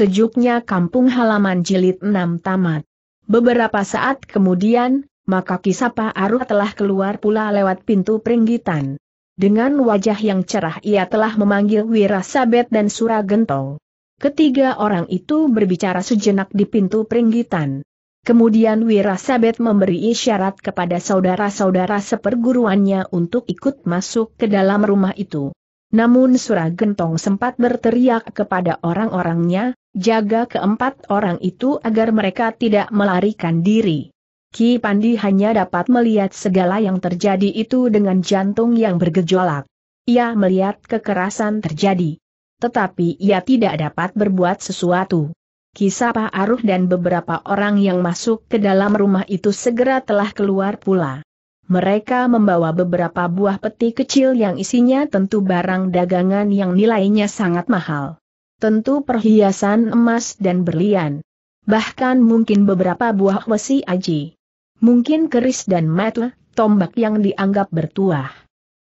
sejuknya kampung halaman jilid 6 tamat. Beberapa saat kemudian, maka Kisapa Aru telah keluar pula lewat pintu peringgitan. Dengan wajah yang cerah ia telah memanggil Wirasabet dan Suragentong. Ketiga orang itu berbicara sejenak di pintu peringgitan. Kemudian Wirasabet memberi isyarat kepada saudara-saudara seperguruannya untuk ikut masuk ke dalam rumah itu. Namun Suragentong sempat berteriak kepada orang-orangnya, Jaga keempat orang itu agar mereka tidak melarikan diri. Ki Pandi hanya dapat melihat segala yang terjadi itu dengan jantung yang bergejolak. Ia melihat kekerasan terjadi. Tetapi ia tidak dapat berbuat sesuatu. Kisah Aruh dan beberapa orang yang masuk ke dalam rumah itu segera telah keluar pula. Mereka membawa beberapa buah peti kecil yang isinya tentu barang dagangan yang nilainya sangat mahal tentu perhiasan emas dan berlian. Bahkan mungkin beberapa buah besi aji. Mungkin keris dan metu, tombak yang dianggap bertuah.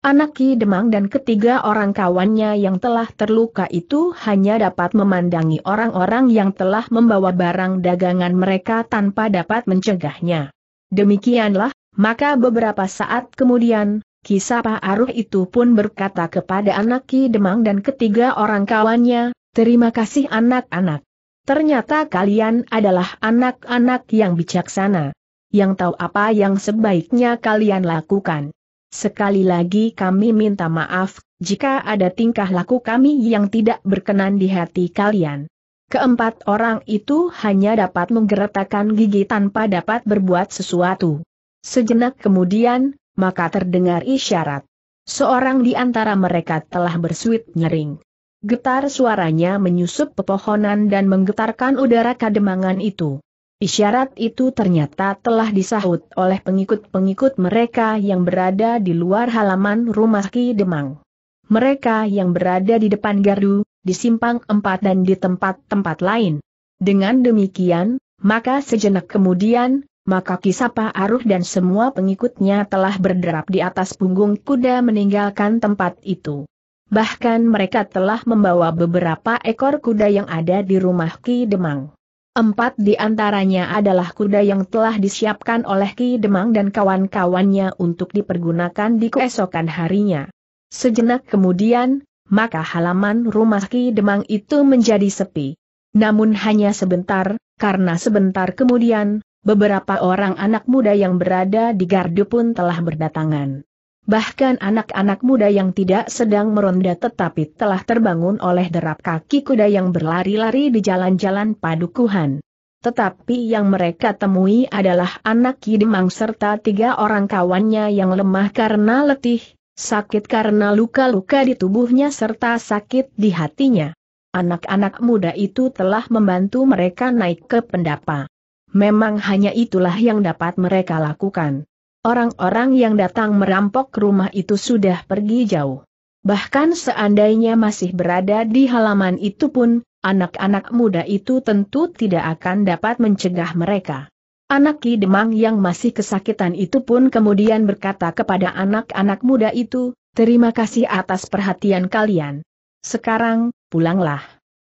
Anak Ki Demang dan ketiga orang kawannya yang telah terluka itu hanya dapat memandangi orang-orang yang telah membawa barang dagangan mereka tanpa dapat mencegahnya. Demikianlah, maka beberapa saat kemudian, Kisah Pak Aruh itu pun berkata kepada anak Ki Demang dan ketiga orang kawannya, Terima kasih anak-anak. Ternyata kalian adalah anak-anak yang bijaksana. Yang tahu apa yang sebaiknya kalian lakukan. Sekali lagi kami minta maaf, jika ada tingkah laku kami yang tidak berkenan di hati kalian. Keempat orang itu hanya dapat menggeretakkan gigi tanpa dapat berbuat sesuatu. Sejenak kemudian, maka terdengar isyarat. Seorang di antara mereka telah bersuit nyering. Getar suaranya menyusup pepohonan dan menggetarkan udara kademangan itu. Isyarat itu ternyata telah disahut oleh pengikut-pengikut mereka yang berada di luar halaman rumah Ki Demang. Mereka yang berada di depan gardu, di simpang empat dan di tempat-tempat lain. Dengan demikian, maka sejenak kemudian, maka Kisapa Aruh dan semua pengikutnya telah berderap di atas punggung kuda meninggalkan tempat itu bahkan mereka telah membawa beberapa ekor kuda yang ada di rumah Ki Demang. Empat di antaranya adalah kuda yang telah disiapkan oleh Ki Demang dan kawan-kawannya untuk dipergunakan di keesokan harinya. Sejenak kemudian, maka halaman rumah Ki Demang itu menjadi sepi. Namun hanya sebentar, karena sebentar kemudian, beberapa orang anak muda yang berada di gardu pun telah berdatangan bahkan anak-anak muda yang tidak sedang meronda tetapi telah terbangun oleh derap kaki kuda yang berlari-lari di jalan-jalan padukuhan. Tetapi yang mereka temui adalah anak Kidemang serta tiga orang kawannya yang lemah karena letih, sakit karena luka-luka di tubuhnya serta sakit di hatinya. Anak-anak muda itu telah membantu mereka naik ke pendapa. Memang hanya itulah yang dapat mereka lakukan orang-orang yang datang merampok rumah itu sudah pergi jauh. Bahkan seandainya masih berada di halaman itu pun, anak-anak muda itu tentu tidak akan dapat mencegah mereka. Anak Ki Demang yang masih kesakitan itu pun kemudian berkata kepada anak-anak muda itu, terima kasih atas perhatian kalian. Sekarang, pulanglah.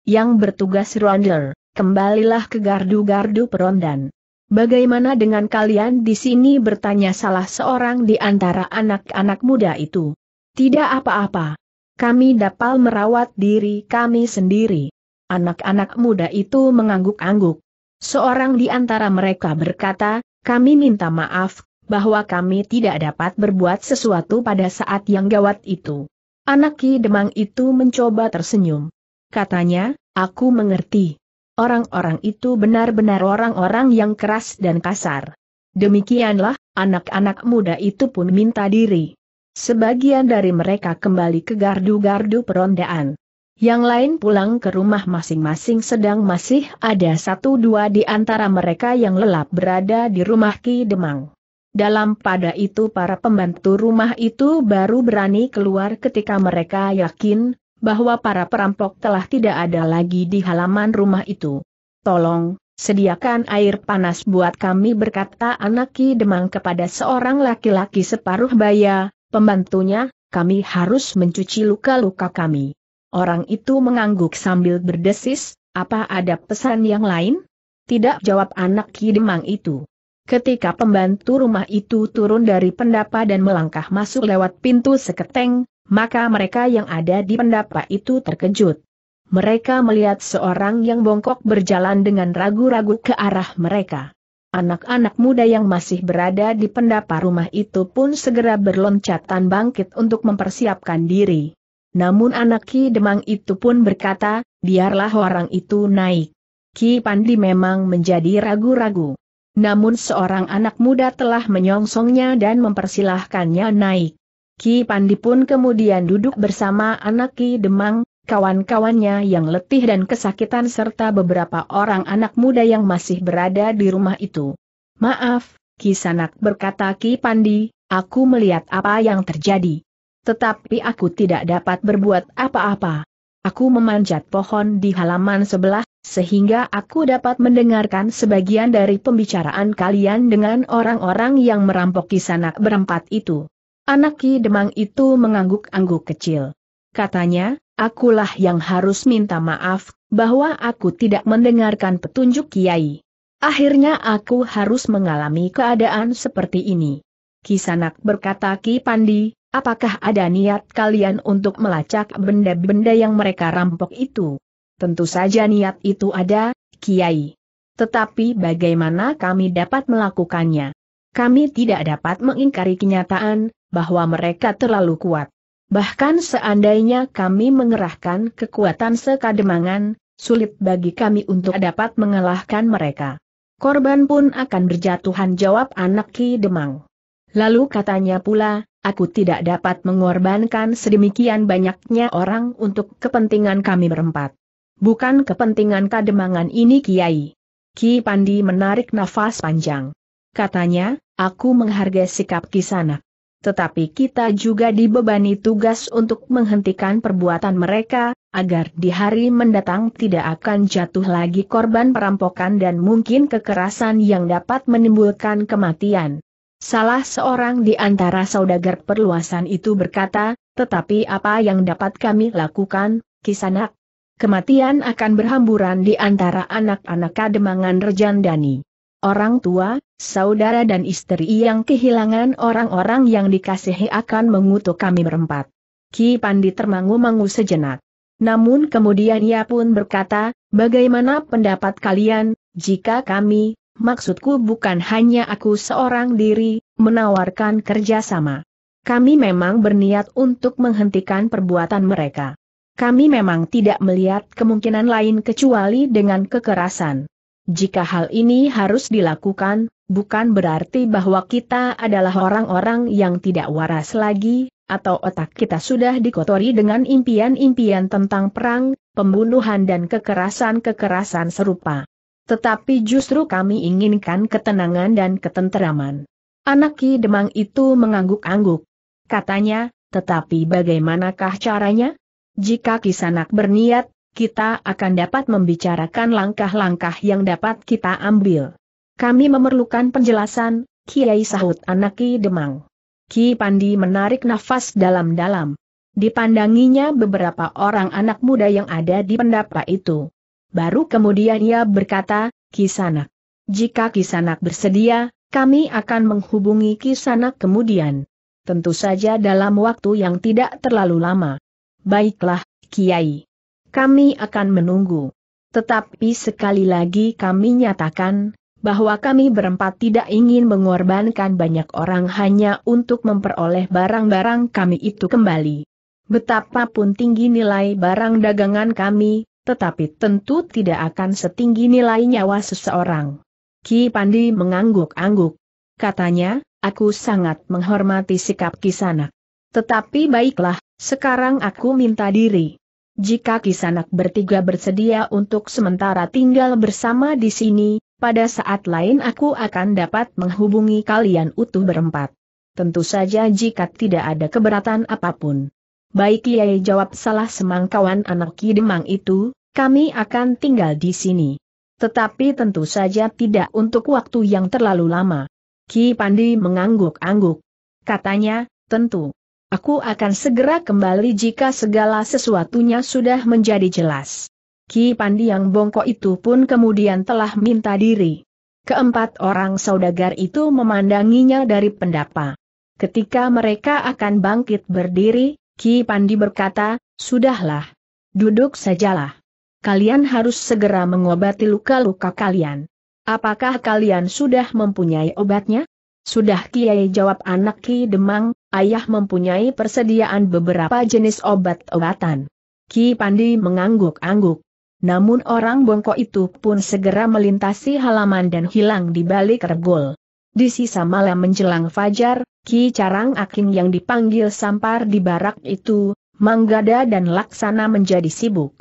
Yang bertugas ronder, kembalilah ke gardu-gardu perondan. Bagaimana dengan kalian di sini bertanya salah seorang di antara anak-anak muda itu? Tidak apa-apa. Kami dapat merawat diri kami sendiri. Anak-anak muda itu mengangguk-angguk. Seorang di antara mereka berkata, kami minta maaf, bahwa kami tidak dapat berbuat sesuatu pada saat yang gawat itu. Anak Ki Demang itu mencoba tersenyum. Katanya, aku mengerti. Orang-orang itu benar-benar orang-orang yang keras dan kasar. Demikianlah, anak-anak muda itu pun minta diri. Sebagian dari mereka kembali ke gardu-gardu perondaan. Yang lain pulang ke rumah masing-masing sedang masih ada satu dua di antara mereka yang lelap berada di rumah Ki Demang. Dalam pada itu para pembantu rumah itu baru berani keluar ketika mereka yakin, bahwa para perampok telah tidak ada lagi di halaman rumah itu. Tolong, sediakan air panas buat kami berkata anak Ki Demang kepada seorang laki-laki separuh baya, pembantunya, kami harus mencuci luka-luka kami. Orang itu mengangguk sambil berdesis, apa ada pesan yang lain? Tidak jawab anak Ki Demang itu. Ketika pembantu rumah itu turun dari pendapa dan melangkah masuk lewat pintu seketeng, maka mereka yang ada di pendapa itu terkejut. Mereka melihat seorang yang bongkok berjalan dengan ragu-ragu ke arah mereka. Anak-anak muda yang masih berada di pendapa rumah itu pun segera berloncatan bangkit untuk mempersiapkan diri. Namun anak Ki Demang itu pun berkata, biarlah orang itu naik. Ki Pandi memang menjadi ragu-ragu. Namun seorang anak muda telah menyongsongnya dan mempersilahkannya naik. Ki Pandi pun kemudian duduk bersama anak Ki Demang, kawan-kawannya yang letih dan kesakitan serta beberapa orang anak muda yang masih berada di rumah itu. Maaf, Ki Sanak berkata Ki Pandi, aku melihat apa yang terjadi. Tetapi aku tidak dapat berbuat apa-apa. Aku memanjat pohon di halaman sebelah, sehingga aku dapat mendengarkan sebagian dari pembicaraan kalian dengan orang-orang yang merampok Ki Sanak berempat itu. Anak Ki Demang itu mengangguk-angguk kecil. Katanya, akulah yang harus minta maaf, bahwa aku tidak mendengarkan petunjuk Kiai. Akhirnya aku harus mengalami keadaan seperti ini. Kisanak berkata Ki Pandi, apakah ada niat kalian untuk melacak benda-benda yang mereka rampok itu? Tentu saja niat itu ada, Kiai. Tetapi bagaimana kami dapat melakukannya? Kami tidak dapat mengingkari kenyataan bahwa mereka terlalu kuat. Bahkan seandainya kami mengerahkan kekuatan sekademangan, sulit bagi kami untuk dapat mengalahkan mereka. Korban pun akan berjatuhan jawab anak Ki Demang. Lalu katanya pula, aku tidak dapat mengorbankan sedemikian banyaknya orang untuk kepentingan kami berempat. Bukan kepentingan kademangan ini Kiai. Ki Pandi menarik nafas panjang. Katanya, aku menghargai sikap kisana. Tetapi kita juga dibebani tugas untuk menghentikan perbuatan mereka, agar di hari mendatang tidak akan jatuh lagi korban perampokan dan mungkin kekerasan yang dapat menimbulkan kematian. Salah seorang di antara saudagar perluasan itu berkata, tetapi apa yang dapat kami lakukan, kisanak? Kematian akan berhamburan di antara anak-anak kademangan Rejandani. Orang tua, saudara dan istri yang kehilangan orang-orang yang dikasihi akan mengutuk kami berempat. Ki Pandi termangu-mangu sejenak. Namun kemudian ia pun berkata, bagaimana pendapat kalian, jika kami, maksudku bukan hanya aku seorang diri, menawarkan kerjasama. Kami memang berniat untuk menghentikan perbuatan mereka. Kami memang tidak melihat kemungkinan lain kecuali dengan kekerasan. Jika hal ini harus dilakukan, bukan berarti bahwa kita adalah orang-orang yang tidak waras lagi, atau otak kita sudah dikotori dengan impian-impian tentang perang, pembunuhan dan kekerasan-kekerasan serupa. Tetapi justru kami inginkan ketenangan dan ketenteraman. Anak Ki Demang itu mengangguk-angguk. Katanya, tetapi bagaimanakah caranya? Jika kisanak berniat, kita akan dapat membicarakan langkah-langkah yang dapat kita ambil. Kami memerlukan penjelasan, Kiai sahut anak Ki Demang. Ki Pandi menarik nafas dalam-dalam. Dipandanginya beberapa orang anak muda yang ada di pendapa itu. Baru kemudian ia berkata, Kisanak. Jika Kisanak bersedia, kami akan menghubungi Kisanak kemudian. Tentu saja dalam waktu yang tidak terlalu lama. Baiklah, Kiai kami akan menunggu. Tetapi sekali lagi kami nyatakan, bahwa kami berempat tidak ingin mengorbankan banyak orang hanya untuk memperoleh barang-barang kami itu kembali. Betapapun tinggi nilai barang dagangan kami, tetapi tentu tidak akan setinggi nilai nyawa seseorang. Ki Pandi mengangguk-angguk. Katanya, aku sangat menghormati sikap Kisana. Tetapi baiklah, sekarang aku minta diri. Jika Kisanak bertiga bersedia untuk sementara tinggal bersama di sini, pada saat lain aku akan dapat menghubungi kalian utuh berempat. Tentu saja jika tidak ada keberatan apapun. Baik Kiai jawab salah semangkawan anak Kidemang itu, kami akan tinggal di sini. Tetapi tentu saja tidak untuk waktu yang terlalu lama. Ki Pandi mengangguk-angguk. Katanya, tentu. Aku akan segera kembali jika segala sesuatunya sudah menjadi jelas. Ki Pandi yang bongkok itu pun kemudian telah minta diri. Keempat orang saudagar itu memandanginya dari pendapa. Ketika mereka akan bangkit berdiri, Ki Pandi berkata, Sudahlah. Duduk sajalah. Kalian harus segera mengobati luka-luka kalian. Apakah kalian sudah mempunyai obatnya? Sudah Kiai jawab anak Ki Demang, ayah mempunyai persediaan beberapa jenis obat-obatan. Ki Pandi mengangguk-angguk. Namun orang bongkok itu pun segera melintasi halaman dan hilang di balik regol. Di sisa malam menjelang fajar, Ki Carang Aking yang dipanggil sampar di barak itu, Manggada dan Laksana menjadi sibuk.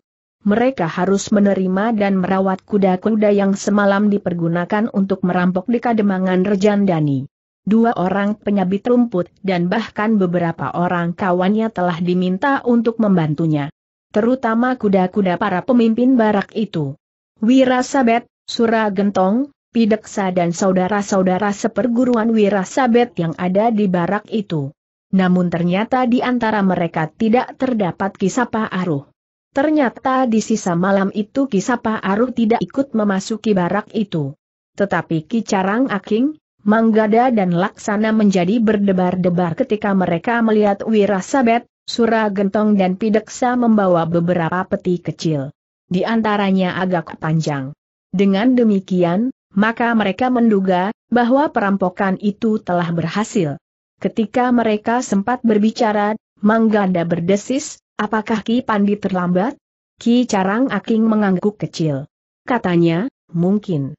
Mereka harus menerima dan merawat kuda-kuda yang semalam dipergunakan untuk merampok di Kademangan Rejandani dua orang penyabit rumput dan bahkan beberapa orang kawannya telah diminta untuk membantunya. Terutama kuda-kuda para pemimpin barak itu. Wirasabet, Suragentong, Pideksa dan saudara-saudara seperguruan Wirasabet yang ada di barak itu. Namun ternyata di antara mereka tidak terdapat Kisapa Aruh. Ternyata di sisa malam itu Kisapa Aruh tidak ikut memasuki barak itu. Tetapi Kicarang Aking, Manggada dan Laksana menjadi berdebar-debar ketika mereka melihat Wirasabet, Suragentong dan Pideksa membawa beberapa peti kecil. Di antaranya agak panjang. Dengan demikian, maka mereka menduga bahwa perampokan itu telah berhasil. Ketika mereka sempat berbicara, Manggada berdesis, apakah Ki Pandi terlambat? Ki Carang Aking mengangguk kecil. Katanya, mungkin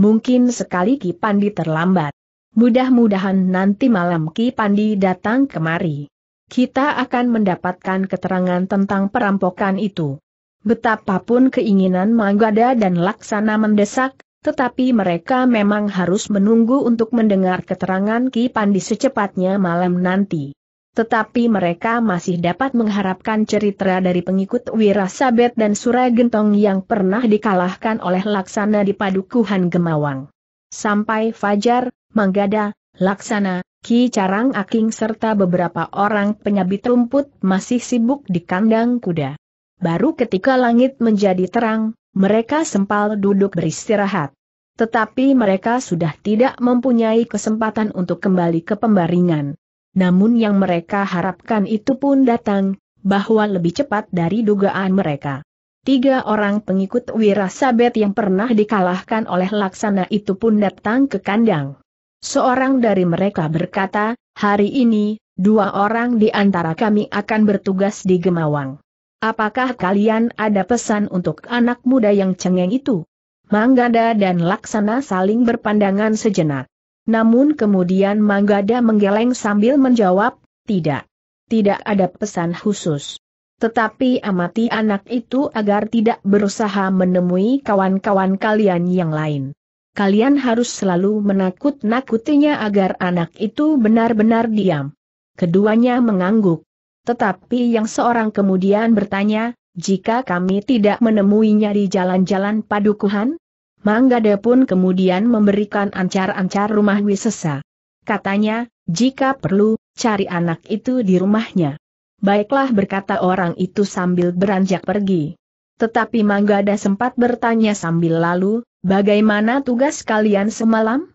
mungkin sekali Ki Pandi terlambat. Mudah-mudahan nanti malam Ki Pandi datang kemari. Kita akan mendapatkan keterangan tentang perampokan itu. Betapapun keinginan Manggada dan Laksana mendesak, tetapi mereka memang harus menunggu untuk mendengar keterangan Ki Pandi secepatnya malam nanti. Tetapi mereka masih dapat mengharapkan cerita dari pengikut Wirasabet dan Suragentong yang pernah dikalahkan oleh Laksana di Padukuhan Gemawang. Sampai Fajar, Manggada, Laksana, Ki Carang Aking serta beberapa orang penyabit rumput masih sibuk di kandang kuda. Baru ketika langit menjadi terang, mereka sempal duduk beristirahat. Tetapi mereka sudah tidak mempunyai kesempatan untuk kembali ke pembaringan namun yang mereka harapkan itu pun datang, bahwa lebih cepat dari dugaan mereka. Tiga orang pengikut Wirasabet yang pernah dikalahkan oleh Laksana itu pun datang ke kandang. Seorang dari mereka berkata, hari ini, dua orang di antara kami akan bertugas di Gemawang. Apakah kalian ada pesan untuk anak muda yang cengeng itu? Manggada dan Laksana saling berpandangan sejenak. Namun kemudian Manggada menggeleng sambil menjawab, tidak. Tidak ada pesan khusus. Tetapi amati anak itu agar tidak berusaha menemui kawan-kawan kalian yang lain. Kalian harus selalu menakut-nakutinya agar anak itu benar-benar diam. Keduanya mengangguk. Tetapi yang seorang kemudian bertanya, jika kami tidak menemuinya di jalan-jalan padukuhan, Manggade pun kemudian memberikan ancar-ancar rumah Wisesa. Katanya, jika perlu, cari anak itu di rumahnya. Baiklah berkata orang itu sambil beranjak pergi. Tetapi Manggada sempat bertanya sambil lalu, bagaimana tugas kalian semalam?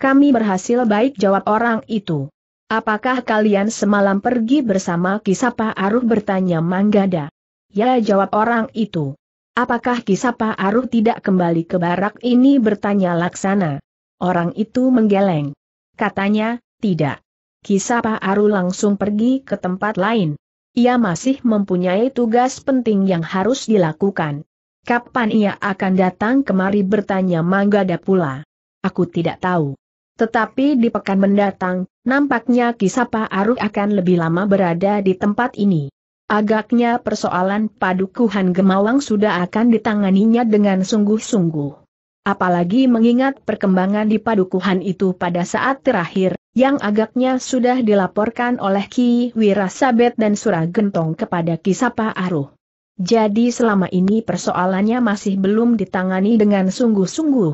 Kami berhasil baik jawab orang itu. Apakah kalian semalam pergi bersama Kisapa Aruh bertanya Manggada? Ya jawab orang itu. Apakah Kisapa Aruh tidak kembali ke barak ini bertanya Laksana? Orang itu menggeleng. Katanya, tidak. Kisapa Aruh langsung pergi ke tempat lain. Ia masih mempunyai tugas penting yang harus dilakukan. Kapan ia akan datang kemari bertanya Manggada pula? Aku tidak tahu. Tetapi di pekan mendatang, nampaknya Kisapa Aruh akan lebih lama berada di tempat ini. Agaknya persoalan padukuhan Gemawang sudah akan ditanganinya dengan sungguh-sungguh. Apalagi mengingat perkembangan di padukuhan itu pada saat terakhir, yang agaknya sudah dilaporkan oleh Ki Wirasabet dan Suragentong kepada Kisapa Aruh. Jadi selama ini persoalannya masih belum ditangani dengan sungguh-sungguh.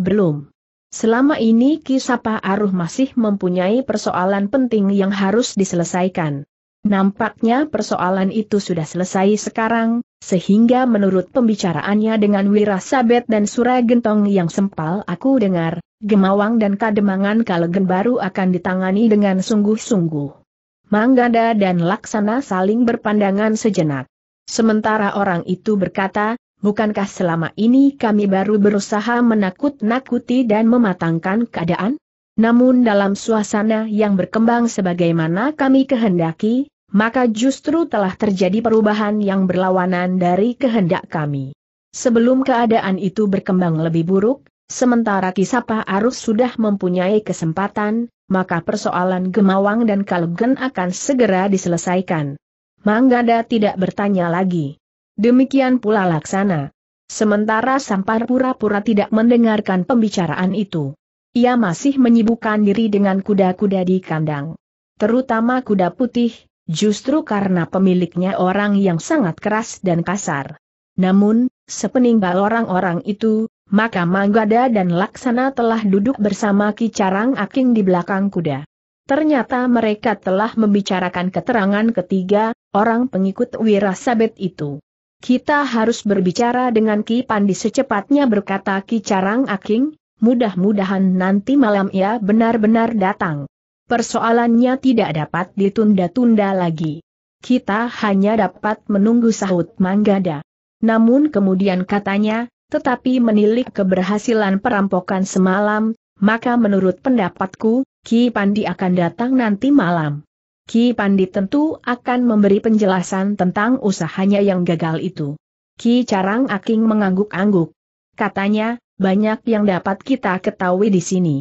Belum. Selama ini Kisapa Aruh masih mempunyai persoalan penting yang harus diselesaikan. Nampaknya persoalan itu sudah selesai sekarang, sehingga menurut pembicaraannya dengan Wirasabet dan Suragentong yang sempal aku dengar, Gemawang dan Kademangan Kalegen baru akan ditangani dengan sungguh-sungguh. Manggada dan Laksana saling berpandangan sejenak. Sementara orang itu berkata, bukankah selama ini kami baru berusaha menakut-nakuti dan mematangkan keadaan? Namun dalam suasana yang berkembang sebagaimana kami kehendaki, maka justru telah terjadi perubahan yang berlawanan dari kehendak kami. Sebelum keadaan itu berkembang lebih buruk, sementara Kisapa Arus sudah mempunyai kesempatan, maka persoalan Gemawang dan Kalgen akan segera diselesaikan. Manggada tidak bertanya lagi. Demikian pula laksana. Sementara Sampar pura-pura tidak mendengarkan pembicaraan itu. Ia masih menyibukkan diri dengan kuda-kuda di kandang. Terutama kuda putih, justru karena pemiliknya orang yang sangat keras dan kasar. Namun, sepeninggal orang-orang itu, maka Manggada dan Laksana telah duduk bersama Kicarang Aking di belakang kuda. Ternyata mereka telah membicarakan keterangan ketiga, orang pengikut Wirasabet itu. Kita harus berbicara dengan Ki Pandi secepatnya berkata Ki Carang Aking, mudah-mudahan nanti malam ia benar-benar datang. Persoalannya tidak dapat ditunda-tunda lagi. Kita hanya dapat menunggu sahut Manggada. Namun kemudian katanya, tetapi menilik keberhasilan perampokan semalam, maka menurut pendapatku, Ki Pandi akan datang nanti malam. Ki Pandi tentu akan memberi penjelasan tentang usahanya yang gagal itu. Ki Carang Aking mengangguk-angguk. Katanya, banyak yang dapat kita ketahui di sini.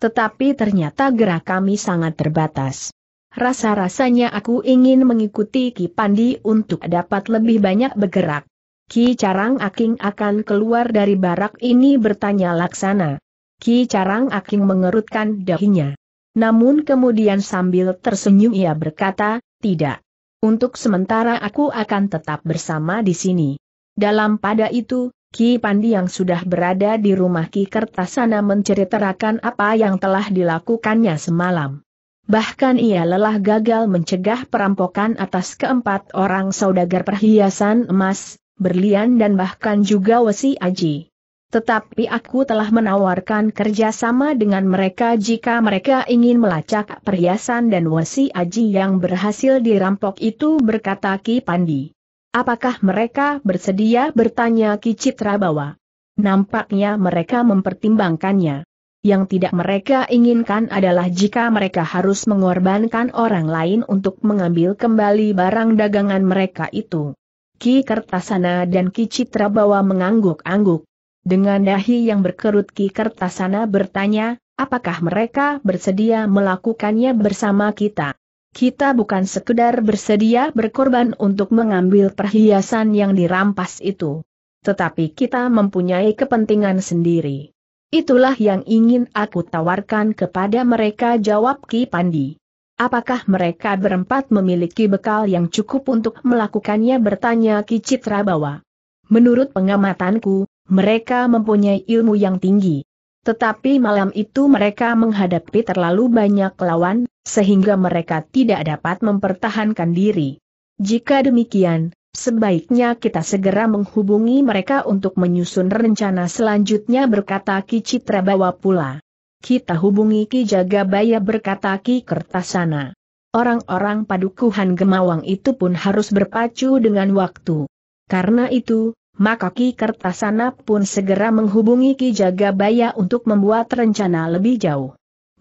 Tetapi ternyata gerak kami sangat terbatas. Rasa-rasanya aku ingin mengikuti Ki Pandi untuk dapat lebih banyak bergerak. Ki Carang Aking akan keluar dari barak ini bertanya laksana. Ki Carang Aking mengerutkan dahinya. Namun kemudian sambil tersenyum ia berkata, tidak. Untuk sementara aku akan tetap bersama di sini. Dalam pada itu, Ki Pandi yang sudah berada di rumah Ki Kertasana menceritakan apa yang telah dilakukannya semalam. Bahkan ia lelah gagal mencegah perampokan atas keempat orang saudagar perhiasan emas, berlian dan bahkan juga wesi aji. Tetapi aku telah menawarkan kerjasama dengan mereka jika mereka ingin melacak perhiasan dan wesi aji yang berhasil dirampok itu berkata Ki Pandi. Apakah mereka bersedia bertanya Ki Citra Bawa? Nampaknya mereka mempertimbangkannya. Yang tidak mereka inginkan adalah jika mereka harus mengorbankan orang lain untuk mengambil kembali barang dagangan mereka itu. Ki Kertasana dan Ki Citra Bawa mengangguk-angguk. Dengan dahi yang berkerut Ki Kertasana bertanya, apakah mereka bersedia melakukannya bersama kita? Kita bukan sekedar bersedia berkorban untuk mengambil perhiasan yang dirampas itu. Tetapi kita mempunyai kepentingan sendiri. Itulah yang ingin aku tawarkan kepada mereka jawab Ki Pandi. Apakah mereka berempat memiliki bekal yang cukup untuk melakukannya bertanya Ki Citrabawa. Menurut pengamatanku, mereka mempunyai ilmu yang tinggi. Tetapi malam itu mereka menghadapi terlalu banyak lawan, sehingga mereka tidak dapat mempertahankan diri. Jika demikian, sebaiknya kita segera menghubungi mereka untuk menyusun rencana selanjutnya berkata Ki Citra pula. Kita hubungi Ki Jagabaya berkata Ki Kertasana. Orang-orang padukuhan Gemawang itu pun harus berpacu dengan waktu. Karena itu, maka Ki Kertasana pun segera menghubungi Ki Jagabaya untuk membuat rencana lebih jauh.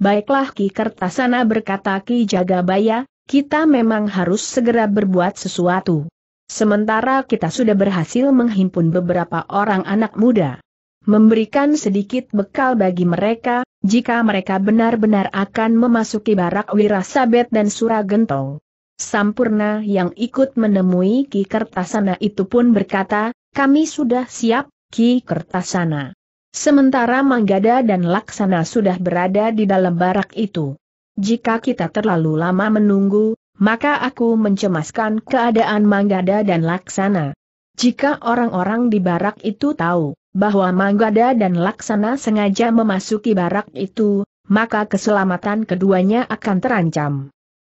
Baiklah Ki Kertasana berkata Ki Jagabaya, kita memang harus segera berbuat sesuatu. Sementara kita sudah berhasil menghimpun beberapa orang anak muda. Memberikan sedikit bekal bagi mereka, jika mereka benar-benar akan memasuki barak Wirasabet dan Suragentong. Sampurna yang ikut menemui Ki Kertasana itu pun berkata, kami sudah siap, Ki Kertasana. Sementara Manggada dan Laksana sudah berada di dalam barak itu. Jika kita terlalu lama menunggu, maka aku mencemaskan keadaan Manggada dan Laksana. Jika orang-orang di barak itu tahu bahwa Manggada dan Laksana sengaja memasuki barak itu, maka keselamatan keduanya akan terancam.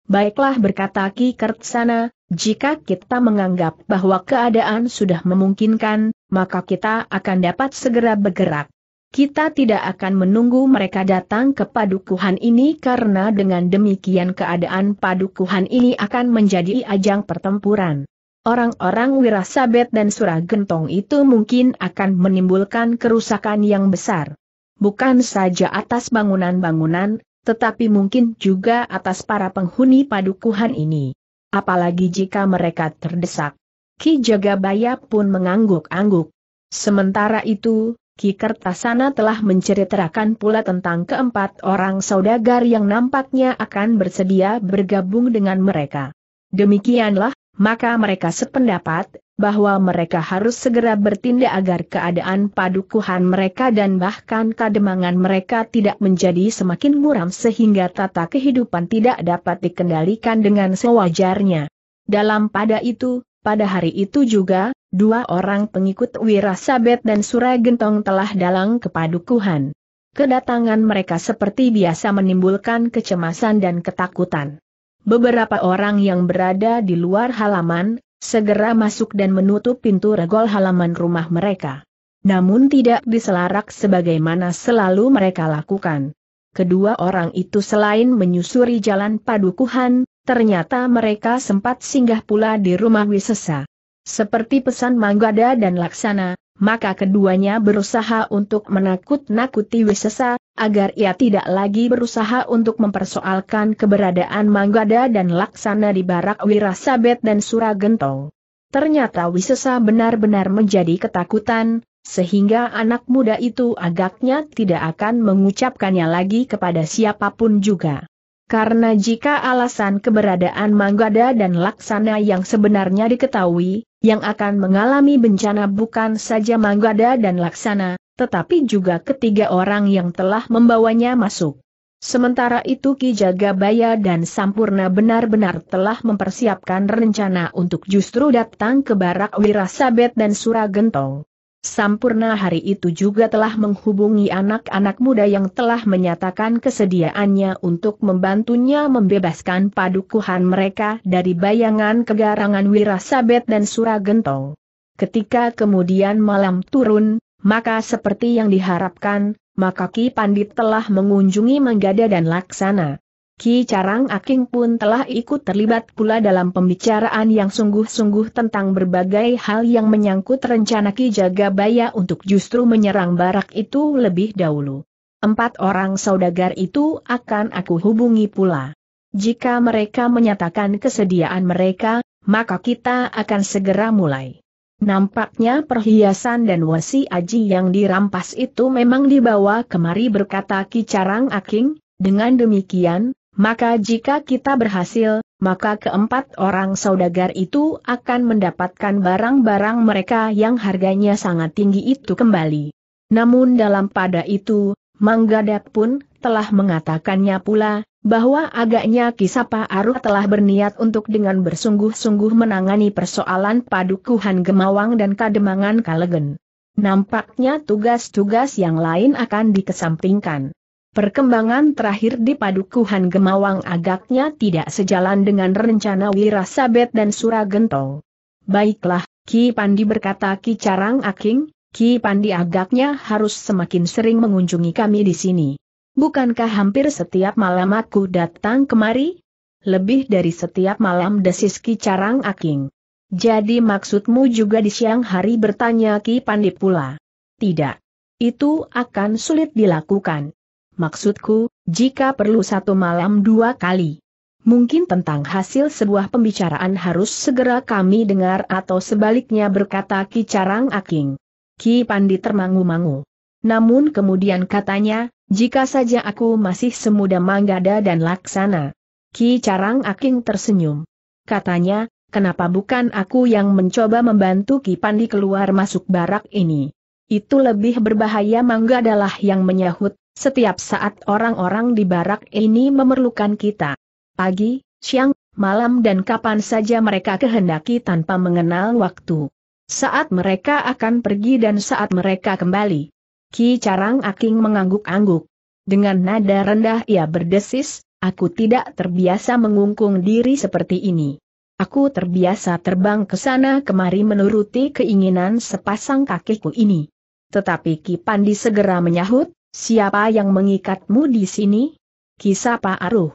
Baiklah berkata Ki Kertasana. Jika kita menganggap bahwa keadaan sudah memungkinkan, maka kita akan dapat segera bergerak. Kita tidak akan menunggu mereka datang ke padukuhan ini karena dengan demikian keadaan padukuhan ini akan menjadi ajang pertempuran. Orang-orang Wirasabet dan Suragentong itu mungkin akan menimbulkan kerusakan yang besar. Bukan saja atas bangunan-bangunan, tetapi mungkin juga atas para penghuni padukuhan ini apalagi jika mereka terdesak. Ki Jagabaya pun mengangguk-angguk. Sementara itu, Ki Kertasana telah menceritakan pula tentang keempat orang saudagar yang nampaknya akan bersedia bergabung dengan mereka. Demikianlah, maka mereka sependapat, bahwa mereka harus segera bertindak agar keadaan padukuhan mereka dan bahkan kademangan mereka tidak menjadi semakin muram sehingga tata kehidupan tidak dapat dikendalikan dengan sewajarnya. Dalam pada itu, pada hari itu juga, dua orang pengikut Wirasabet dan Suragentong telah dalang ke padukuhan. Kedatangan mereka seperti biasa menimbulkan kecemasan dan ketakutan. Beberapa orang yang berada di luar halaman, segera masuk dan menutup pintu regol halaman rumah mereka. Namun tidak diselarak sebagaimana selalu mereka lakukan. Kedua orang itu selain menyusuri jalan padukuhan, ternyata mereka sempat singgah pula di rumah Wisesa. Seperti pesan Manggada dan Laksana, maka keduanya berusaha untuk menakut-nakuti Wisesa, agar ia tidak lagi berusaha untuk mempersoalkan keberadaan Manggada dan Laksana di barak Wirasabet dan Suragentong. Ternyata Wisesa benar-benar menjadi ketakutan, sehingga anak muda itu agaknya tidak akan mengucapkannya lagi kepada siapapun juga. Karena jika alasan keberadaan Manggada dan Laksana yang sebenarnya diketahui, yang akan mengalami bencana bukan saja Manggada dan Laksana, tetapi juga ketiga orang yang telah membawanya masuk. Sementara itu Ki Jagabaya dan Sampurna benar-benar telah mempersiapkan rencana untuk justru datang ke barak Wirasabet dan Suragentong. Sampurna hari itu juga telah menghubungi anak-anak muda yang telah menyatakan kesediaannya untuk membantunya membebaskan padukuhan mereka dari bayangan kegarangan Wirasabet dan Suragentong. Ketika kemudian malam turun, maka seperti yang diharapkan, maka Ki Pandit telah mengunjungi Menggada dan Laksana. Ki Carang Aking pun telah ikut terlibat pula dalam pembicaraan yang sungguh-sungguh tentang berbagai hal yang menyangkut rencana Ki Jagabaya untuk justru menyerang barak itu lebih dahulu. Empat orang saudagar itu akan aku hubungi pula. Jika mereka menyatakan kesediaan mereka, maka kita akan segera mulai. Nampaknya perhiasan dan wasi aji yang dirampas itu memang dibawa kemari berkata Ki Carang Aking, dengan demikian, maka jika kita berhasil, maka keempat orang saudagar itu akan mendapatkan barang-barang mereka yang harganya sangat tinggi itu kembali. Namun dalam pada itu, Manggadap pun telah mengatakannya pula, bahwa agaknya Kisapa Aruh telah berniat untuk dengan bersungguh-sungguh menangani persoalan padukuhan Gemawang dan Kademangan Kalegen. Nampaknya tugas-tugas yang lain akan dikesampingkan. Perkembangan terakhir di padukuhan Gemawang agaknya tidak sejalan dengan rencana Wirasabet dan Suragento. Baiklah, Ki Pandi berkata Ki Carang Aking, Ki Pandi agaknya harus semakin sering mengunjungi kami di sini. Bukankah hampir setiap malam aku datang kemari? Lebih dari setiap malam desis Ki Carang Aking. Jadi maksudmu juga di siang hari bertanya Ki Pandi pula? Tidak. Itu akan sulit dilakukan. Maksudku, jika perlu satu malam dua kali. Mungkin tentang hasil sebuah pembicaraan harus segera kami dengar atau sebaliknya berkata Ki Carang Aking. Ki Pandi termangu-mangu. Namun kemudian katanya, jika saja aku masih semuda Manggada dan Laksana. Ki Carang Aking tersenyum. Katanya, kenapa bukan aku yang mencoba membantu Ki Pandi keluar masuk barak ini? Itu lebih berbahaya Mangga adalah yang menyahut, setiap saat orang-orang di barak ini memerlukan kita. Pagi, siang, malam dan kapan saja mereka kehendaki tanpa mengenal waktu. Saat mereka akan pergi dan saat mereka kembali. Ki Carang Aking mengangguk-angguk. Dengan nada rendah ia berdesis, aku tidak terbiasa mengungkung diri seperti ini. Aku terbiasa terbang ke sana kemari menuruti keinginan sepasang kakiku ini. Tetapi Ki Pandi segera menyahut, siapa yang mengikatmu di sini? Kisapa Aruh.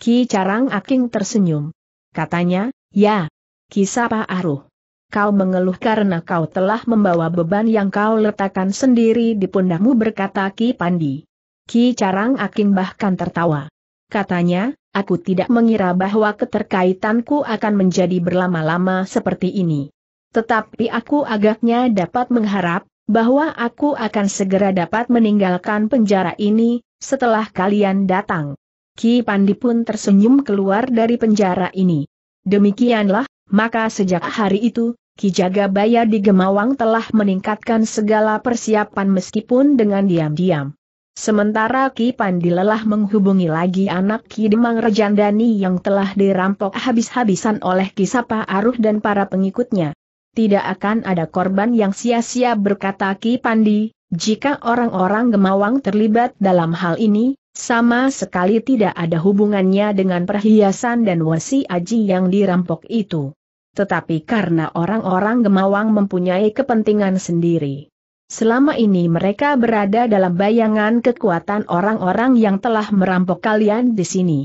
Ki Carang Aking tersenyum. Katanya, ya. Kisapa Aruh kau mengeluh karena kau telah membawa beban yang kau letakkan sendiri di pundakmu berkata Ki Pandi. Ki Carang Aking bahkan tertawa. Katanya, aku tidak mengira bahwa keterkaitanku akan menjadi berlama-lama seperti ini. Tetapi aku agaknya dapat mengharap, bahwa aku akan segera dapat meninggalkan penjara ini, setelah kalian datang. Ki Pandi pun tersenyum keluar dari penjara ini. Demikianlah maka sejak hari itu, Kijagabaya di Gemawang telah meningkatkan segala persiapan meskipun dengan diam-diam. Sementara Ki Pandi lelah menghubungi lagi anak Ki Demang Rejandani yang telah dirampok habis-habisan oleh Kisapa Aruh dan para pengikutnya. Tidak akan ada korban yang sia-sia berkata Ki Pandi, jika orang-orang Gemawang terlibat dalam hal ini, sama sekali tidak ada hubungannya dengan perhiasan dan wasi aji yang dirampok itu tetapi karena orang-orang Gemawang mempunyai kepentingan sendiri. Selama ini mereka berada dalam bayangan kekuatan orang-orang yang telah merampok kalian di sini.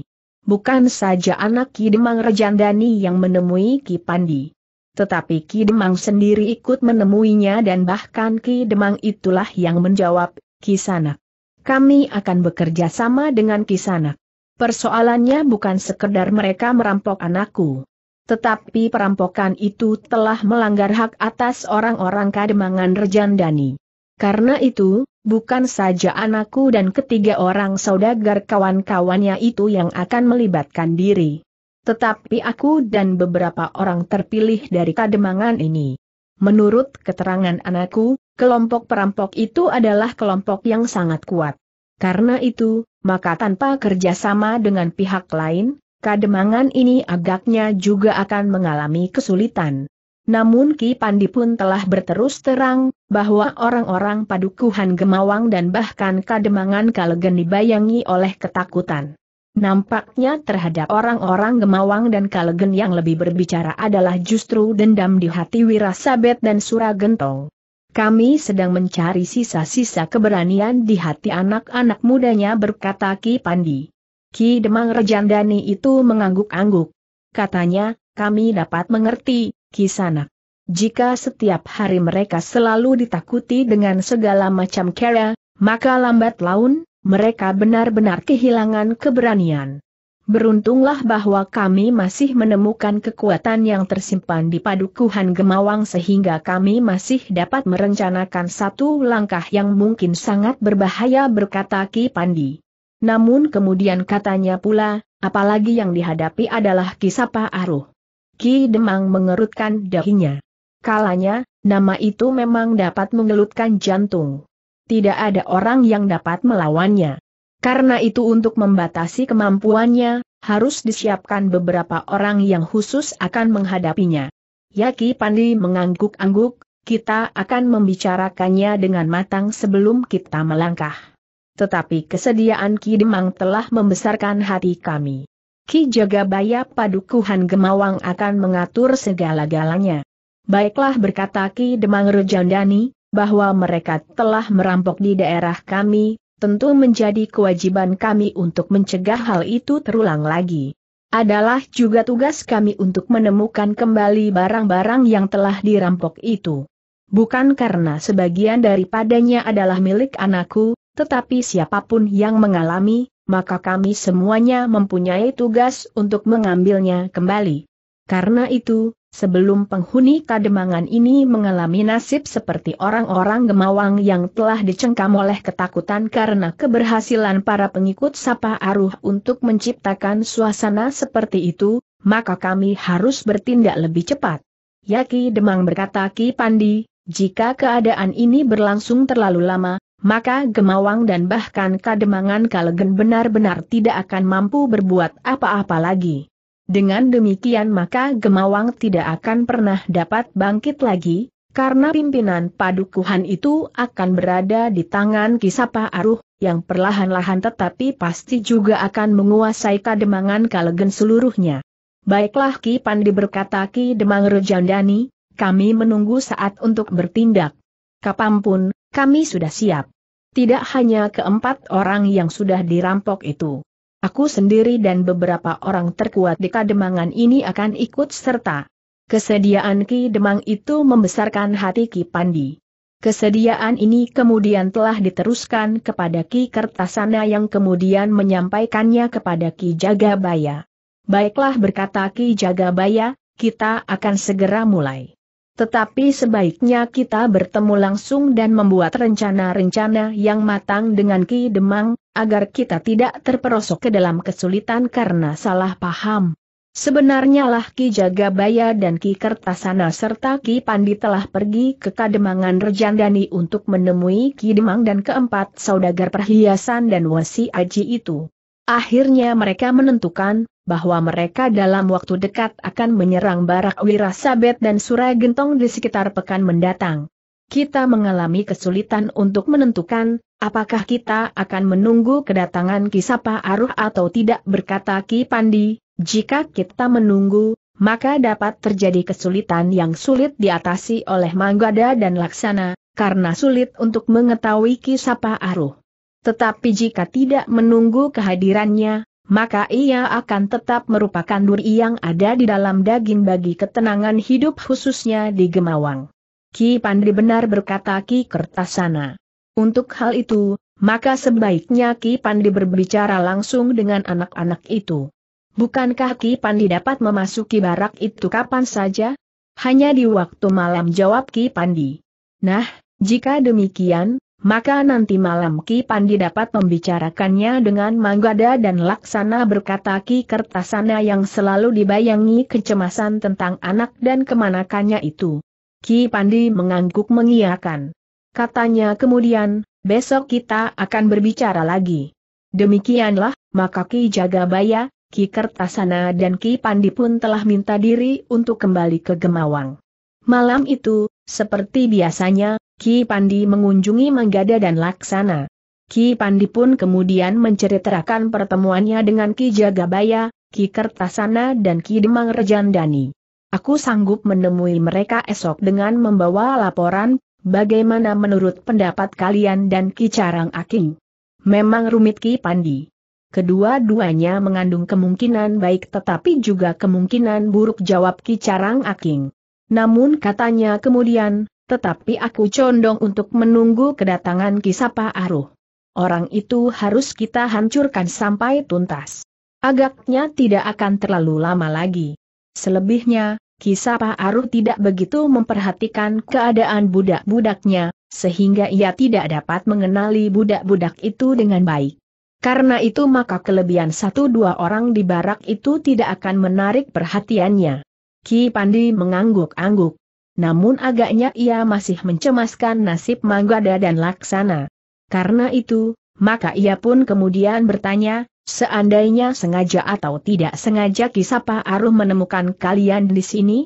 Bukan saja anak Ki Demang Rejandani yang menemui Ki Pandi. Tetapi Ki Demang sendiri ikut menemuinya dan bahkan Ki Demang itulah yang menjawab, Ki Sanak. Kami akan bekerja sama dengan Ki Sanak. Persoalannya bukan sekedar mereka merampok anakku. Tetapi perampokan itu telah melanggar hak atas orang-orang kademangan Rejandani. Karena itu, bukan saja anakku dan ketiga orang saudagar kawan-kawannya itu yang akan melibatkan diri. Tetapi aku dan beberapa orang terpilih dari kademangan ini. Menurut keterangan anakku, kelompok perampok itu adalah kelompok yang sangat kuat. Karena itu, maka tanpa kerjasama dengan pihak lain, kademangan ini agaknya juga akan mengalami kesulitan. Namun Ki Pandi pun telah berterus terang, bahwa orang-orang padukuhan gemawang dan bahkan kademangan kalegen dibayangi oleh ketakutan. Nampaknya terhadap orang-orang gemawang dan kalegen yang lebih berbicara adalah justru dendam di hati Wirasabet dan Suragentong. Kami sedang mencari sisa-sisa keberanian di hati anak-anak mudanya berkata Ki Pandi. Ki Demang Rejandani itu mengangguk-angguk. Katanya, kami dapat mengerti, Ki Sanak. Jika setiap hari mereka selalu ditakuti dengan segala macam kera, maka lambat laun, mereka benar-benar kehilangan keberanian. Beruntunglah bahwa kami masih menemukan kekuatan yang tersimpan di padukuhan Gemawang sehingga kami masih dapat merencanakan satu langkah yang mungkin sangat berbahaya berkata Ki Pandi. Namun kemudian katanya pula, apalagi yang dihadapi adalah Kisapa Aruh. Ki Demang mengerutkan dahinya. Kalanya, nama itu memang dapat mengelutkan jantung. Tidak ada orang yang dapat melawannya. Karena itu untuk membatasi kemampuannya, harus disiapkan beberapa orang yang khusus akan menghadapinya. Yaki Pandi mengangguk-angguk, kita akan membicarakannya dengan matang sebelum kita melangkah. Tetapi kesediaan Ki Demang telah membesarkan hati kami. Ki Jagabaya Padukuhan Gemawang akan mengatur segala-galanya. Baiklah berkata Ki Demang Rejandani, bahwa mereka telah merampok di daerah kami, tentu menjadi kewajiban kami untuk mencegah hal itu terulang lagi. Adalah juga tugas kami untuk menemukan kembali barang-barang yang telah dirampok itu. Bukan karena sebagian daripadanya adalah milik anakku, tetapi siapapun yang mengalami, maka kami semuanya mempunyai tugas untuk mengambilnya kembali. Karena itu, sebelum penghuni kademangan ini mengalami nasib seperti orang-orang gemawang yang telah dicengkam oleh ketakutan karena keberhasilan para pengikut Sapa Aruh untuk menciptakan suasana seperti itu, maka kami harus bertindak lebih cepat. Yaki Demang berkata Ki Pandi, jika keadaan ini berlangsung terlalu lama, maka Gemawang dan bahkan Kademangan Kalegen benar-benar tidak akan mampu berbuat apa-apa lagi. Dengan demikian maka Gemawang tidak akan pernah dapat bangkit lagi, karena pimpinan padukuhan itu akan berada di tangan Kisapa Aruh, yang perlahan-lahan tetapi pasti juga akan menguasai Kademangan Kalegen seluruhnya. Baiklah Ki Pandi berkata Ki Demang Rejandani, kami menunggu saat untuk bertindak. Kapanpun, kami sudah siap. Tidak hanya keempat orang yang sudah dirampok itu. Aku sendiri dan beberapa orang terkuat di kademangan ini akan ikut serta. Kesediaan Ki Demang itu membesarkan hati Ki Pandi. Kesediaan ini kemudian telah diteruskan kepada Ki Kertasana yang kemudian menyampaikannya kepada Ki Jagabaya. Baiklah berkata Ki Jagabaya, kita akan segera mulai. Tetapi sebaiknya kita bertemu langsung dan membuat rencana-rencana yang matang dengan Ki Demang, agar kita tidak terperosok ke dalam kesulitan karena salah paham. Sebenarnya lah Ki Jagabaya dan Ki Kertasana serta Ki Pandi telah pergi ke Kademangan Rejandani untuk menemui Ki Demang dan keempat saudagar perhiasan dan wasi aji itu. Akhirnya mereka menentukan, bahwa mereka dalam waktu dekat akan menyerang barak Wirasabet dan Surai Gentong di sekitar pekan mendatang. Kita mengalami kesulitan untuk menentukan, apakah kita akan menunggu kedatangan Kisapa Aruh atau tidak berkata Ki Pandi, jika kita menunggu, maka dapat terjadi kesulitan yang sulit diatasi oleh Manggada dan Laksana, karena sulit untuk mengetahui Kisapa Aruh. Tetapi jika tidak menunggu kehadirannya, maka ia akan tetap merupakan duri yang ada di dalam daging bagi ketenangan hidup khususnya di Gemawang. Ki Pandri benar berkata Ki Kertasana. Untuk hal itu, maka sebaiknya Ki Pandi berbicara langsung dengan anak-anak itu. Bukankah Ki Pandi dapat memasuki barak itu kapan saja? Hanya di waktu malam jawab Ki Pandi. Nah, jika demikian, maka nanti malam Ki Pandi dapat membicarakannya dengan Manggada dan Laksana berkata Ki Kertasana yang selalu dibayangi kecemasan tentang anak dan kemanakannya itu. Ki Pandi mengangguk mengiyakan. Katanya kemudian, besok kita akan berbicara lagi. Demikianlah, maka Ki Jagabaya, Ki Kertasana dan Ki Pandi pun telah minta diri untuk kembali ke Gemawang. Malam itu, seperti biasanya, Ki Pandi mengunjungi Manggada dan Laksana. Ki Pandi pun kemudian menceritakan pertemuannya dengan Ki Jagabaya, Ki Kertasana dan Ki Demang Rejandani. Aku sanggup menemui mereka esok dengan membawa laporan, bagaimana menurut pendapat kalian dan Ki Carang Aking. Memang rumit Ki Pandi. Kedua-duanya mengandung kemungkinan baik tetapi juga kemungkinan buruk jawab Ki Carang Aking. Namun katanya kemudian, tetapi aku condong untuk menunggu kedatangan Kisapa Aruh. Orang itu harus kita hancurkan sampai tuntas. Agaknya tidak akan terlalu lama lagi. Selebihnya, Kisapa Aruh tidak begitu memperhatikan keadaan budak-budaknya, sehingga ia tidak dapat mengenali budak-budak itu dengan baik. Karena itu maka kelebihan satu dua orang di barak itu tidak akan menarik perhatiannya. Ki Pandi mengangguk-angguk namun agaknya ia masih mencemaskan nasib Manggada dan Laksana. Karena itu, maka ia pun kemudian bertanya, seandainya sengaja atau tidak sengaja Kisapa Aruh menemukan kalian di sini?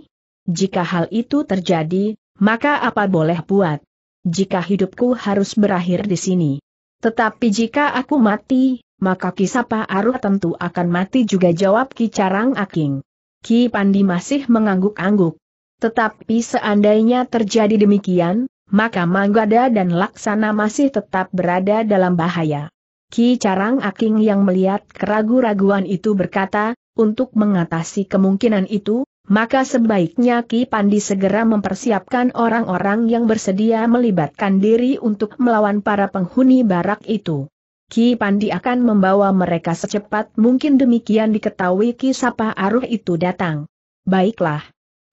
Jika hal itu terjadi, maka apa boleh buat? Jika hidupku harus berakhir di sini. Tetapi jika aku mati, maka Kisapa Aruh tentu akan mati juga jawab Ki Carang Aking. Ki Pandi masih mengangguk-angguk. Tetapi seandainya terjadi demikian, maka Manggada dan Laksana masih tetap berada dalam bahaya. Ki Carang Aking yang melihat keraguan raguan itu berkata, untuk mengatasi kemungkinan itu, maka sebaiknya Ki Pandi segera mempersiapkan orang-orang yang bersedia melibatkan diri untuk melawan para penghuni barak itu. Ki Pandi akan membawa mereka secepat mungkin demikian diketahui Ki Sapa Aruh itu datang. Baiklah.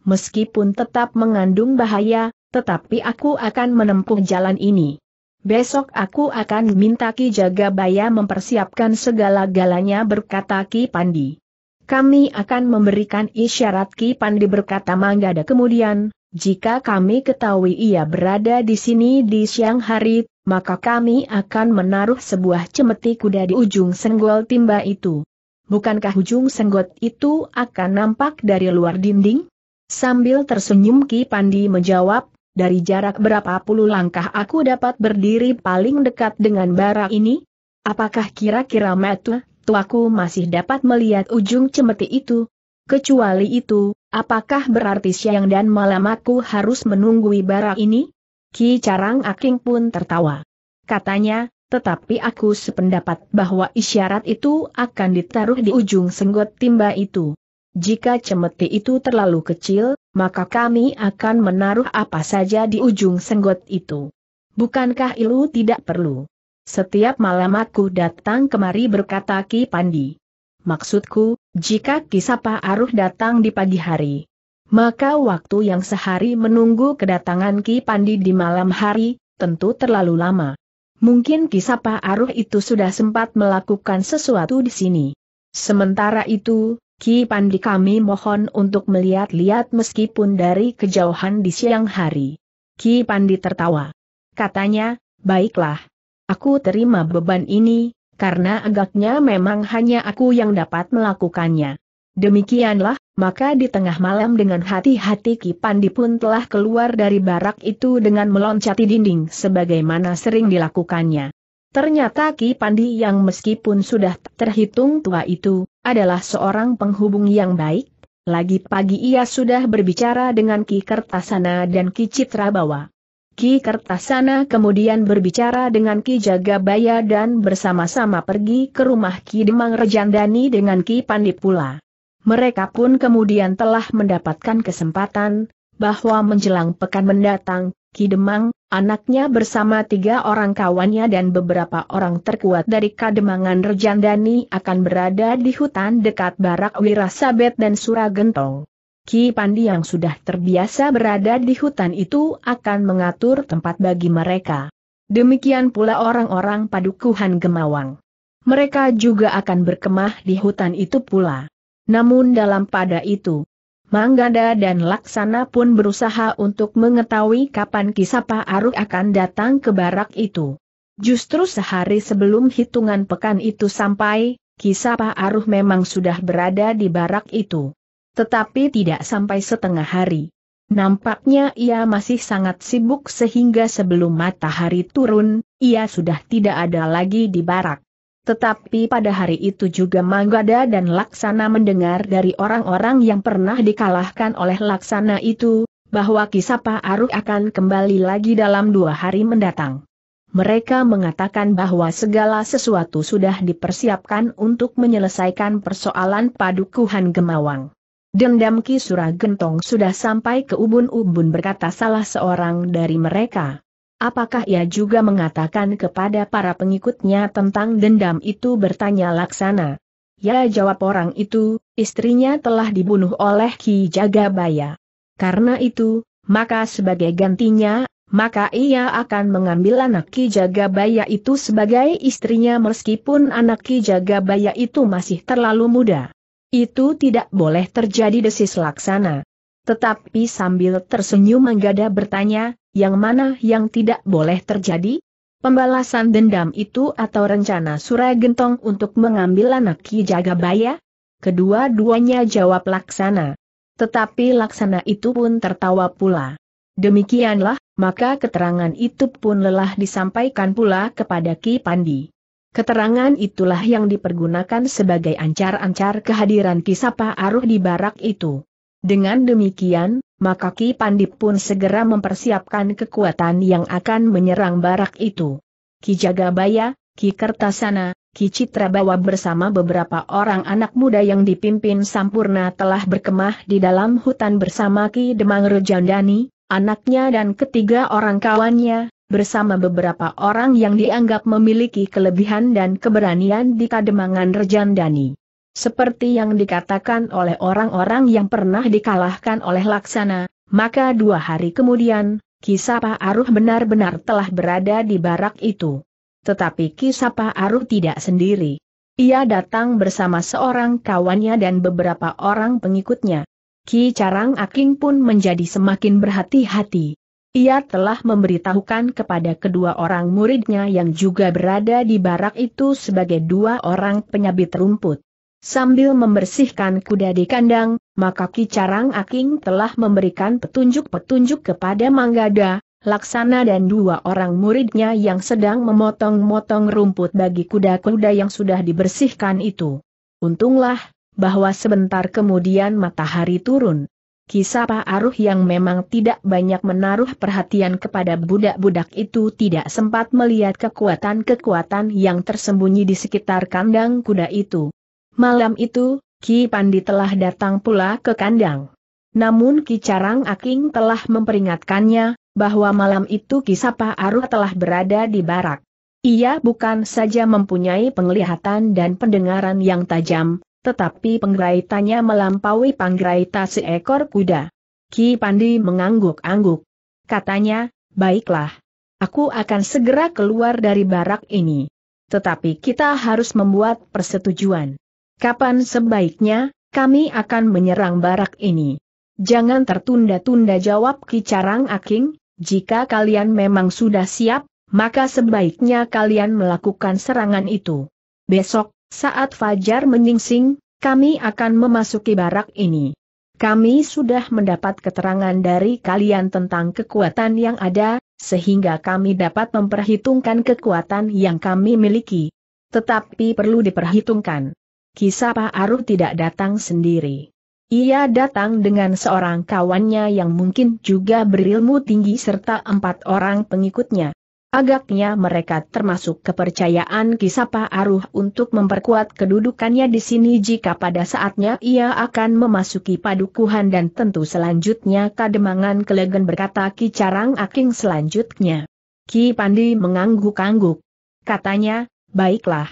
Meskipun tetap mengandung bahaya, tetapi aku akan menempuh jalan ini. Besok aku akan minta Ki Jagabaya mempersiapkan segala galanya berkata Ki Pandi. Kami akan memberikan isyarat Ki Pandi berkata Manggada kemudian, jika kami ketahui ia berada di sini di siang hari, maka kami akan menaruh sebuah cemeti kuda di ujung senggol timba itu. Bukankah ujung senggot itu akan nampak dari luar dinding? Sambil tersenyum Ki Pandi menjawab, dari jarak berapa puluh langkah aku dapat berdiri paling dekat dengan bara ini? Apakah kira-kira metu, tuaku masih dapat melihat ujung cemeti itu? Kecuali itu, apakah berarti siang dan malam aku harus menunggui bara ini? Ki Carang Aking pun tertawa. Katanya, tetapi aku sependapat bahwa isyarat itu akan ditaruh di ujung senggot timba itu. Jika cemeti itu terlalu kecil, maka kami akan menaruh apa saja di ujung senggot itu. Bukankah ilu tidak perlu? Setiap malam aku datang kemari berkata Ki Pandi. Maksudku, jika Kisapa Aruh datang di pagi hari, maka waktu yang sehari menunggu kedatangan Ki Pandi di malam hari, tentu terlalu lama. Mungkin Kisapa Aruh itu sudah sempat melakukan sesuatu di sini. Sementara itu, Ki Pandi kami mohon untuk melihat-lihat meskipun dari kejauhan di siang hari. Ki Pandi tertawa. Katanya, baiklah. Aku terima beban ini, karena agaknya memang hanya aku yang dapat melakukannya. Demikianlah, maka di tengah malam dengan hati-hati Ki Pandi pun telah keluar dari barak itu dengan meloncati dinding sebagaimana sering dilakukannya. Ternyata Ki Pandi yang meskipun sudah terhitung tua itu, adalah seorang penghubung yang baik. Lagi pagi ia sudah berbicara dengan Ki Kertasana dan Ki Citrabawa. Ki Kertasana kemudian berbicara dengan Ki Jagabaya dan bersama-sama pergi ke rumah Ki Demang Rejandani dengan Ki Pandi pula. Mereka pun kemudian telah mendapatkan kesempatan, bahwa menjelang pekan mendatang, Ki Demang, Anaknya bersama tiga orang kawannya dan beberapa orang terkuat dari Kademangan Rejandani akan berada di hutan dekat Barak Wirasabet dan Suragentong. Ki Pandi yang sudah terbiasa berada di hutan itu akan mengatur tempat bagi mereka. Demikian pula orang-orang padukuhan Gemawang. Mereka juga akan berkemah di hutan itu pula. Namun dalam pada itu, Manggada dan Laksana pun berusaha untuk mengetahui kapan Kisapa Aruk akan datang ke barak itu. Justru sehari sebelum hitungan pekan itu sampai, Kisapa Aruh memang sudah berada di barak itu. Tetapi tidak sampai setengah hari. Nampaknya ia masih sangat sibuk sehingga sebelum matahari turun, ia sudah tidak ada lagi di barak. Tetapi pada hari itu juga Manggada dan Laksana mendengar dari orang-orang yang pernah dikalahkan oleh Laksana itu, bahwa Kisapa Aruk akan kembali lagi dalam dua hari mendatang. Mereka mengatakan bahwa segala sesuatu sudah dipersiapkan untuk menyelesaikan persoalan padukuhan Gemawang. Dendam Kisura Gentong sudah sampai ke ubun-ubun berkata salah seorang dari mereka. Apakah ia juga mengatakan kepada para pengikutnya tentang dendam itu bertanya Laksana? Ya jawab orang itu, istrinya telah dibunuh oleh Ki Jagabaya. Karena itu, maka sebagai gantinya, maka ia akan mengambil anak Ki Jagabaya itu sebagai istrinya meskipun anak Ki Jagabaya itu masih terlalu muda. Itu tidak boleh terjadi desis Laksana. Tetapi sambil tersenyum menggada bertanya, yang mana yang tidak boleh terjadi? Pembalasan dendam itu atau rencana Surai Gentong untuk mengambil anak Ki Jagabaya? Kedua-duanya jawab Laksana. Tetapi Laksana itu pun tertawa pula. Demikianlah, maka keterangan itu pun lelah disampaikan pula kepada Ki Pandi. Keterangan itulah yang dipergunakan sebagai ancar-ancar kehadiran Kisapa Aruh di barak itu. Dengan demikian, maka Ki Pandip pun segera mempersiapkan kekuatan yang akan menyerang barak itu. Ki Jagabaya, Ki Kertasana, Ki Citrabawa bersama beberapa orang anak muda yang dipimpin Sampurna telah berkemah di dalam hutan bersama Ki Demang Rejandani, anaknya dan ketiga orang kawannya, bersama beberapa orang yang dianggap memiliki kelebihan dan keberanian di Kademangan Rejandani. Seperti yang dikatakan oleh orang-orang yang pernah dikalahkan oleh Laksana, maka dua hari kemudian, Kisapa Aruh benar-benar telah berada di barak itu. Tetapi Kisapa Aruh tidak sendiri. Ia datang bersama seorang kawannya dan beberapa orang pengikutnya. Ki Carang Aking pun menjadi semakin berhati-hati. Ia telah memberitahukan kepada kedua orang muridnya yang juga berada di barak itu sebagai dua orang penyabit rumput. Sambil membersihkan kuda di kandang, maka Kicarang Aking telah memberikan petunjuk-petunjuk kepada Manggada, Laksana dan dua orang muridnya yang sedang memotong-motong rumput bagi kuda-kuda yang sudah dibersihkan itu. Untunglah, bahwa sebentar kemudian matahari turun. Kisah Pak Aruh yang memang tidak banyak menaruh perhatian kepada budak-budak itu tidak sempat melihat kekuatan-kekuatan yang tersembunyi di sekitar kandang kuda itu. Malam itu, Ki Pandi telah datang pula ke kandang. Namun Ki Carang Aking telah memperingatkannya, bahwa malam itu Ki Sapa Aruh telah berada di barak. Ia bukan saja mempunyai penglihatan dan pendengaran yang tajam, tetapi penggeraitannya melampaui panggeraita seekor kuda. Ki Pandi mengangguk-angguk. Katanya, baiklah. Aku akan segera keluar dari barak ini. Tetapi kita harus membuat persetujuan. Kapan sebaiknya, kami akan menyerang barak ini? Jangan tertunda-tunda jawab Kicarang Aking, jika kalian memang sudah siap, maka sebaiknya kalian melakukan serangan itu. Besok, saat Fajar menyingsing, kami akan memasuki barak ini. Kami sudah mendapat keterangan dari kalian tentang kekuatan yang ada, sehingga kami dapat memperhitungkan kekuatan yang kami miliki. Tetapi perlu diperhitungkan Kisapa Aru tidak datang sendiri. Ia datang dengan seorang kawannya yang mungkin juga berilmu tinggi serta empat orang pengikutnya. Agaknya mereka termasuk kepercayaan Kisapa Aruh untuk memperkuat kedudukannya di sini jika pada saatnya ia akan memasuki padukuhan dan tentu selanjutnya kademangan kelegen berkata Ki Carang Aking selanjutnya. Ki Pandi mengangguk-angguk. Katanya, baiklah.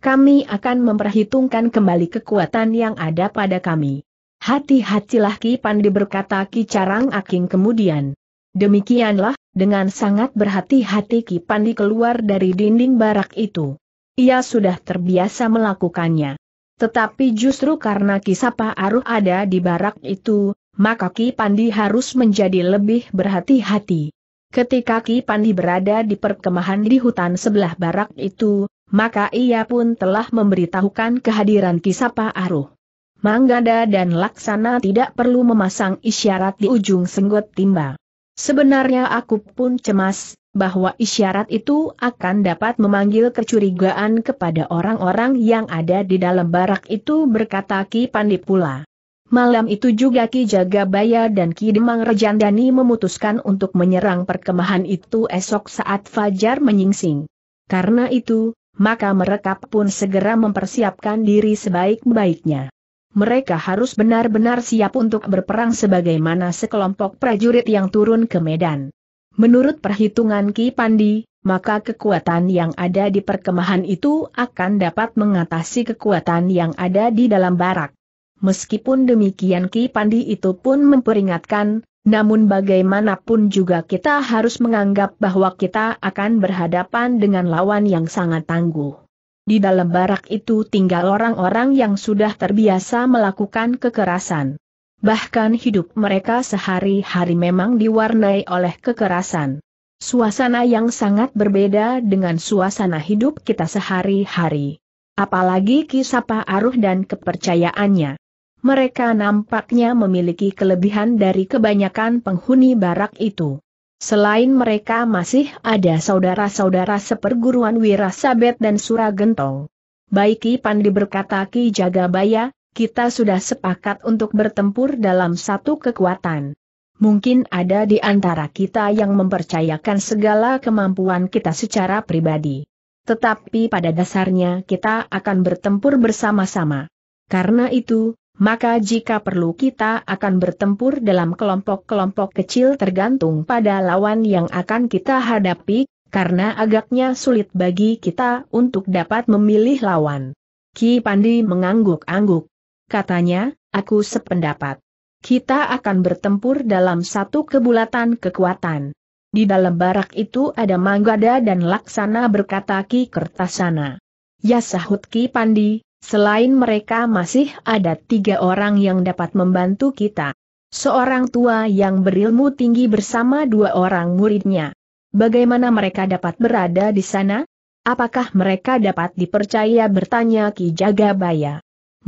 Kami akan memperhitungkan kembali kekuatan yang ada pada kami. Hati-hatilah Ki Pandi berkata Ki Carang Aking kemudian. Demikianlah, dengan sangat berhati-hati Ki Pandi keluar dari dinding barak itu. Ia sudah terbiasa melakukannya. Tetapi justru karena Kisapa Aruh ada di barak itu, maka Ki Pandi harus menjadi lebih berhati-hati. Ketika Ki Pandi berada di perkemahan di hutan sebelah barak itu, maka ia pun telah memberitahukan kehadiran Kisapa Aruh. Manggada dan Laksana tidak perlu memasang isyarat di ujung senggot timba. Sebenarnya aku pun cemas, bahwa isyarat itu akan dapat memanggil kecurigaan kepada orang-orang yang ada di dalam barak itu berkata Ki Pandipula. Malam itu juga Ki Jagabaya dan Ki Demang Rejandani memutuskan untuk menyerang perkemahan itu esok saat Fajar menyingsing. Karena itu, maka mereka pun segera mempersiapkan diri sebaik-baiknya. Mereka harus benar-benar siap untuk berperang sebagaimana sekelompok prajurit yang turun ke medan. Menurut perhitungan Ki Pandi, maka kekuatan yang ada di perkemahan itu akan dapat mengatasi kekuatan yang ada di dalam barak. Meskipun demikian Ki Pandi itu pun memperingatkan, namun bagaimanapun juga kita harus menganggap bahwa kita akan berhadapan dengan lawan yang sangat tangguh. Di dalam barak itu tinggal orang-orang yang sudah terbiasa melakukan kekerasan. Bahkan hidup mereka sehari-hari memang diwarnai oleh kekerasan. Suasana yang sangat berbeda dengan suasana hidup kita sehari-hari. Apalagi kisah Pak Aruh dan kepercayaannya mereka nampaknya memiliki kelebihan dari kebanyakan penghuni barak itu. Selain mereka masih ada saudara-saudara seperguruan Wirasabet dan Suragentong. Baiki Pandi berkata Ki Jagabaya, kita sudah sepakat untuk bertempur dalam satu kekuatan. Mungkin ada di antara kita yang mempercayakan segala kemampuan kita secara pribadi. Tetapi pada dasarnya kita akan bertempur bersama-sama. Karena itu, maka jika perlu kita akan bertempur dalam kelompok-kelompok kecil tergantung pada lawan yang akan kita hadapi, karena agaknya sulit bagi kita untuk dapat memilih lawan. Ki Pandi mengangguk-angguk. Katanya, aku sependapat. Kita akan bertempur dalam satu kebulatan kekuatan. Di dalam barak itu ada Manggada dan Laksana berkata Ki Kertasana. Ya sahut Ki Pandi, Selain mereka masih ada tiga orang yang dapat membantu kita. Seorang tua yang berilmu tinggi bersama dua orang muridnya. Bagaimana mereka dapat berada di sana? Apakah mereka dapat dipercaya bertanya Ki Jagabaya?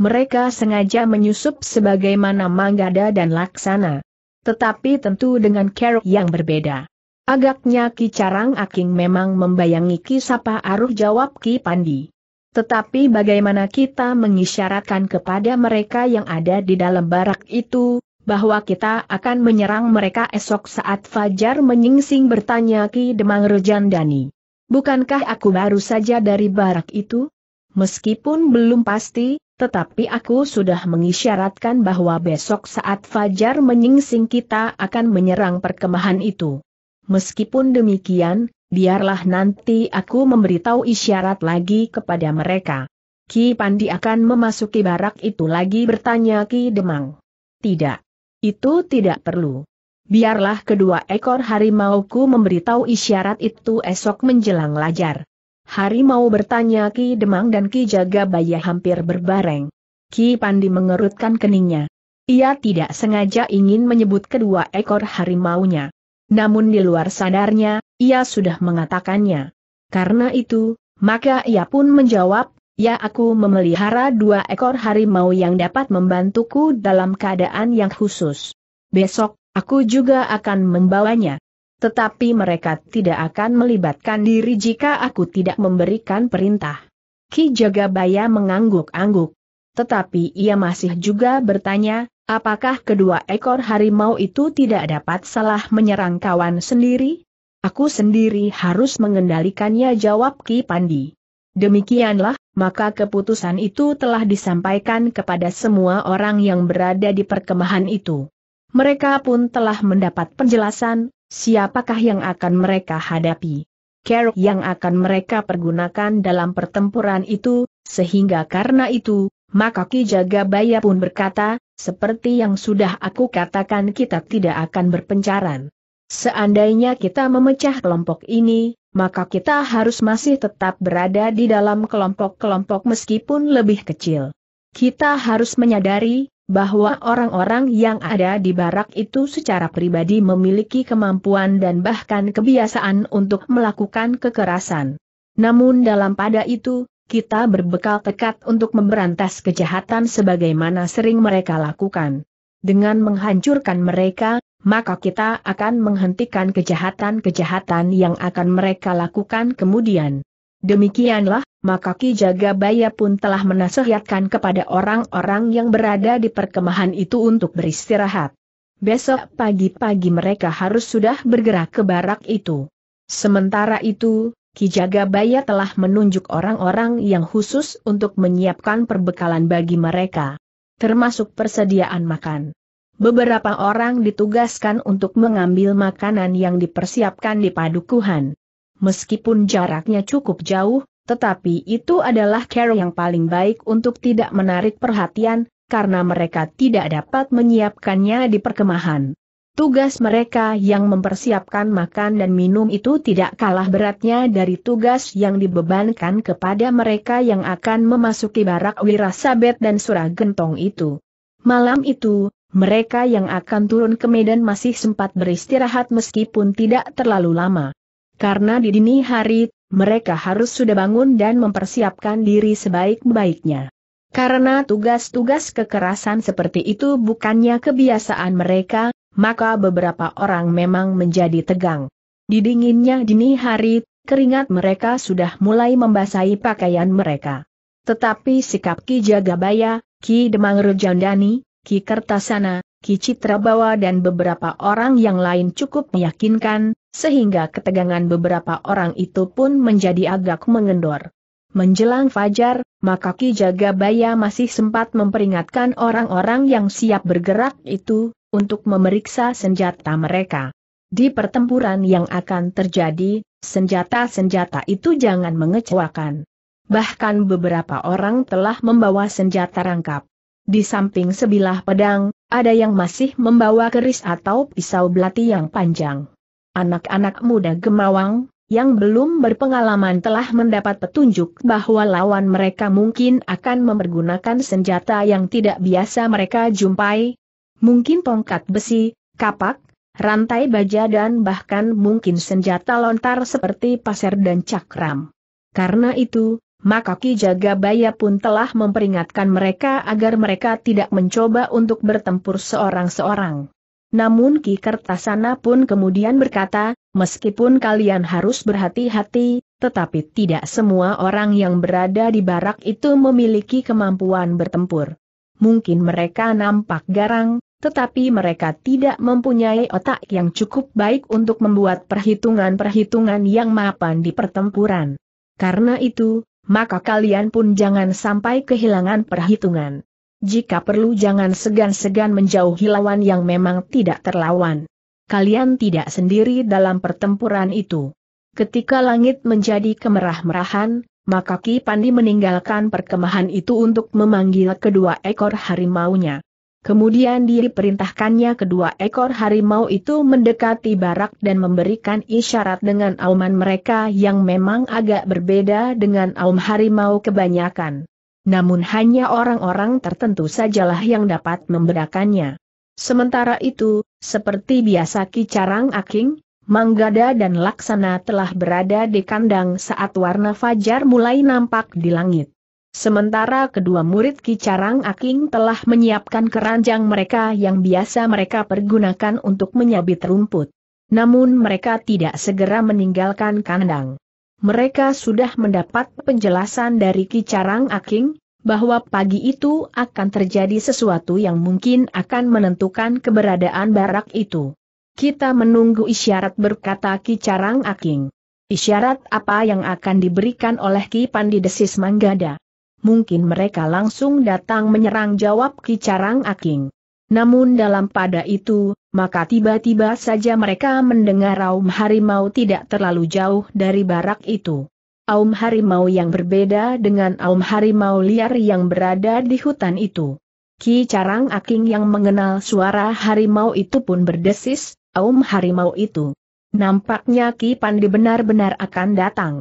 Mereka sengaja menyusup sebagaimana Manggada dan Laksana. Tetapi tentu dengan keruk yang berbeda. Agaknya Ki Carang Aking memang membayangi Ki Sapa Aruh jawab Ki Pandi. Tetapi bagaimana kita mengisyaratkan kepada mereka yang ada di dalam barak itu, bahwa kita akan menyerang mereka esok saat Fajar menyingsing bertanya Ki Demang Dani. Bukankah aku baru saja dari barak itu? Meskipun belum pasti, tetapi aku sudah mengisyaratkan bahwa besok saat Fajar menyingsing kita akan menyerang perkemahan itu. Meskipun demikian, biarlah nanti aku memberitahu isyarat lagi kepada mereka. Ki Pandi akan memasuki barak itu lagi bertanya Ki Demang. Tidak. Itu tidak perlu. Biarlah kedua ekor harimauku memberitahu isyarat itu esok menjelang lajar. Harimau bertanya Ki Demang dan Ki Jagabaya hampir berbareng. Ki Pandi mengerutkan keningnya. Ia tidak sengaja ingin menyebut kedua ekor harimaunya. Namun di luar sadarnya, ia sudah mengatakannya. Karena itu, maka ia pun menjawab, ya aku memelihara dua ekor harimau yang dapat membantuku dalam keadaan yang khusus. Besok, aku juga akan membawanya. Tetapi mereka tidak akan melibatkan diri jika aku tidak memberikan perintah. Ki Jagabaya mengangguk-angguk. Tetapi ia masih juga bertanya, apakah kedua ekor harimau itu tidak dapat salah menyerang kawan sendiri? Aku sendiri harus mengendalikannya jawab Ki Pandi. Demikianlah, maka keputusan itu telah disampaikan kepada semua orang yang berada di perkemahan itu. Mereka pun telah mendapat penjelasan, siapakah yang akan mereka hadapi. Care yang akan mereka pergunakan dalam pertempuran itu, sehingga karena itu, maka Ki Jagabaya pun berkata, seperti yang sudah aku katakan kita tidak akan berpencaran. Seandainya kita memecah kelompok ini, maka kita harus masih tetap berada di dalam kelompok-kelompok meskipun lebih kecil. Kita harus menyadari bahwa orang-orang yang ada di barak itu secara pribadi memiliki kemampuan dan bahkan kebiasaan untuk melakukan kekerasan. Namun dalam pada itu, kita berbekal tekad untuk memberantas kejahatan sebagaimana sering mereka lakukan. Dengan menghancurkan mereka, maka kita akan menghentikan kejahatan-kejahatan yang akan mereka lakukan kemudian. Demikianlah, maka Ki Jagabaya pun telah menasihatkan kepada orang-orang yang berada di perkemahan itu untuk beristirahat. Besok pagi-pagi mereka harus sudah bergerak ke barak itu. Sementara itu, Ki Jagabaya telah menunjuk orang-orang yang khusus untuk menyiapkan perbekalan bagi mereka, termasuk persediaan makan. Beberapa orang ditugaskan untuk mengambil makanan yang dipersiapkan di padukuhan. Meskipun jaraknya cukup jauh, tetapi itu adalah cara yang paling baik untuk tidak menarik perhatian, karena mereka tidak dapat menyiapkannya di perkemahan. Tugas mereka yang mempersiapkan makan dan minum itu tidak kalah beratnya dari tugas yang dibebankan kepada mereka yang akan memasuki barak Wirasabet dan Suragentong itu. Malam itu, mereka yang akan turun ke medan masih sempat beristirahat meskipun tidak terlalu lama. Karena di dini hari, mereka harus sudah bangun dan mempersiapkan diri sebaik-baiknya. Karena tugas-tugas kekerasan seperti itu bukannya kebiasaan mereka, maka beberapa orang memang menjadi tegang. Di dinginnya dini hari, keringat mereka sudah mulai membasahi pakaian mereka. Tetapi sikap Ki Jagabaya, Ki Demang Rejandani, Ki Kertasana, Ki Citrabawa dan beberapa orang yang lain cukup meyakinkan, sehingga ketegangan beberapa orang itu pun menjadi agak mengendor. Menjelang fajar, maka Ki Jagabaya masih sempat memperingatkan orang-orang yang siap bergerak itu, untuk memeriksa senjata mereka. Di pertempuran yang akan terjadi, senjata-senjata itu jangan mengecewakan. Bahkan beberapa orang telah membawa senjata rangkap. Di samping sebilah pedang, ada yang masih membawa keris atau pisau belati yang panjang. Anak-anak muda gemawang, yang belum berpengalaman telah mendapat petunjuk bahwa lawan mereka mungkin akan mempergunakan senjata yang tidak biasa mereka jumpai. Mungkin tongkat besi, kapak, rantai baja dan bahkan mungkin senjata lontar seperti pasir dan cakram. Karena itu, maka Ki Jagabaya pun telah memperingatkan mereka agar mereka tidak mencoba untuk bertempur seorang-seorang. Namun Ki Kertasana pun kemudian berkata, meskipun kalian harus berhati-hati, tetapi tidak semua orang yang berada di barak itu memiliki kemampuan bertempur. Mungkin mereka nampak garang, tetapi mereka tidak mempunyai otak yang cukup baik untuk membuat perhitungan-perhitungan yang mapan di pertempuran. Karena itu, maka kalian pun jangan sampai kehilangan perhitungan. Jika perlu jangan segan-segan menjauhi lawan yang memang tidak terlawan. Kalian tidak sendiri dalam pertempuran itu. Ketika langit menjadi kemerah-merahan, maka Ki Pandi meninggalkan perkemahan itu untuk memanggil kedua ekor harimaunya. Kemudian diperintahkannya kedua ekor harimau itu mendekati barak dan memberikan isyarat dengan auman mereka yang memang agak berbeda dengan aum harimau kebanyakan. Namun hanya orang-orang tertentu sajalah yang dapat membedakannya. Sementara itu, seperti biasa Kicarang Aking, Manggada dan Laksana telah berada di kandang saat warna fajar mulai nampak di langit. Sementara kedua murid Kicarang Aking telah menyiapkan keranjang mereka yang biasa mereka pergunakan untuk menyabit rumput. Namun mereka tidak segera meninggalkan kandang. Mereka sudah mendapat penjelasan dari Kicarang Aking, bahwa pagi itu akan terjadi sesuatu yang mungkin akan menentukan keberadaan barak itu. Kita menunggu isyarat berkata Kicarang Aking. Isyarat apa yang akan diberikan oleh Ki Pandidesis Manggada? mungkin mereka langsung datang menyerang jawab Kicarang Aking. Namun dalam pada itu, maka tiba-tiba saja mereka mendengar Aum Harimau tidak terlalu jauh dari barak itu. Aum Harimau yang berbeda dengan Aum Harimau liar yang berada di hutan itu. Ki Carang Aking yang mengenal suara harimau itu pun berdesis, Aum Harimau itu. Nampaknya Ki Pandi benar-benar akan datang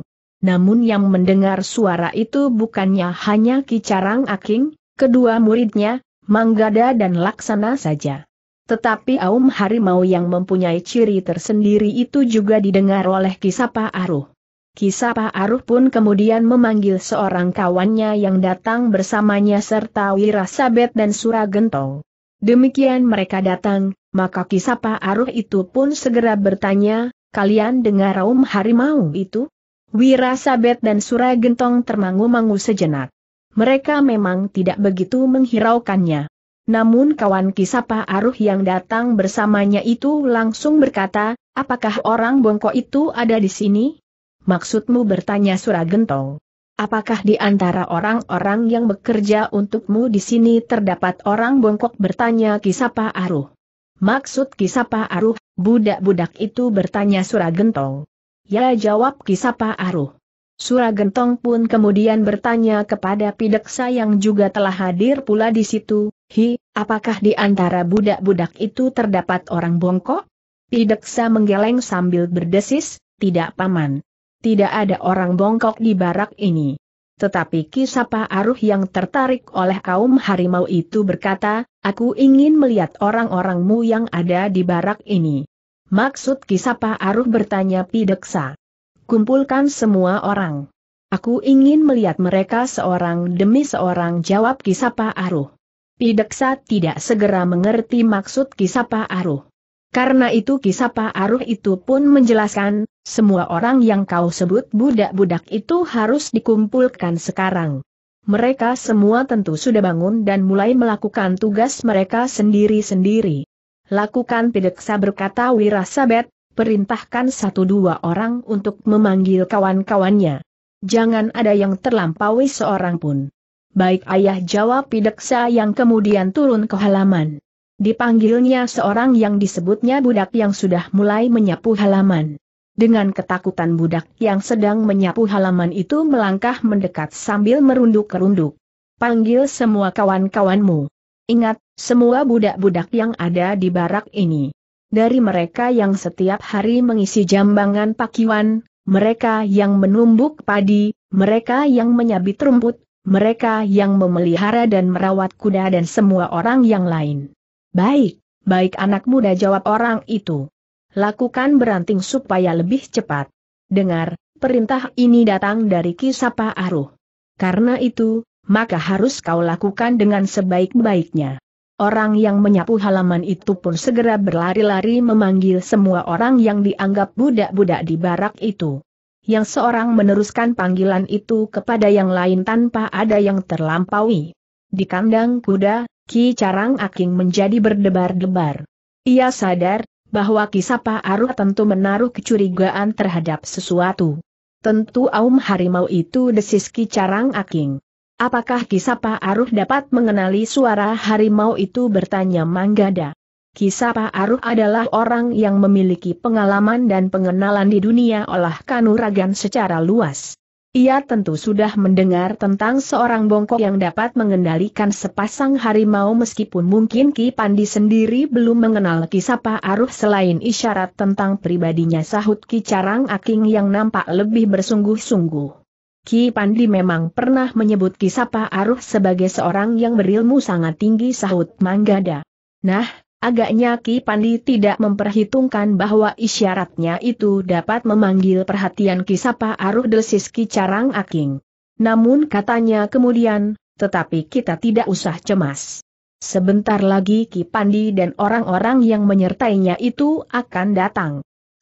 namun yang mendengar suara itu bukannya hanya Kicarang Aking, kedua muridnya, Manggada dan Laksana saja. Tetapi Aum Harimau yang mempunyai ciri tersendiri itu juga didengar oleh Kisapa Aruh. Kisapa Aruh pun kemudian memanggil seorang kawannya yang datang bersamanya serta Wirasabet dan Suragentong. Demikian mereka datang, maka Kisapa Aruh itu pun segera bertanya, kalian dengar Aum Harimau itu? Wira Sabet dan Suragentong termangu-mangu sejenak. Mereka memang tidak begitu menghiraukannya. Namun kawan Kisapa Aruh yang datang bersamanya itu langsung berkata, apakah orang bongkok itu ada di sini? Maksudmu bertanya Suragentong. Apakah di antara orang-orang yang bekerja untukmu di sini terdapat orang bongkok bertanya Kisapa Aruh? Maksud Kisapa Aruh, budak-budak itu bertanya Suragentong. Ya jawab Kisapa Aruh. Suragentong pun kemudian bertanya kepada Pideksa yang juga telah hadir pula di situ, Hi, apakah di antara budak-budak itu terdapat orang bongkok? Pideksa menggeleng sambil berdesis, tidak paman. Tidak ada orang bongkok di barak ini. Tetapi Kisapa Aruh yang tertarik oleh kaum harimau itu berkata, aku ingin melihat orang-orangmu yang ada di barak ini. Maksud Kisapa Aruh bertanya Pideksa. Kumpulkan semua orang. Aku ingin melihat mereka seorang demi seorang jawab Kisapa Aruh. Pideksa tidak segera mengerti maksud Kisapa Aruh. Karena itu Kisapa Aruh itu pun menjelaskan, semua orang yang kau sebut budak-budak itu harus dikumpulkan sekarang. Mereka semua tentu sudah bangun dan mulai melakukan tugas mereka sendiri-sendiri lakukan pideksa berkata Wirasabet, perintahkan satu dua orang untuk memanggil kawan-kawannya. Jangan ada yang terlampaui seorang pun. Baik ayah jawab Pideksa yang kemudian turun ke halaman. Dipanggilnya seorang yang disebutnya budak yang sudah mulai menyapu halaman. Dengan ketakutan budak yang sedang menyapu halaman itu melangkah mendekat sambil merunduk-kerunduk. Panggil semua kawan-kawanmu. Ingat, semua budak-budak yang ada di barak ini. Dari mereka yang setiap hari mengisi jambangan pakiwan, mereka yang menumbuk padi, mereka yang menyabit rumput, mereka yang memelihara dan merawat kuda dan semua orang yang lain. Baik, baik anak muda jawab orang itu. Lakukan beranting supaya lebih cepat. Dengar, perintah ini datang dari Kisapa Aruh. Karena itu, maka harus kau lakukan dengan sebaik-baiknya. Orang yang menyapu halaman itu pun segera berlari-lari memanggil semua orang yang dianggap budak-budak di barak itu. Yang seorang meneruskan panggilan itu kepada yang lain tanpa ada yang terlampaui. Di kandang kuda, Ki Carang Aking menjadi berdebar-debar. Ia sadar, bahwa Ki Sapa Aru tentu menaruh kecurigaan terhadap sesuatu. Tentu Aum Harimau itu desis Ki Carang Aking. Apakah Kisapa Aruh dapat mengenali suara harimau itu bertanya Manggada. Kisapa Aruh adalah orang yang memiliki pengalaman dan pengenalan di dunia olah kanuragan secara luas. Ia tentu sudah mendengar tentang seorang bongkok yang dapat mengendalikan sepasang harimau meskipun mungkin Ki Pandi sendiri belum mengenal Kisapa Aruh selain isyarat tentang pribadinya sahut Ki Carang Aking yang nampak lebih bersungguh-sungguh. Ki Pandi memang pernah menyebut Kisapa Aruh sebagai seorang yang berilmu sangat tinggi sahut Manggada. Nah, agaknya Ki Pandi tidak memperhitungkan bahwa isyaratnya itu dapat memanggil perhatian Kisapa Aruh Delsis Ki Carang Aking. Namun katanya kemudian, tetapi kita tidak usah cemas. Sebentar lagi Ki Pandi dan orang-orang yang menyertainya itu akan datang.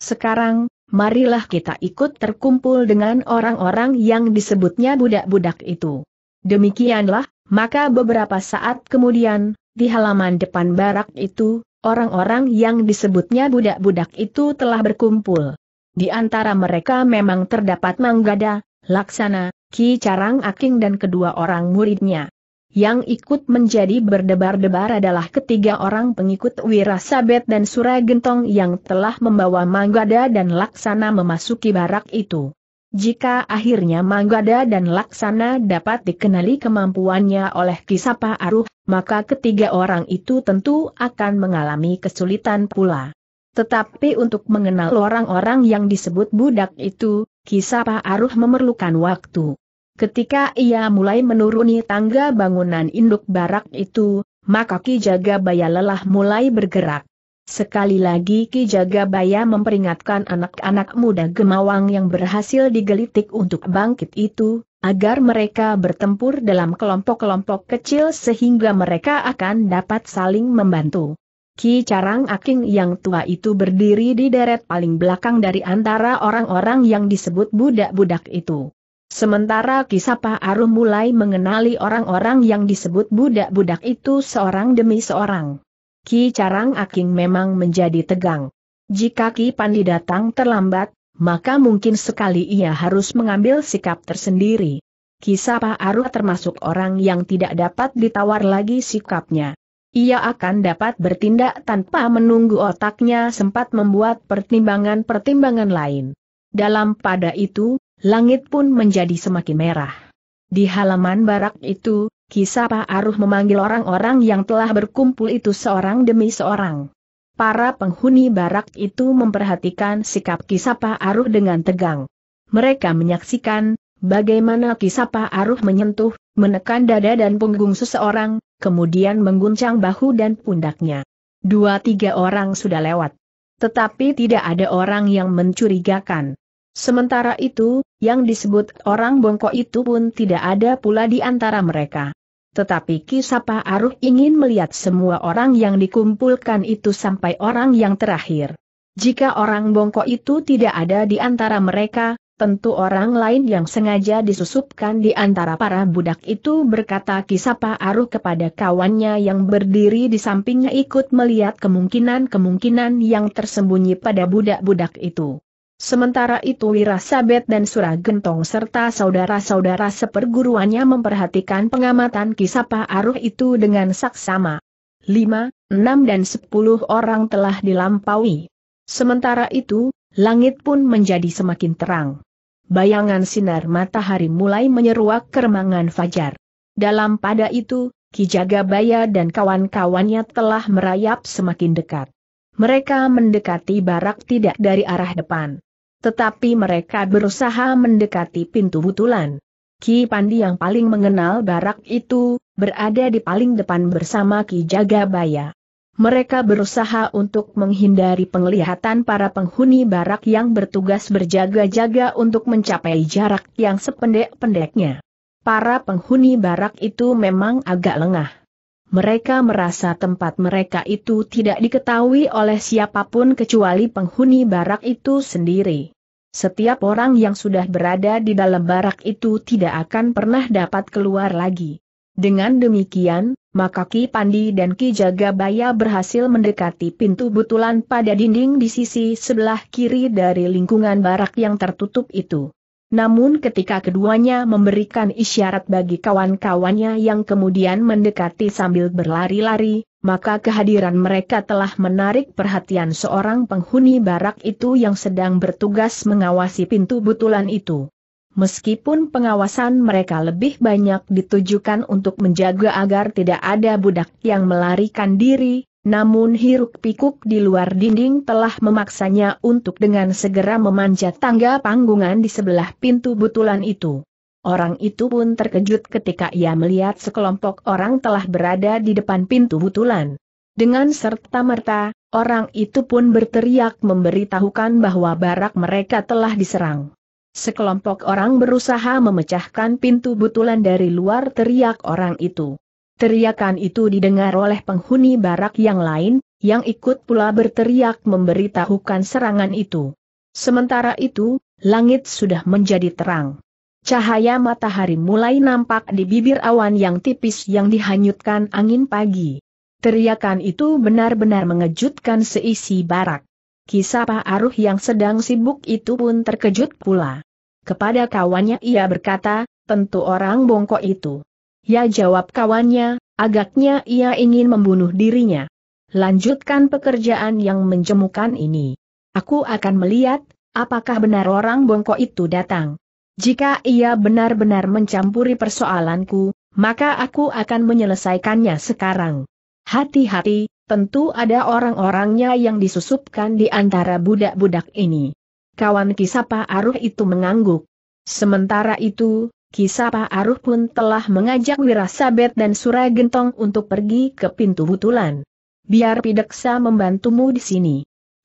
Sekarang, marilah kita ikut terkumpul dengan orang-orang yang disebutnya budak-budak itu. Demikianlah, maka beberapa saat kemudian, di halaman depan barak itu, orang-orang yang disebutnya budak-budak itu telah berkumpul. Di antara mereka memang terdapat Manggada, Laksana, Ki Carang Aking dan kedua orang muridnya. Yang ikut menjadi berdebar-debar adalah ketiga orang pengikut Wirasabet dan Suragentong yang telah membawa Manggada dan Laksana memasuki barak itu. Jika akhirnya Manggada dan Laksana dapat dikenali kemampuannya oleh Kisapa Aruh, maka ketiga orang itu tentu akan mengalami kesulitan pula. Tetapi untuk mengenal orang-orang yang disebut budak itu, Kisapa Aruh memerlukan waktu. Ketika ia mulai menuruni tangga bangunan induk barak itu, maka Ki Jagabaya lelah mulai bergerak. Sekali lagi Ki Jagabaya memperingatkan anak-anak muda Gemawang yang berhasil digelitik untuk bangkit itu, agar mereka bertempur dalam kelompok-kelompok kecil sehingga mereka akan dapat saling membantu. Ki Carang Aking yang tua itu berdiri di deret paling belakang dari antara orang-orang yang disebut budak-budak itu. Sementara Kisapa Arum mulai mengenali orang-orang yang disebut budak-budak itu seorang demi seorang. Ki Carang Aking memang menjadi tegang. Jika Ki Pandi datang terlambat, maka mungkin sekali ia harus mengambil sikap tersendiri. Kisapa Aru termasuk orang yang tidak dapat ditawar lagi sikapnya. Ia akan dapat bertindak tanpa menunggu otaknya sempat membuat pertimbangan-pertimbangan lain. Dalam pada itu, langit pun menjadi semakin merah. Di halaman barak itu, Kisapa Aruh memanggil orang-orang yang telah berkumpul itu seorang demi seorang. Para penghuni barak itu memperhatikan sikap Kisapa Aruh dengan tegang. Mereka menyaksikan, bagaimana Kisapa Aruh menyentuh, menekan dada dan punggung seseorang, kemudian mengguncang bahu dan pundaknya. Dua tiga orang sudah lewat. Tetapi tidak ada orang yang mencurigakan. Sementara itu, yang disebut orang bongkok itu pun tidak ada pula di antara mereka. Tetapi Kisapa Aruh ingin melihat semua orang yang dikumpulkan itu sampai orang yang terakhir. Jika orang bongkok itu tidak ada di antara mereka, tentu orang lain yang sengaja disusupkan di antara para budak itu berkata Kisapa Aruh kepada kawannya yang berdiri di sampingnya ikut melihat kemungkinan-kemungkinan yang tersembunyi pada budak-budak itu. Sementara itu Wirasabet dan Suragentong serta saudara-saudara seperguruannya memperhatikan pengamatan kisapa aruh itu dengan saksama. Lima, enam dan sepuluh orang telah dilampaui. Sementara itu, langit pun menjadi semakin terang. Bayangan sinar matahari mulai menyeruak keremangan fajar. Dalam pada itu, Ki Jagabaya dan kawan-kawannya telah merayap semakin dekat. Mereka mendekati barak tidak dari arah depan. Tetapi mereka berusaha mendekati pintu butulan. Ki Pandi yang paling mengenal barak itu, berada di paling depan bersama Ki Jagabaya. Mereka berusaha untuk menghindari penglihatan para penghuni barak yang bertugas berjaga-jaga untuk mencapai jarak yang sependek-pendeknya. Para penghuni barak itu memang agak lengah mereka merasa tempat mereka itu tidak diketahui oleh siapapun kecuali penghuni barak itu sendiri. Setiap orang yang sudah berada di dalam barak itu tidak akan pernah dapat keluar lagi. Dengan demikian, maka Ki Pandi dan Ki Jagabaya berhasil mendekati pintu butulan pada dinding di sisi sebelah kiri dari lingkungan barak yang tertutup itu. Namun ketika keduanya memberikan isyarat bagi kawan-kawannya yang kemudian mendekati sambil berlari-lari, maka kehadiran mereka telah menarik perhatian seorang penghuni barak itu yang sedang bertugas mengawasi pintu butulan itu. Meskipun pengawasan mereka lebih banyak ditujukan untuk menjaga agar tidak ada budak yang melarikan diri, namun hiruk pikuk di luar dinding telah memaksanya untuk dengan segera memanjat tangga panggungan di sebelah pintu butulan itu. Orang itu pun terkejut ketika ia melihat sekelompok orang telah berada di depan pintu butulan. Dengan serta-merta, orang itu pun berteriak memberitahukan bahwa barak mereka telah diserang. Sekelompok orang berusaha memecahkan pintu butulan dari luar teriak orang itu. Teriakan itu didengar oleh penghuni barak yang lain, yang ikut pula berteriak memberitahukan serangan itu. Sementara itu, langit sudah menjadi terang. Cahaya matahari mulai nampak di bibir awan yang tipis yang dihanyutkan angin pagi. Teriakan itu benar-benar mengejutkan seisi barak. Kisah Aruh yang sedang sibuk itu pun terkejut pula. Kepada kawannya ia berkata, tentu orang bongkok itu. Ya jawab kawannya, agaknya ia ingin membunuh dirinya. Lanjutkan pekerjaan yang menjemukan ini. Aku akan melihat, apakah benar orang bongkok itu datang. Jika ia benar-benar mencampuri persoalanku, maka aku akan menyelesaikannya sekarang. Hati-hati, tentu ada orang-orangnya yang disusupkan di antara budak-budak ini. Kawan Kisapa Aruh itu mengangguk. Sementara itu, Kisapa Aruh pun telah mengajak Wirasabet dan Suragentong untuk pergi ke pintu butulan. Biar Pideksa membantumu di sini.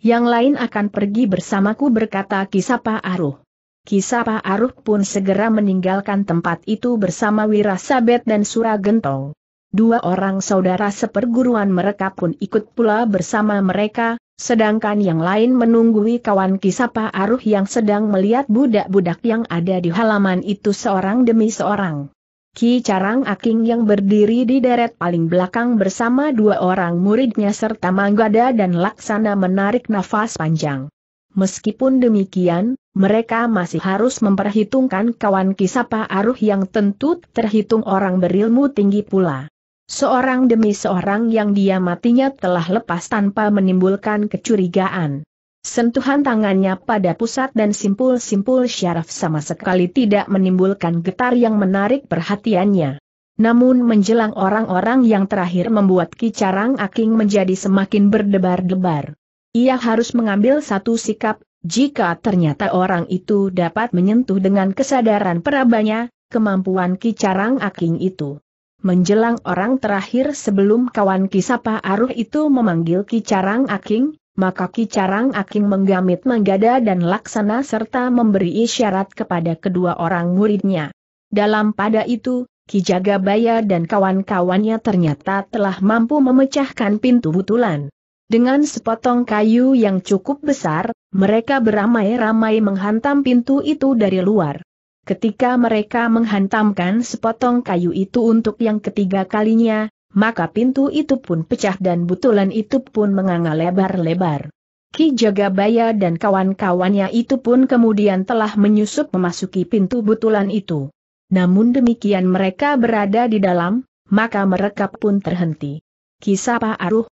Yang lain akan pergi bersamaku berkata Kisapa Aruh. Kisapa Aruh pun segera meninggalkan tempat itu bersama Wirasabet dan Suragentong. Dua orang saudara seperguruan mereka pun ikut pula bersama mereka, Sedangkan yang lain menunggui kawan Kisapa Aruh yang sedang melihat budak-budak yang ada di halaman itu seorang demi seorang. Ki Carang Aking yang berdiri di deret paling belakang bersama dua orang muridnya serta Manggada dan Laksana menarik nafas panjang. Meskipun demikian, mereka masih harus memperhitungkan kawan Kisapa Aruh yang tentu terhitung orang berilmu tinggi pula. Seorang demi seorang yang dia matinya telah lepas tanpa menimbulkan kecurigaan. Sentuhan tangannya pada pusat dan simpul-simpul syaraf sama sekali tidak menimbulkan getar yang menarik perhatiannya. Namun menjelang orang-orang yang terakhir membuat Kicarang Aking menjadi semakin berdebar-debar. Ia harus mengambil satu sikap, jika ternyata orang itu dapat menyentuh dengan kesadaran perabanya, kemampuan Kicarang Aking itu menjelang orang terakhir sebelum kawan Kisapa Aruh itu memanggil Kicarang Aking, maka Kicarang Aking menggamit menggada dan laksana serta memberi isyarat kepada kedua orang muridnya. Dalam pada itu, Kijagabaya dan kawan-kawannya ternyata telah mampu memecahkan pintu butulan. Dengan sepotong kayu yang cukup besar, mereka beramai-ramai menghantam pintu itu dari luar. Ketika mereka menghantamkan sepotong kayu itu untuk yang ketiga kalinya, maka pintu itu pun pecah dan butulan itu pun menganga lebar-lebar. Ki Jagabaya dan kawan-kawannya itu pun kemudian telah menyusup memasuki pintu butulan itu. Namun demikian mereka berada di dalam, maka mereka pun terhenti. Kisah Pak Aruh,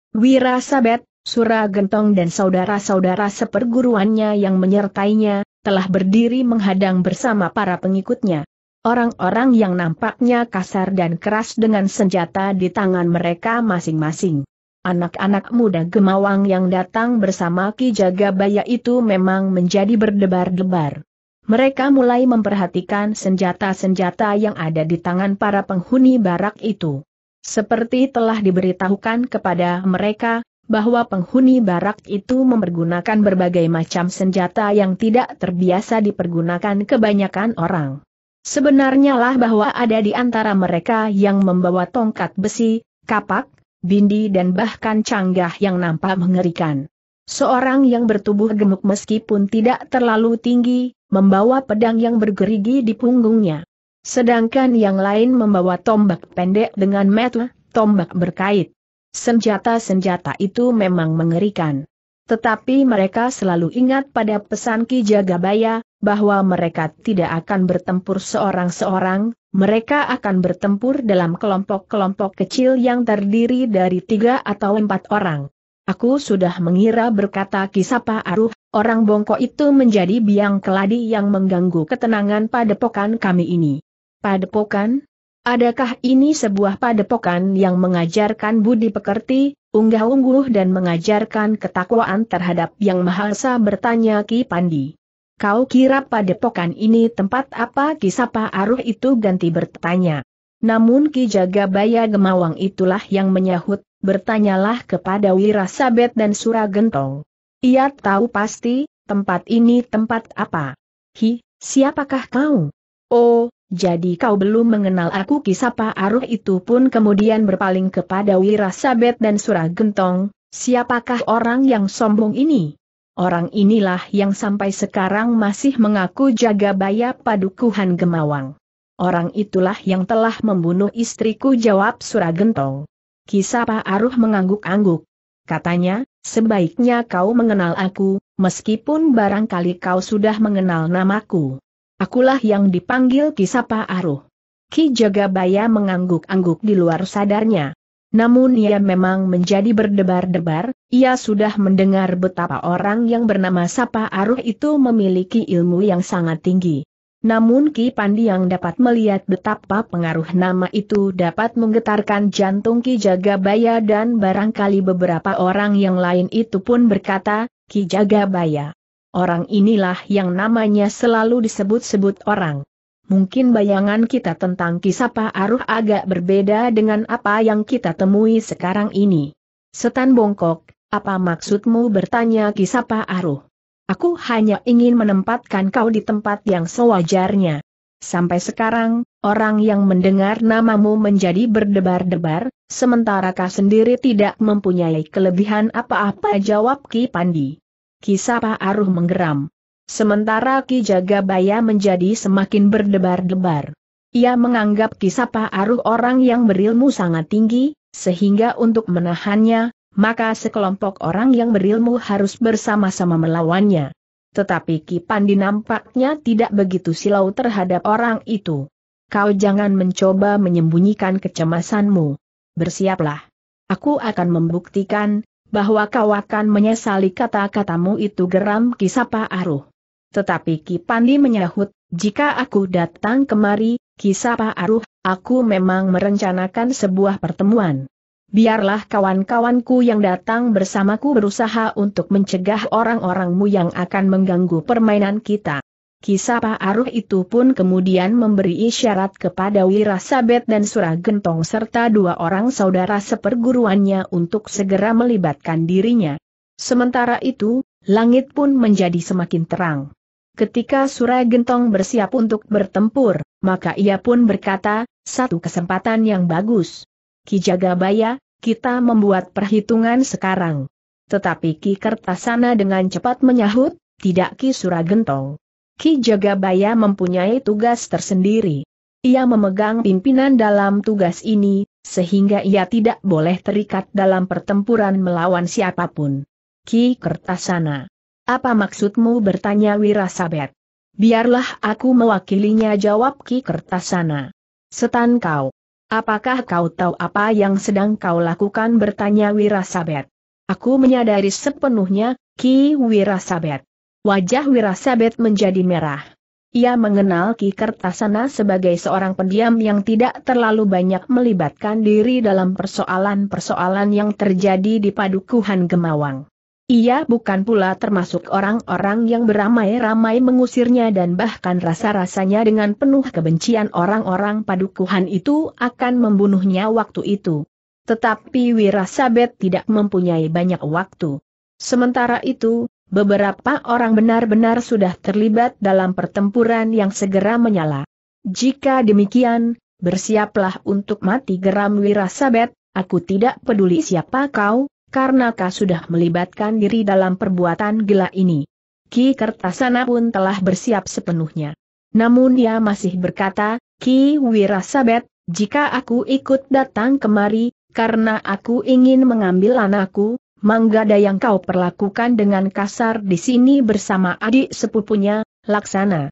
Sura Gentong dan saudara-saudara seperguruannya yang menyertainya, telah berdiri menghadang bersama para pengikutnya. Orang-orang yang nampaknya kasar dan keras dengan senjata di tangan mereka masing-masing. Anak-anak muda gemawang yang datang bersama Ki Jagabaya itu memang menjadi berdebar-debar. Mereka mulai memperhatikan senjata-senjata yang ada di tangan para penghuni barak itu. Seperti telah diberitahukan kepada mereka, bahwa penghuni barak itu mempergunakan berbagai macam senjata yang tidak terbiasa dipergunakan kebanyakan orang. Sebenarnya lah bahwa ada di antara mereka yang membawa tongkat besi, kapak, bindi dan bahkan canggah yang nampak mengerikan. Seorang yang bertubuh gemuk meskipun tidak terlalu tinggi, membawa pedang yang bergerigi di punggungnya. Sedangkan yang lain membawa tombak pendek dengan metu, tombak berkait. Senjata-senjata itu memang mengerikan. Tetapi mereka selalu ingat pada pesan Ki Jagabaya, bahwa mereka tidak akan bertempur seorang-seorang, mereka akan bertempur dalam kelompok-kelompok kecil yang terdiri dari tiga atau empat orang. Aku sudah mengira berkata Kisapa Aruh, orang bongkok itu menjadi biang keladi yang mengganggu ketenangan padepokan kami ini. Padepokan? Adakah ini sebuah padepokan yang mengajarkan budi pekerti, unggah-ungguh dan mengajarkan ketakwaan terhadap Yang Maha Esa bertanya Ki Pandi. Kau kira padepokan ini tempat apa Kisapa Aruh itu ganti bertanya. Namun Ki Jagabaya Gemawang itulah yang menyahut, bertanyalah kepada Wirasabet dan Suragentong. Ia tahu pasti, tempat ini tempat apa. Hi, siapakah kau? Oh, jadi kau belum mengenal aku kisapa aruh itu pun kemudian berpaling kepada Wirasabet dan Suragentong, siapakah orang yang sombong ini? Orang inilah yang sampai sekarang masih mengaku jaga baya padukuhan Gemawang. Orang itulah yang telah membunuh istriku jawab Suragentong. Kisapa Aruh mengangguk-angguk. Katanya, sebaiknya kau mengenal aku, meskipun barangkali kau sudah mengenal namaku. Akulah yang dipanggil Kisapa Aruh. Ki Jagabaya mengangguk-angguk di luar sadarnya. Namun ia memang menjadi berdebar-debar, ia sudah mendengar betapa orang yang bernama Sapa Aruh itu memiliki ilmu yang sangat tinggi. Namun Ki Pandi yang dapat melihat betapa pengaruh nama itu dapat menggetarkan jantung Ki Jagabaya dan barangkali beberapa orang yang lain itu pun berkata, Ki Jagabaya. Orang inilah yang namanya selalu disebut-sebut orang. Mungkin bayangan kita tentang kisah Pak Aruh agak berbeda dengan apa yang kita temui sekarang ini. Setan bongkok, apa maksudmu bertanya kisah Pak Aruh? Aku hanya ingin menempatkan kau di tempat yang sewajarnya. Sampai sekarang, orang yang mendengar namamu menjadi berdebar-debar, sementara kau sendiri tidak mempunyai kelebihan apa-apa jawab Ki Pandi. Kisapa Aruh menggeram. Sementara Ki Jagabaya menjadi semakin berdebar-debar. Ia menganggap Kisapa Aruh orang yang berilmu sangat tinggi, sehingga untuk menahannya, maka sekelompok orang yang berilmu harus bersama-sama melawannya. Tetapi Ki Pandi nampaknya tidak begitu silau terhadap orang itu. Kau jangan mencoba menyembunyikan kecemasanmu. Bersiaplah. Aku akan membuktikan, bahwa kau akan menyesali kata-katamu itu geram Kisapa Aruh. Tetapi kipandi menyahut, jika aku datang kemari, Kisapa Aruh, aku memang merencanakan sebuah pertemuan. Biarlah kawan-kawanku yang datang bersamaku berusaha untuk mencegah orang-orangmu yang akan mengganggu permainan kita. Kisapa Aruh itu pun kemudian memberi isyarat kepada Wirasabet dan Suragentong serta dua orang saudara seperguruannya untuk segera melibatkan dirinya. Sementara itu, langit pun menjadi semakin terang. Ketika Suragentong bersiap untuk bertempur, maka ia pun berkata, satu kesempatan yang bagus. Ki Jagabaya, kita membuat perhitungan sekarang. Tetapi Ki Kertasana dengan cepat menyahut, tidak Ki Suragentong. Ki Jagabaya mempunyai tugas tersendiri. Ia memegang pimpinan dalam tugas ini, sehingga ia tidak boleh terikat dalam pertempuran melawan siapapun. Ki Kertasana. Apa maksudmu bertanya Wirasabet? Biarlah aku mewakilinya jawab Ki Kertasana. Setan kau. Apakah kau tahu apa yang sedang kau lakukan bertanya Wirasabet? Aku menyadari sepenuhnya, Ki Wirasabet. Wajah Wirasabet menjadi merah. Ia mengenal Ki Kertasana sebagai seorang pendiam yang tidak terlalu banyak melibatkan diri dalam persoalan-persoalan yang terjadi di padukuhan Gemawang. Ia bukan pula termasuk orang-orang yang beramai-ramai mengusirnya dan bahkan rasa-rasanya dengan penuh kebencian orang-orang padukuhan itu akan membunuhnya waktu itu. Tetapi Wirasabet tidak mempunyai banyak waktu. Sementara itu, beberapa orang benar-benar sudah terlibat dalam pertempuran yang segera menyala. Jika demikian, bersiaplah untuk mati geram Wirasabet, aku tidak peduli siapa kau, karena kau sudah melibatkan diri dalam perbuatan gila ini. Ki Kertasana pun telah bersiap sepenuhnya. Namun ia masih berkata, Ki Wirasabet, jika aku ikut datang kemari, karena aku ingin mengambil anakku, Manggada yang kau perlakukan dengan kasar di sini bersama adik sepupunya, Laksana.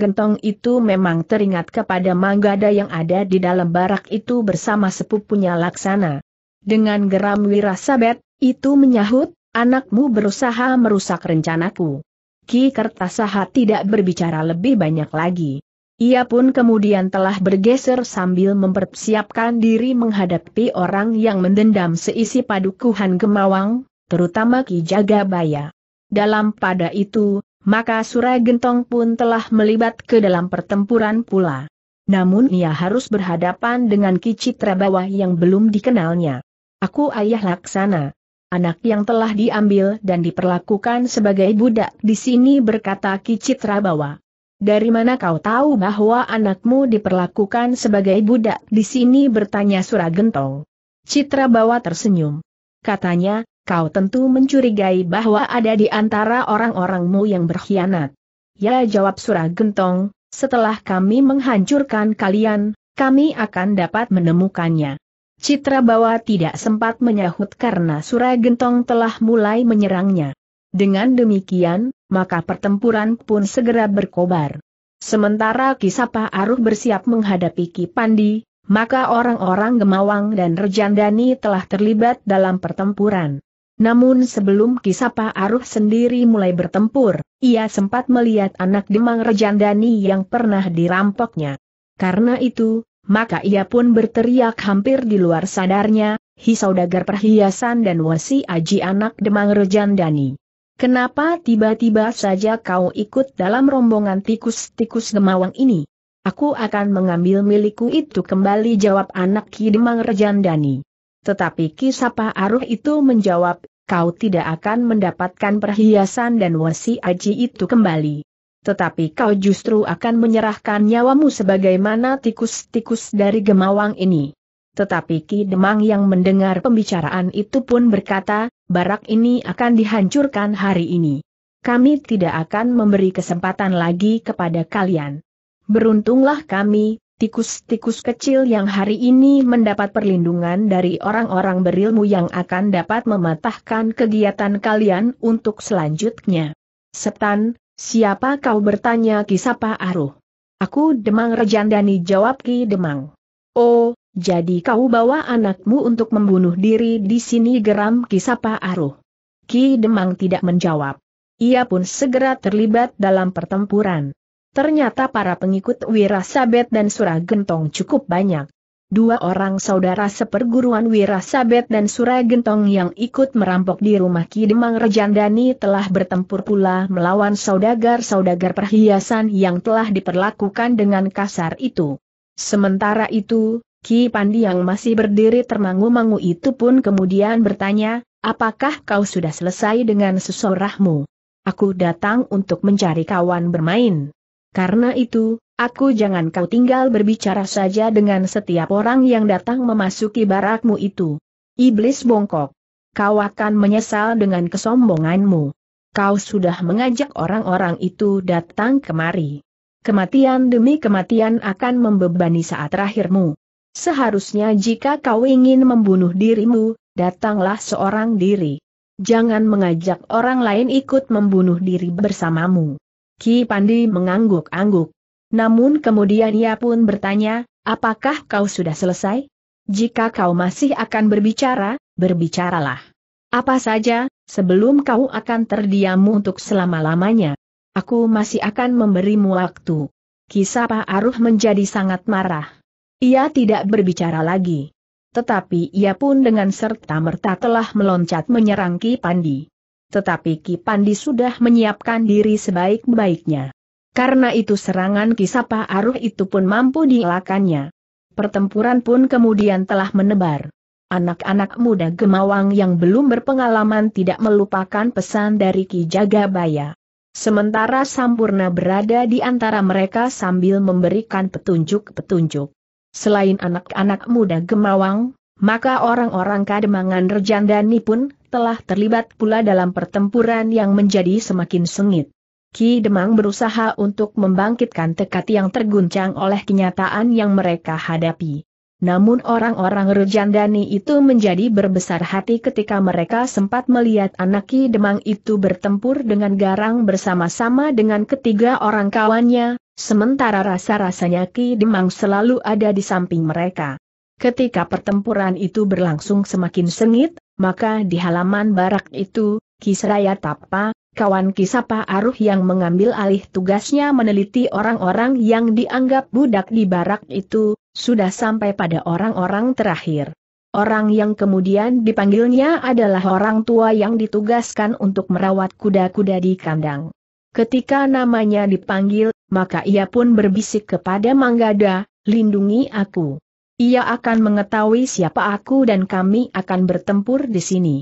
gentong itu memang teringat kepada Manggada yang ada di dalam barak itu bersama sepupunya Laksana. Dengan geram Wirasabet, itu menyahut, anakmu berusaha merusak rencanaku. Ki Kertasaha tidak berbicara lebih banyak lagi. Ia pun kemudian telah bergeser sambil mempersiapkan diri menghadapi orang yang mendendam seisi padukuhan Gemawang, terutama Ki Jagabaya. Dalam pada itu, maka Surah Gentong pun telah melibat ke dalam pertempuran pula. Namun ia harus berhadapan dengan Ki Citrabawa yang belum dikenalnya. Aku ayah laksana. Anak yang telah diambil dan diperlakukan sebagai budak di sini berkata Ki Citrabawa. Dari mana kau tahu bahwa anakmu diperlakukan sebagai budak di sini bertanya Suragentong. Citra bawa tersenyum. Katanya, kau tentu mencurigai bahwa ada di antara orang-orangmu yang berkhianat. Ya jawab Suragentong, setelah kami menghancurkan kalian, kami akan dapat menemukannya. Citra bawa tidak sempat menyahut karena Suragentong telah mulai menyerangnya. Dengan demikian, maka pertempuran pun segera berkobar. Sementara Kisapa Aruh bersiap menghadapi Ki Pandi, maka orang-orang Gemawang dan Rejandani telah terlibat dalam pertempuran. Namun sebelum Kisapa Aruh sendiri mulai bertempur, ia sempat melihat anak Demang Rejandani yang pernah dirampoknya. Karena itu, maka ia pun berteriak hampir di luar sadarnya, Hisaudagar perhiasan dan wasi aji anak Demang Rejandani. Kenapa tiba-tiba saja kau ikut dalam rombongan tikus-tikus gemawang ini? Aku akan mengambil milikku itu kembali jawab anak Ki Demang Rejandani. Tetapi Ki Sapa Aruh itu menjawab, kau tidak akan mendapatkan perhiasan dan wasi aji itu kembali. Tetapi kau justru akan menyerahkan nyawamu sebagaimana tikus-tikus dari gemawang ini. Tetapi Ki Demang yang mendengar pembicaraan itu pun berkata, barak ini akan dihancurkan hari ini. Kami tidak akan memberi kesempatan lagi kepada kalian. Beruntunglah kami, tikus-tikus kecil yang hari ini mendapat perlindungan dari orang-orang berilmu yang akan dapat mematahkan kegiatan kalian untuk selanjutnya. Setan, siapa kau bertanya kisapa aruh? Aku Demang Rejandani jawab Ki Demang. Oh, jadi kau bawa anakmu untuk membunuh diri di sini geram Kisapa Aruh. Ki Demang tidak menjawab. Ia pun segera terlibat dalam pertempuran. Ternyata para pengikut Wirasabet dan Suragentong cukup banyak. Dua orang saudara seperguruan Wirasabet dan Suragentong yang ikut merampok di rumah Ki Demang Rejandani telah bertempur pula melawan saudagar-saudagar perhiasan yang telah diperlakukan dengan kasar itu. Sementara itu, Ki Pandi yang masih berdiri termangu-mangu itu pun kemudian bertanya, apakah kau sudah selesai dengan sesorahmu? Aku datang untuk mencari kawan bermain. Karena itu, aku jangan kau tinggal berbicara saja dengan setiap orang yang datang memasuki barakmu itu. Iblis bongkok. Kau akan menyesal dengan kesombonganmu. Kau sudah mengajak orang-orang itu datang kemari. Kematian demi kematian akan membebani saat terakhirmu. Seharusnya jika kau ingin membunuh dirimu, datanglah seorang diri. Jangan mengajak orang lain ikut membunuh diri bersamamu. Ki Pandi mengangguk-angguk. Namun kemudian ia pun bertanya, apakah kau sudah selesai? Jika kau masih akan berbicara, berbicaralah. Apa saja, sebelum kau akan terdiam untuk selama-lamanya. Aku masih akan memberimu waktu. Kisah Pak Aruh menjadi sangat marah. Ia tidak berbicara lagi. Tetapi ia pun dengan serta-merta telah meloncat menyerang Ki Pandi. Tetapi Ki Pandi sudah menyiapkan diri sebaik-baiknya. Karena itu serangan Ki Sapa Aruh itu pun mampu dielakannya. Pertempuran pun kemudian telah menebar anak-anak muda Gemawang yang belum berpengalaman tidak melupakan pesan dari Ki Jagabaya. Sementara Sampurna berada di antara mereka sambil memberikan petunjuk-petunjuk. Selain anak-anak muda gemawang, maka orang-orang kademangan Rejandani pun telah terlibat pula dalam pertempuran yang menjadi semakin sengit. Ki Demang berusaha untuk membangkitkan tekad yang terguncang oleh kenyataan yang mereka hadapi. Namun orang-orang Rejandani itu menjadi berbesar hati ketika mereka sempat melihat anak Ki Demang itu bertempur dengan garang bersama-sama dengan ketiga orang kawannya, sementara rasa-rasanya Ki Demang selalu ada di samping mereka. Ketika pertempuran itu berlangsung semakin sengit, maka di halaman barak itu, Kisraya Tapa, kawan Kisapa Aruh yang mengambil alih tugasnya meneliti orang-orang yang dianggap budak di barak itu, sudah sampai pada orang-orang terakhir. Orang yang kemudian dipanggilnya adalah orang tua yang ditugaskan untuk merawat kuda-kuda di kandang. Ketika namanya dipanggil, maka ia pun berbisik kepada Manggada, lindungi aku. Ia akan mengetahui siapa aku dan kami akan bertempur di sini.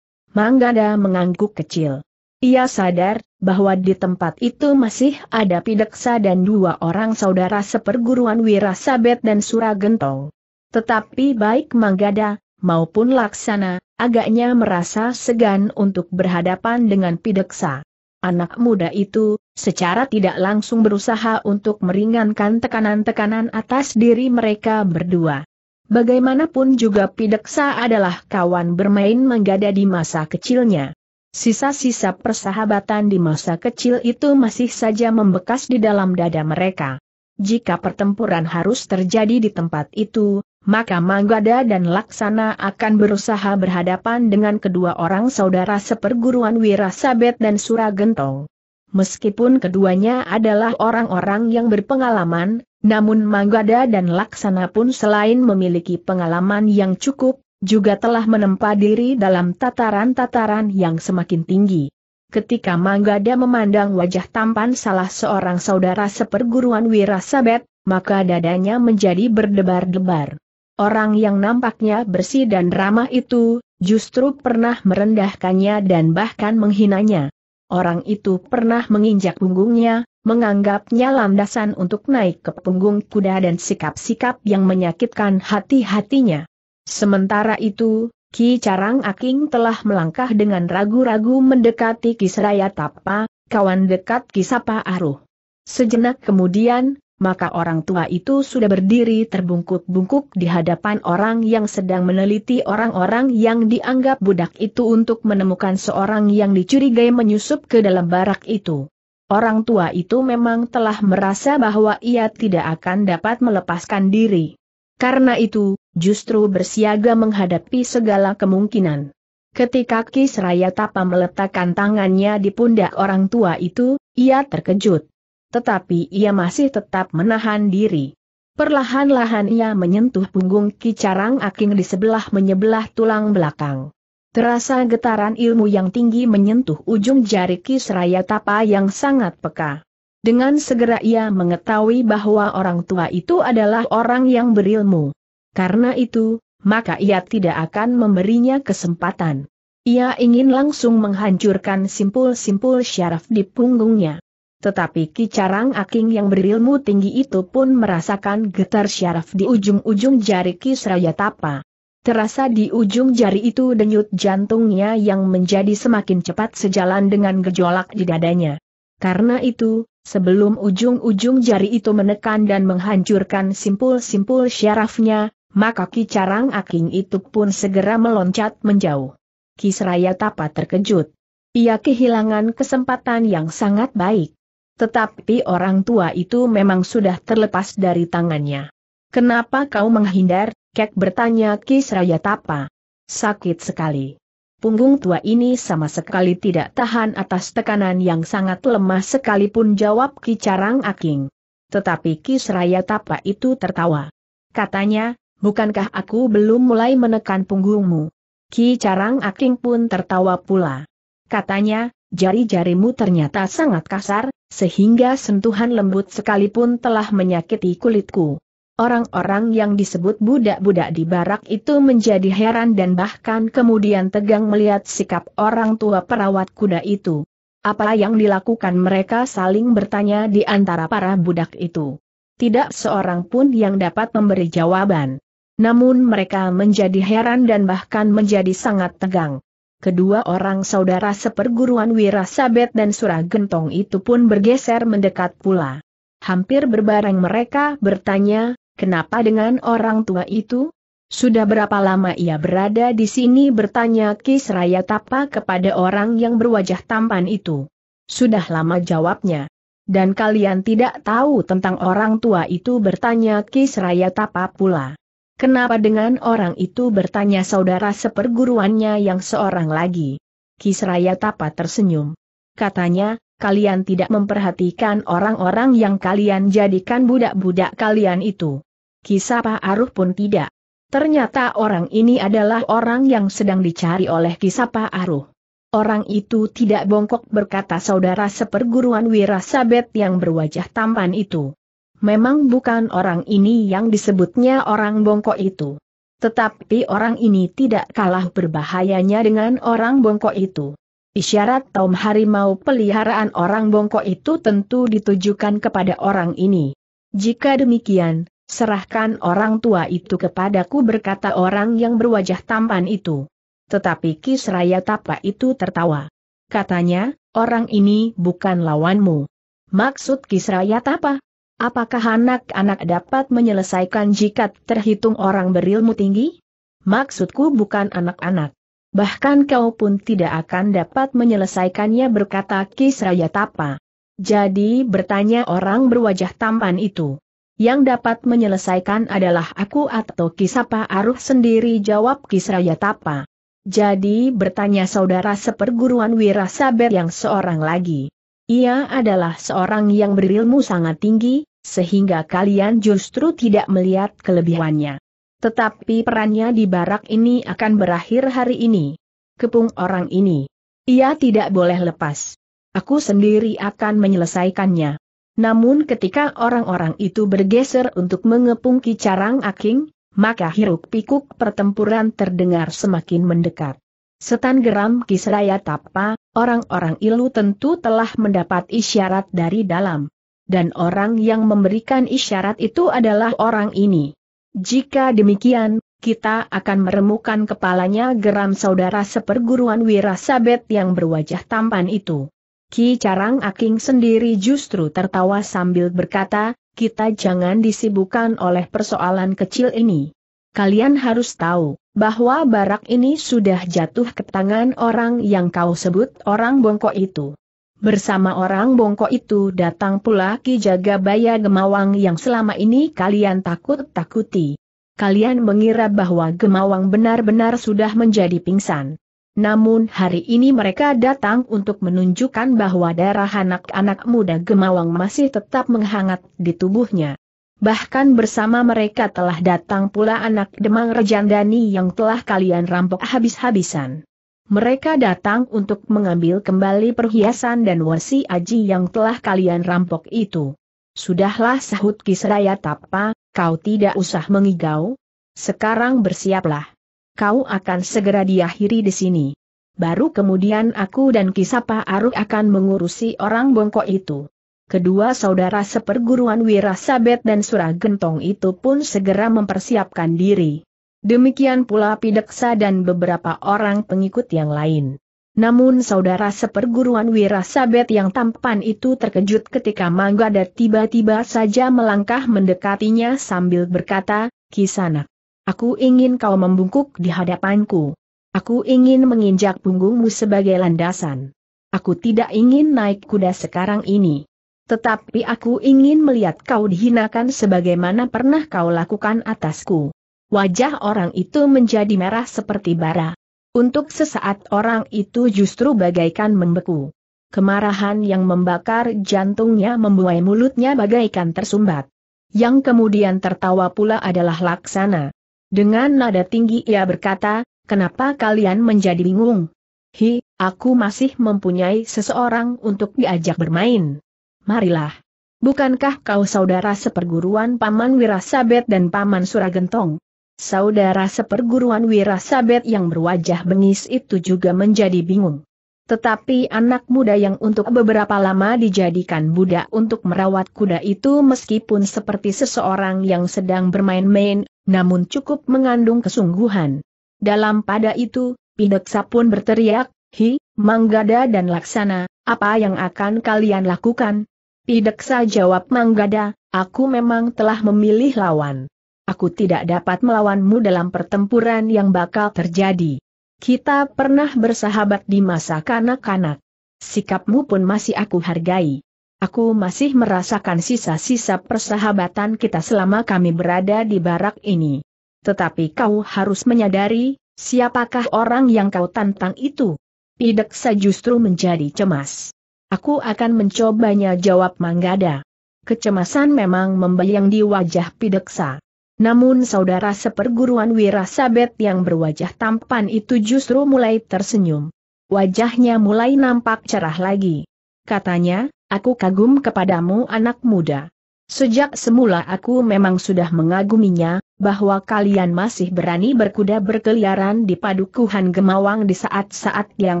Manggada mengangguk kecil. Ia sadar bahwa di tempat itu masih ada Pideksa dan dua orang saudara seperguruan Wirasabet dan Suragentong. Tetapi baik Manggada maupun Laksana agaknya merasa segan untuk berhadapan dengan Pideksa. Anak muda itu secara tidak langsung berusaha untuk meringankan tekanan-tekanan atas diri mereka berdua. Bagaimanapun juga Pideksa adalah kawan bermain Manggada di masa kecilnya. Sisa-sisa persahabatan di masa kecil itu masih saja membekas di dalam dada mereka. Jika pertempuran harus terjadi di tempat itu, maka Manggada dan Laksana akan berusaha berhadapan dengan kedua orang saudara seperguruan Wirasabet dan Suragentong. Meskipun keduanya adalah orang-orang yang berpengalaman, namun Manggada dan Laksana pun selain memiliki pengalaman yang cukup, juga telah menempa diri dalam tataran-tataran yang semakin tinggi. Ketika Manggada memandang wajah tampan salah seorang saudara seperguruan Wirasabet, maka dadanya menjadi berdebar-debar. Orang yang nampaknya bersih dan ramah itu, justru pernah merendahkannya dan bahkan menghinanya. Orang itu pernah menginjak punggungnya, menganggapnya landasan untuk naik ke punggung kuda dan sikap-sikap yang menyakitkan hati-hatinya. Sementara itu, Ki Carang Aking telah melangkah dengan ragu-ragu mendekati Kisraya Tapa, kawan dekat Kisapa Aruh. Sejenak kemudian, maka orang tua itu sudah berdiri terbungkuk-bungkuk di hadapan orang yang sedang meneliti orang-orang yang dianggap budak itu untuk menemukan seorang yang dicurigai menyusup ke dalam barak itu. Orang tua itu memang telah merasa bahwa ia tidak akan dapat melepaskan diri. Karena itu, justru bersiaga menghadapi segala kemungkinan. Ketika Kisraya Tapa meletakkan tangannya di pundak orang tua itu, ia terkejut. Tetapi ia masih tetap menahan diri. Perlahan-lahan ia menyentuh punggung Kicarang Aking di sebelah menyebelah tulang belakang. Terasa getaran ilmu yang tinggi menyentuh ujung jari Kisraya Tapa yang sangat peka. Dengan segera ia mengetahui bahwa orang tua itu adalah orang yang berilmu. Karena itu, maka ia tidak akan memberinya kesempatan. Ia ingin langsung menghancurkan simpul-simpul syaraf di punggungnya. Tetapi Kicarang Aking yang berilmu tinggi itu pun merasakan getar syaraf di ujung-ujung jari Kisraya Tapa. Terasa di ujung jari itu denyut jantungnya yang menjadi semakin cepat sejalan dengan gejolak di dadanya. Karena itu, Sebelum ujung-ujung jari itu menekan dan menghancurkan simpul-simpul syarafnya, maka kicarang aking itu pun segera meloncat menjauh. Kisraya tapa terkejut. Ia kehilangan kesempatan yang sangat baik. Tetapi orang tua itu memang sudah terlepas dari tangannya. Kenapa kau menghindar? Kek bertanya Kisraya Tapa. Sakit sekali. Punggung tua ini sama sekali tidak tahan atas tekanan yang sangat lemah sekalipun jawab Ki Carang Aking. Tetapi Ki Seraya Tapa itu tertawa. Katanya, bukankah aku belum mulai menekan punggungmu? Ki Carang Aking pun tertawa pula. Katanya, jari-jarimu ternyata sangat kasar, sehingga sentuhan lembut sekalipun telah menyakiti kulitku. Orang-orang yang disebut budak-budak di barak itu menjadi heran dan bahkan kemudian tegang melihat sikap orang tua perawat kuda itu. Apa yang dilakukan mereka saling bertanya di antara para budak itu. Tidak seorang pun yang dapat memberi jawaban. Namun mereka menjadi heran dan bahkan menjadi sangat tegang. Kedua orang saudara seperguruan Wirasabet dan Suragentong itu pun bergeser mendekat pula. Hampir berbareng mereka bertanya, Kenapa dengan orang tua itu? Sudah berapa lama ia berada di sini bertanya Kisraya Tapa kepada orang yang berwajah tampan itu. Sudah lama jawabnya. Dan kalian tidak tahu tentang orang tua itu bertanya Kisraya Tapa pula. Kenapa dengan orang itu bertanya saudara seperguruannya yang seorang lagi? Kisraya Tapa tersenyum. Katanya, kalian tidak memperhatikan orang-orang yang kalian jadikan budak-budak kalian itu. Pak Aruh pun tidak. Ternyata orang ini adalah orang yang sedang dicari oleh Pak Aruh. Orang itu tidak bongkok berkata saudara seperguruan Wirasabet yang berwajah tampan itu. Memang bukan orang ini yang disebutnya orang bongkok itu. Tetapi orang ini tidak kalah berbahayanya dengan orang bongkok itu. Isyarat Tom Harimau peliharaan orang bongkok itu tentu ditujukan kepada orang ini. Jika demikian, serahkan orang tua itu kepadaku berkata orang yang berwajah tampan itu. Tetapi Kisraya Tapa itu tertawa. Katanya, orang ini bukan lawanmu. Maksud Kisraya Tapa? Apakah anak-anak dapat menyelesaikan jika terhitung orang berilmu tinggi? Maksudku bukan anak-anak bahkan kau pun tidak akan dapat menyelesaikannya berkata Kisraya Tapa. Jadi bertanya orang berwajah tampan itu. Yang dapat menyelesaikan adalah aku atau Kisapa Aruh sendiri jawab Kisraya Tapa. Jadi bertanya saudara seperguruan Wira Wirasaber yang seorang lagi. Ia adalah seorang yang berilmu sangat tinggi, sehingga kalian justru tidak melihat kelebihannya. Tetapi perannya di barak ini akan berakhir hari ini. Kepung orang ini. Ia tidak boleh lepas. Aku sendiri akan menyelesaikannya. Namun ketika orang-orang itu bergeser untuk mengepung Kicarang Aking, maka hiruk pikuk pertempuran terdengar semakin mendekat. Setan geram Kisraya Tapa, orang-orang ilu tentu telah mendapat isyarat dari dalam. Dan orang yang memberikan isyarat itu adalah orang ini. Jika demikian, kita akan meremukan kepalanya geram saudara seperguruan Wirasabet yang berwajah tampan itu. Ki Carang Aking sendiri justru tertawa sambil berkata, kita jangan disibukkan oleh persoalan kecil ini. Kalian harus tahu, bahwa barak ini sudah jatuh ke tangan orang yang kau sebut orang bongkok itu. Bersama orang bongkok itu datang pula Ki Jagabaya Gemawang yang selama ini kalian takut-takuti. Kalian mengira bahwa Gemawang benar-benar sudah menjadi pingsan. Namun hari ini mereka datang untuk menunjukkan bahwa darah anak-anak muda Gemawang masih tetap menghangat di tubuhnya. Bahkan bersama mereka telah datang pula anak Demang Rejandani yang telah kalian rampok habis-habisan. Mereka datang untuk mengambil kembali perhiasan dan wasi aji yang telah kalian rampok itu. Sudahlah sahut Kisraya Tapa, kau tidak usah mengigau. Sekarang bersiaplah. Kau akan segera diakhiri di sini. Baru kemudian aku dan Kisapa Aruk akan mengurusi orang bongkok itu. Kedua saudara seperguruan Wirasabet dan Suragentong itu pun segera mempersiapkan diri. Demikian pula Pideksa dan beberapa orang pengikut yang lain. Namun saudara seperguruan Wirasabet yang tampan itu terkejut ketika Manggada tiba-tiba saja melangkah mendekatinya sambil berkata, Kisanak, aku ingin kau membungkuk di hadapanku. Aku ingin menginjak punggungmu sebagai landasan. Aku tidak ingin naik kuda sekarang ini. Tetapi aku ingin melihat kau dihinakan sebagaimana pernah kau lakukan atasku. Wajah orang itu menjadi merah seperti bara. Untuk sesaat orang itu justru bagaikan membeku. Kemarahan yang membakar jantungnya membuai mulutnya bagaikan tersumbat. Yang kemudian tertawa pula adalah Laksana. Dengan nada tinggi ia berkata, kenapa kalian menjadi bingung? Hi, aku masih mempunyai seseorang untuk diajak bermain. Marilah. Bukankah kau saudara seperguruan Paman Wirasabet dan Paman Suragentong? Saudara seperguruan Wirasabet yang berwajah bengis itu juga menjadi bingung. Tetapi anak muda yang untuk beberapa lama dijadikan budak untuk merawat kuda itu meskipun seperti seseorang yang sedang bermain-main, namun cukup mengandung kesungguhan. Dalam pada itu, Pideksa pun berteriak, Hi, Manggada dan Laksana, apa yang akan kalian lakukan? Pideksa jawab Manggada, aku memang telah memilih lawan aku tidak dapat melawanmu dalam pertempuran yang bakal terjadi. Kita pernah bersahabat di masa kanak-kanak. Sikapmu pun masih aku hargai. Aku masih merasakan sisa-sisa persahabatan kita selama kami berada di barak ini. Tetapi kau harus menyadari, siapakah orang yang kau tantang itu? Pideksa justru menjadi cemas. Aku akan mencobanya jawab Manggada. Kecemasan memang membayang di wajah Pideksa. Namun saudara seperguruan Wirasabet yang berwajah tampan itu justru mulai tersenyum. Wajahnya mulai nampak cerah lagi. Katanya, aku kagum kepadamu anak muda. Sejak semula aku memang sudah mengaguminya, bahwa kalian masih berani berkuda berkeliaran di padukuhan Gemawang di saat-saat yang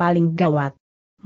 paling gawat.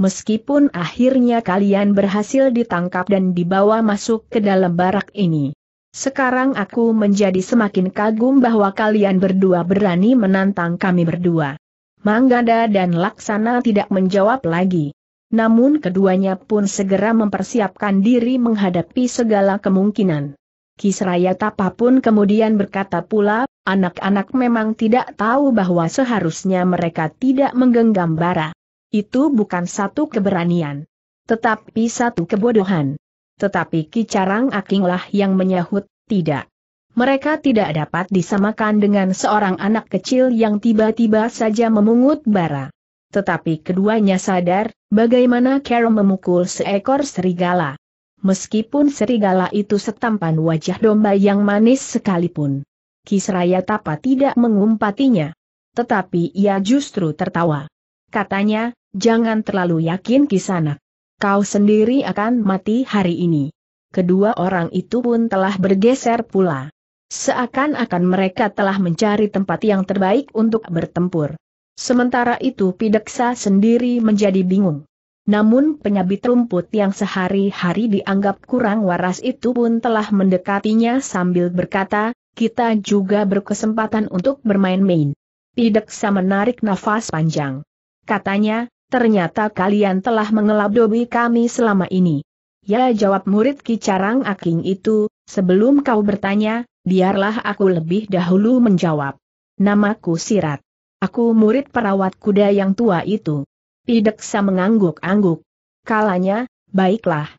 Meskipun akhirnya kalian berhasil ditangkap dan dibawa masuk ke dalam barak ini. Sekarang aku menjadi semakin kagum bahwa kalian berdua berani menantang kami berdua. Manggada dan Laksana tidak menjawab lagi. Namun keduanya pun segera mempersiapkan diri menghadapi segala kemungkinan. Kisraya Tapa pun kemudian berkata pula, anak-anak memang tidak tahu bahwa seharusnya mereka tidak menggenggam bara. Itu bukan satu keberanian. Tetapi satu kebodohan tetapi Kicarang Akinglah yang menyahut, tidak. Mereka tidak dapat disamakan dengan seorang anak kecil yang tiba-tiba saja memungut bara. Tetapi keduanya sadar, bagaimana Carol memukul seekor serigala. Meskipun serigala itu setampan wajah domba yang manis sekalipun. Kisraya Tapa tidak mengumpatinya. Tetapi ia justru tertawa. Katanya, jangan terlalu yakin kisanak kau sendiri akan mati hari ini. Kedua orang itu pun telah bergeser pula. Seakan-akan mereka telah mencari tempat yang terbaik untuk bertempur. Sementara itu Pideksa sendiri menjadi bingung. Namun penyabit rumput yang sehari-hari dianggap kurang waras itu pun telah mendekatinya sambil berkata, kita juga berkesempatan untuk bermain-main. Pideksa menarik nafas panjang. Katanya, ternyata kalian telah mengelabui kami selama ini. Ya jawab murid Kicarang Aking itu, sebelum kau bertanya, biarlah aku lebih dahulu menjawab. Namaku Sirat. Aku murid perawat kuda yang tua itu. Pideksa mengangguk-angguk. Kalanya, baiklah.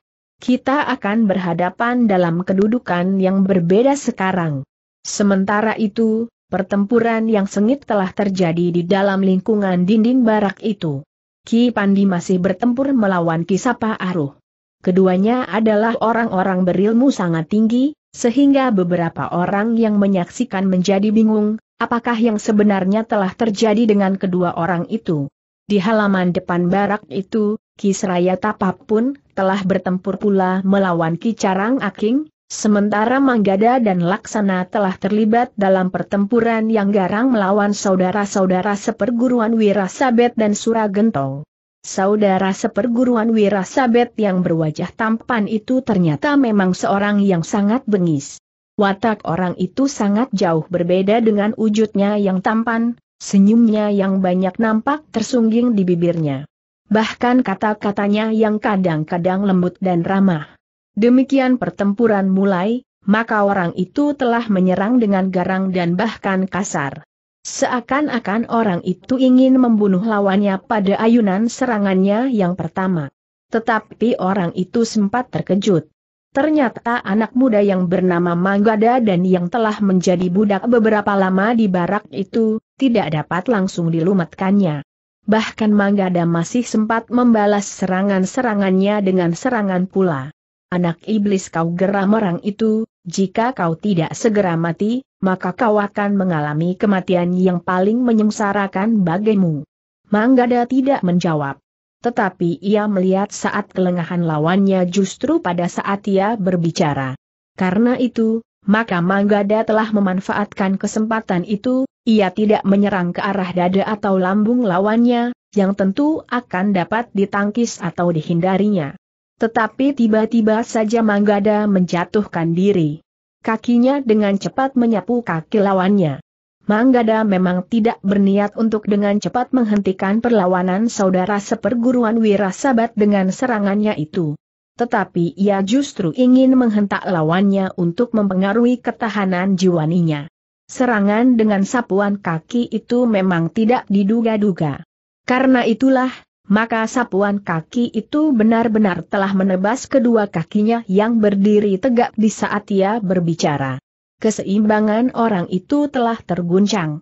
Kita akan berhadapan dalam kedudukan yang berbeda sekarang. Sementara itu, pertempuran yang sengit telah terjadi di dalam lingkungan dinding barak itu. Ki Pandi masih bertempur melawan Kisapa Aruh. Keduanya adalah orang-orang berilmu sangat tinggi, sehingga beberapa orang yang menyaksikan menjadi bingung, apakah yang sebenarnya telah terjadi dengan kedua orang itu. Di halaman depan barak itu, Kisraya Tapap pun telah bertempur pula melawan Ki Carang Aking, Sementara Manggada dan Laksana telah terlibat dalam pertempuran yang garang melawan saudara-saudara seperguruan Wirasabet dan Suragentong. Saudara seperguruan Wirasabet yang berwajah tampan itu ternyata memang seorang yang sangat bengis. Watak orang itu sangat jauh berbeda dengan wujudnya yang tampan, senyumnya yang banyak nampak tersungging di bibirnya. Bahkan kata-katanya yang kadang-kadang lembut dan ramah. Demikian pertempuran mulai, maka orang itu telah menyerang dengan garang dan bahkan kasar. Seakan-akan orang itu ingin membunuh lawannya pada ayunan serangannya yang pertama. Tetapi orang itu sempat terkejut. Ternyata anak muda yang bernama Manggada dan yang telah menjadi budak beberapa lama di barak itu, tidak dapat langsung dilumatkannya. Bahkan Manggada masih sempat membalas serangan-serangannya dengan serangan pula anak iblis kau geram orang itu, jika kau tidak segera mati, maka kau akan mengalami kematian yang paling menyengsarakan bagimu. Manggada tidak menjawab. Tetapi ia melihat saat kelengahan lawannya justru pada saat ia berbicara. Karena itu, maka Manggada telah memanfaatkan kesempatan itu, ia tidak menyerang ke arah dada atau lambung lawannya, yang tentu akan dapat ditangkis atau dihindarinya. Tetapi tiba-tiba saja Manggada menjatuhkan diri. Kakinya dengan cepat menyapu kaki lawannya. Manggada memang tidak berniat untuk dengan cepat menghentikan perlawanan saudara seperguruan Wirasabat dengan serangannya itu. Tetapi ia justru ingin menghentak lawannya untuk mempengaruhi ketahanan jiwaninya. Serangan dengan sapuan kaki itu memang tidak diduga-duga. Karena itulah, maka sapuan kaki itu benar-benar telah menebas kedua kakinya yang berdiri tegak di saat ia berbicara. Keseimbangan orang itu telah terguncang.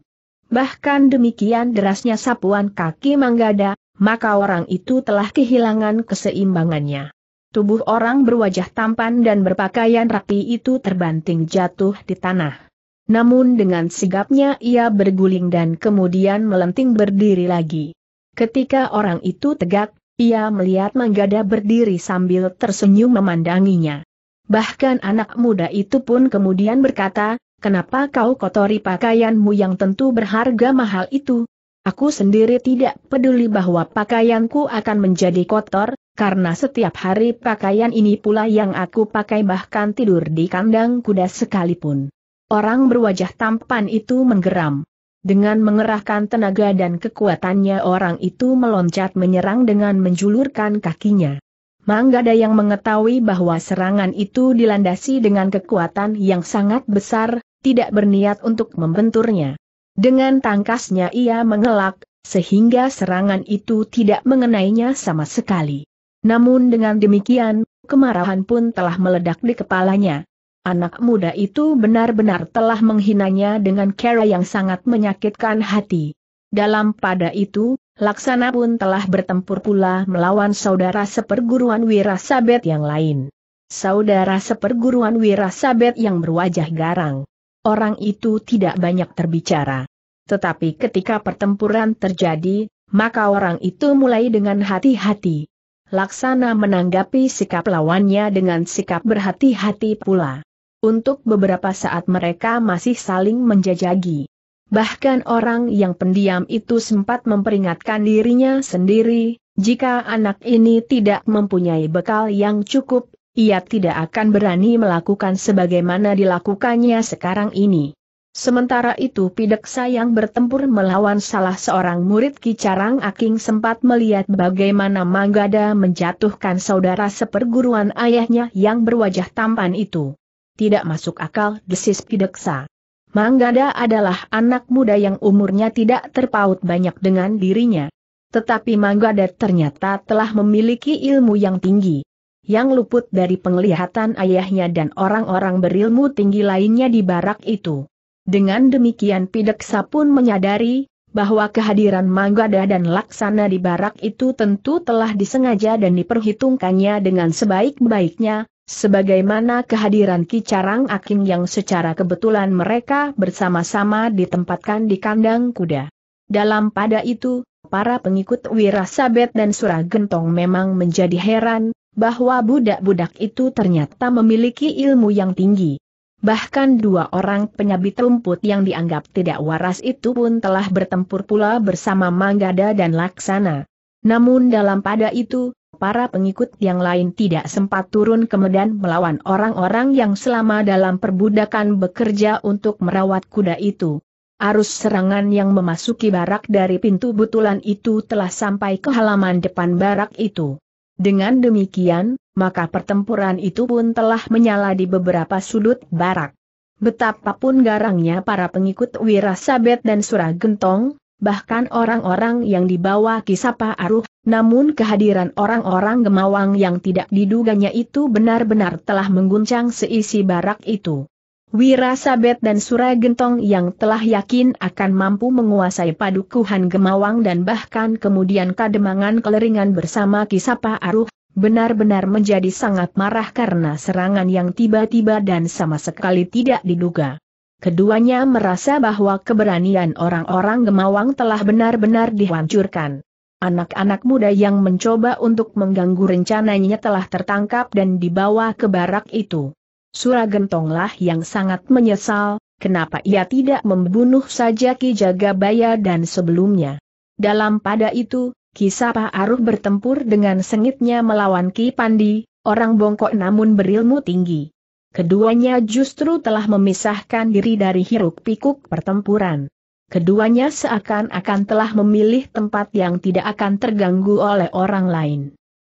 Bahkan demikian derasnya sapuan kaki Manggada, maka orang itu telah kehilangan keseimbangannya. Tubuh orang berwajah tampan dan berpakaian rapi itu terbanting jatuh di tanah. Namun dengan sigapnya ia berguling dan kemudian melenting berdiri lagi. Ketika orang itu tegak, ia melihat Manggada berdiri sambil tersenyum memandanginya. Bahkan anak muda itu pun kemudian berkata, kenapa kau kotori pakaianmu yang tentu berharga mahal itu? Aku sendiri tidak peduli bahwa pakaianku akan menjadi kotor, karena setiap hari pakaian ini pula yang aku pakai bahkan tidur di kandang kuda sekalipun. Orang berwajah tampan itu menggeram. Dengan mengerahkan tenaga dan kekuatannya orang itu meloncat menyerang dengan menjulurkan kakinya. Manggada yang mengetahui bahwa serangan itu dilandasi dengan kekuatan yang sangat besar, tidak berniat untuk membenturnya. Dengan tangkasnya ia mengelak, sehingga serangan itu tidak mengenainya sama sekali. Namun dengan demikian, kemarahan pun telah meledak di kepalanya. Anak muda itu benar-benar telah menghinanya dengan cara yang sangat menyakitkan hati. Dalam pada itu, Laksana pun telah bertempur pula melawan saudara seperguruan Wirasabet yang lain. Saudara seperguruan Wirasabet yang berwajah garang. Orang itu tidak banyak terbicara. Tetapi ketika pertempuran terjadi, maka orang itu mulai dengan hati-hati. Laksana menanggapi sikap lawannya dengan sikap berhati-hati pula. Untuk beberapa saat mereka masih saling menjajagi. Bahkan orang yang pendiam itu sempat memperingatkan dirinya sendiri, jika anak ini tidak mempunyai bekal yang cukup, ia tidak akan berani melakukan sebagaimana dilakukannya sekarang ini. Sementara itu Pideksa yang bertempur melawan salah seorang murid Kicarang Aking sempat melihat bagaimana Manggada menjatuhkan saudara seperguruan ayahnya yang berwajah tampan itu tidak masuk akal desis Pideksa. Manggada adalah anak muda yang umurnya tidak terpaut banyak dengan dirinya. Tetapi Manggada ternyata telah memiliki ilmu yang tinggi. Yang luput dari penglihatan ayahnya dan orang-orang berilmu tinggi lainnya di barak itu. Dengan demikian Pideksa pun menyadari bahwa kehadiran Manggada dan Laksana di barak itu tentu telah disengaja dan diperhitungkannya dengan sebaik-baiknya, sebagaimana kehadiran Kicarang Aking yang secara kebetulan mereka bersama-sama ditempatkan di kandang kuda. Dalam pada itu, para pengikut Wirasabet dan Surah Gentong memang menjadi heran, bahwa budak-budak itu ternyata memiliki ilmu yang tinggi. Bahkan dua orang penyabit rumput yang dianggap tidak waras itu pun telah bertempur pula bersama Manggada dan Laksana. Namun dalam pada itu, para pengikut yang lain tidak sempat turun ke medan melawan orang-orang yang selama dalam perbudakan bekerja untuk merawat kuda itu. Arus serangan yang memasuki barak dari pintu butulan itu telah sampai ke halaman depan barak itu. Dengan demikian, maka pertempuran itu pun telah menyala di beberapa sudut barak. Betapapun garangnya para pengikut Wirasabet dan Suragentong, bahkan orang-orang yang dibawa Kisapa Aruh, namun kehadiran orang-orang gemawang yang tidak diduganya itu benar-benar telah mengguncang seisi barak itu. Wira Sabet dan Surai Gentong yang telah yakin akan mampu menguasai padukuhan Gemawang dan bahkan kemudian kademangan keleringan bersama Kisapa Aruh, benar-benar menjadi sangat marah karena serangan yang tiba-tiba dan sama sekali tidak diduga. Keduanya merasa bahwa keberanian orang-orang Gemawang telah benar-benar dihancurkan. Anak-anak muda yang mencoba untuk mengganggu rencananya telah tertangkap dan dibawa ke barak itu. Suragentonglah yang sangat menyesal, kenapa ia tidak membunuh saja Ki Jagabaya dan sebelumnya. Dalam pada itu, Sapa Aruh bertempur dengan sengitnya melawan Ki Pandi, orang bongkok namun berilmu tinggi. Keduanya justru telah memisahkan diri dari hiruk-pikuk pertempuran. Keduanya seakan-akan telah memilih tempat yang tidak akan terganggu oleh orang lain.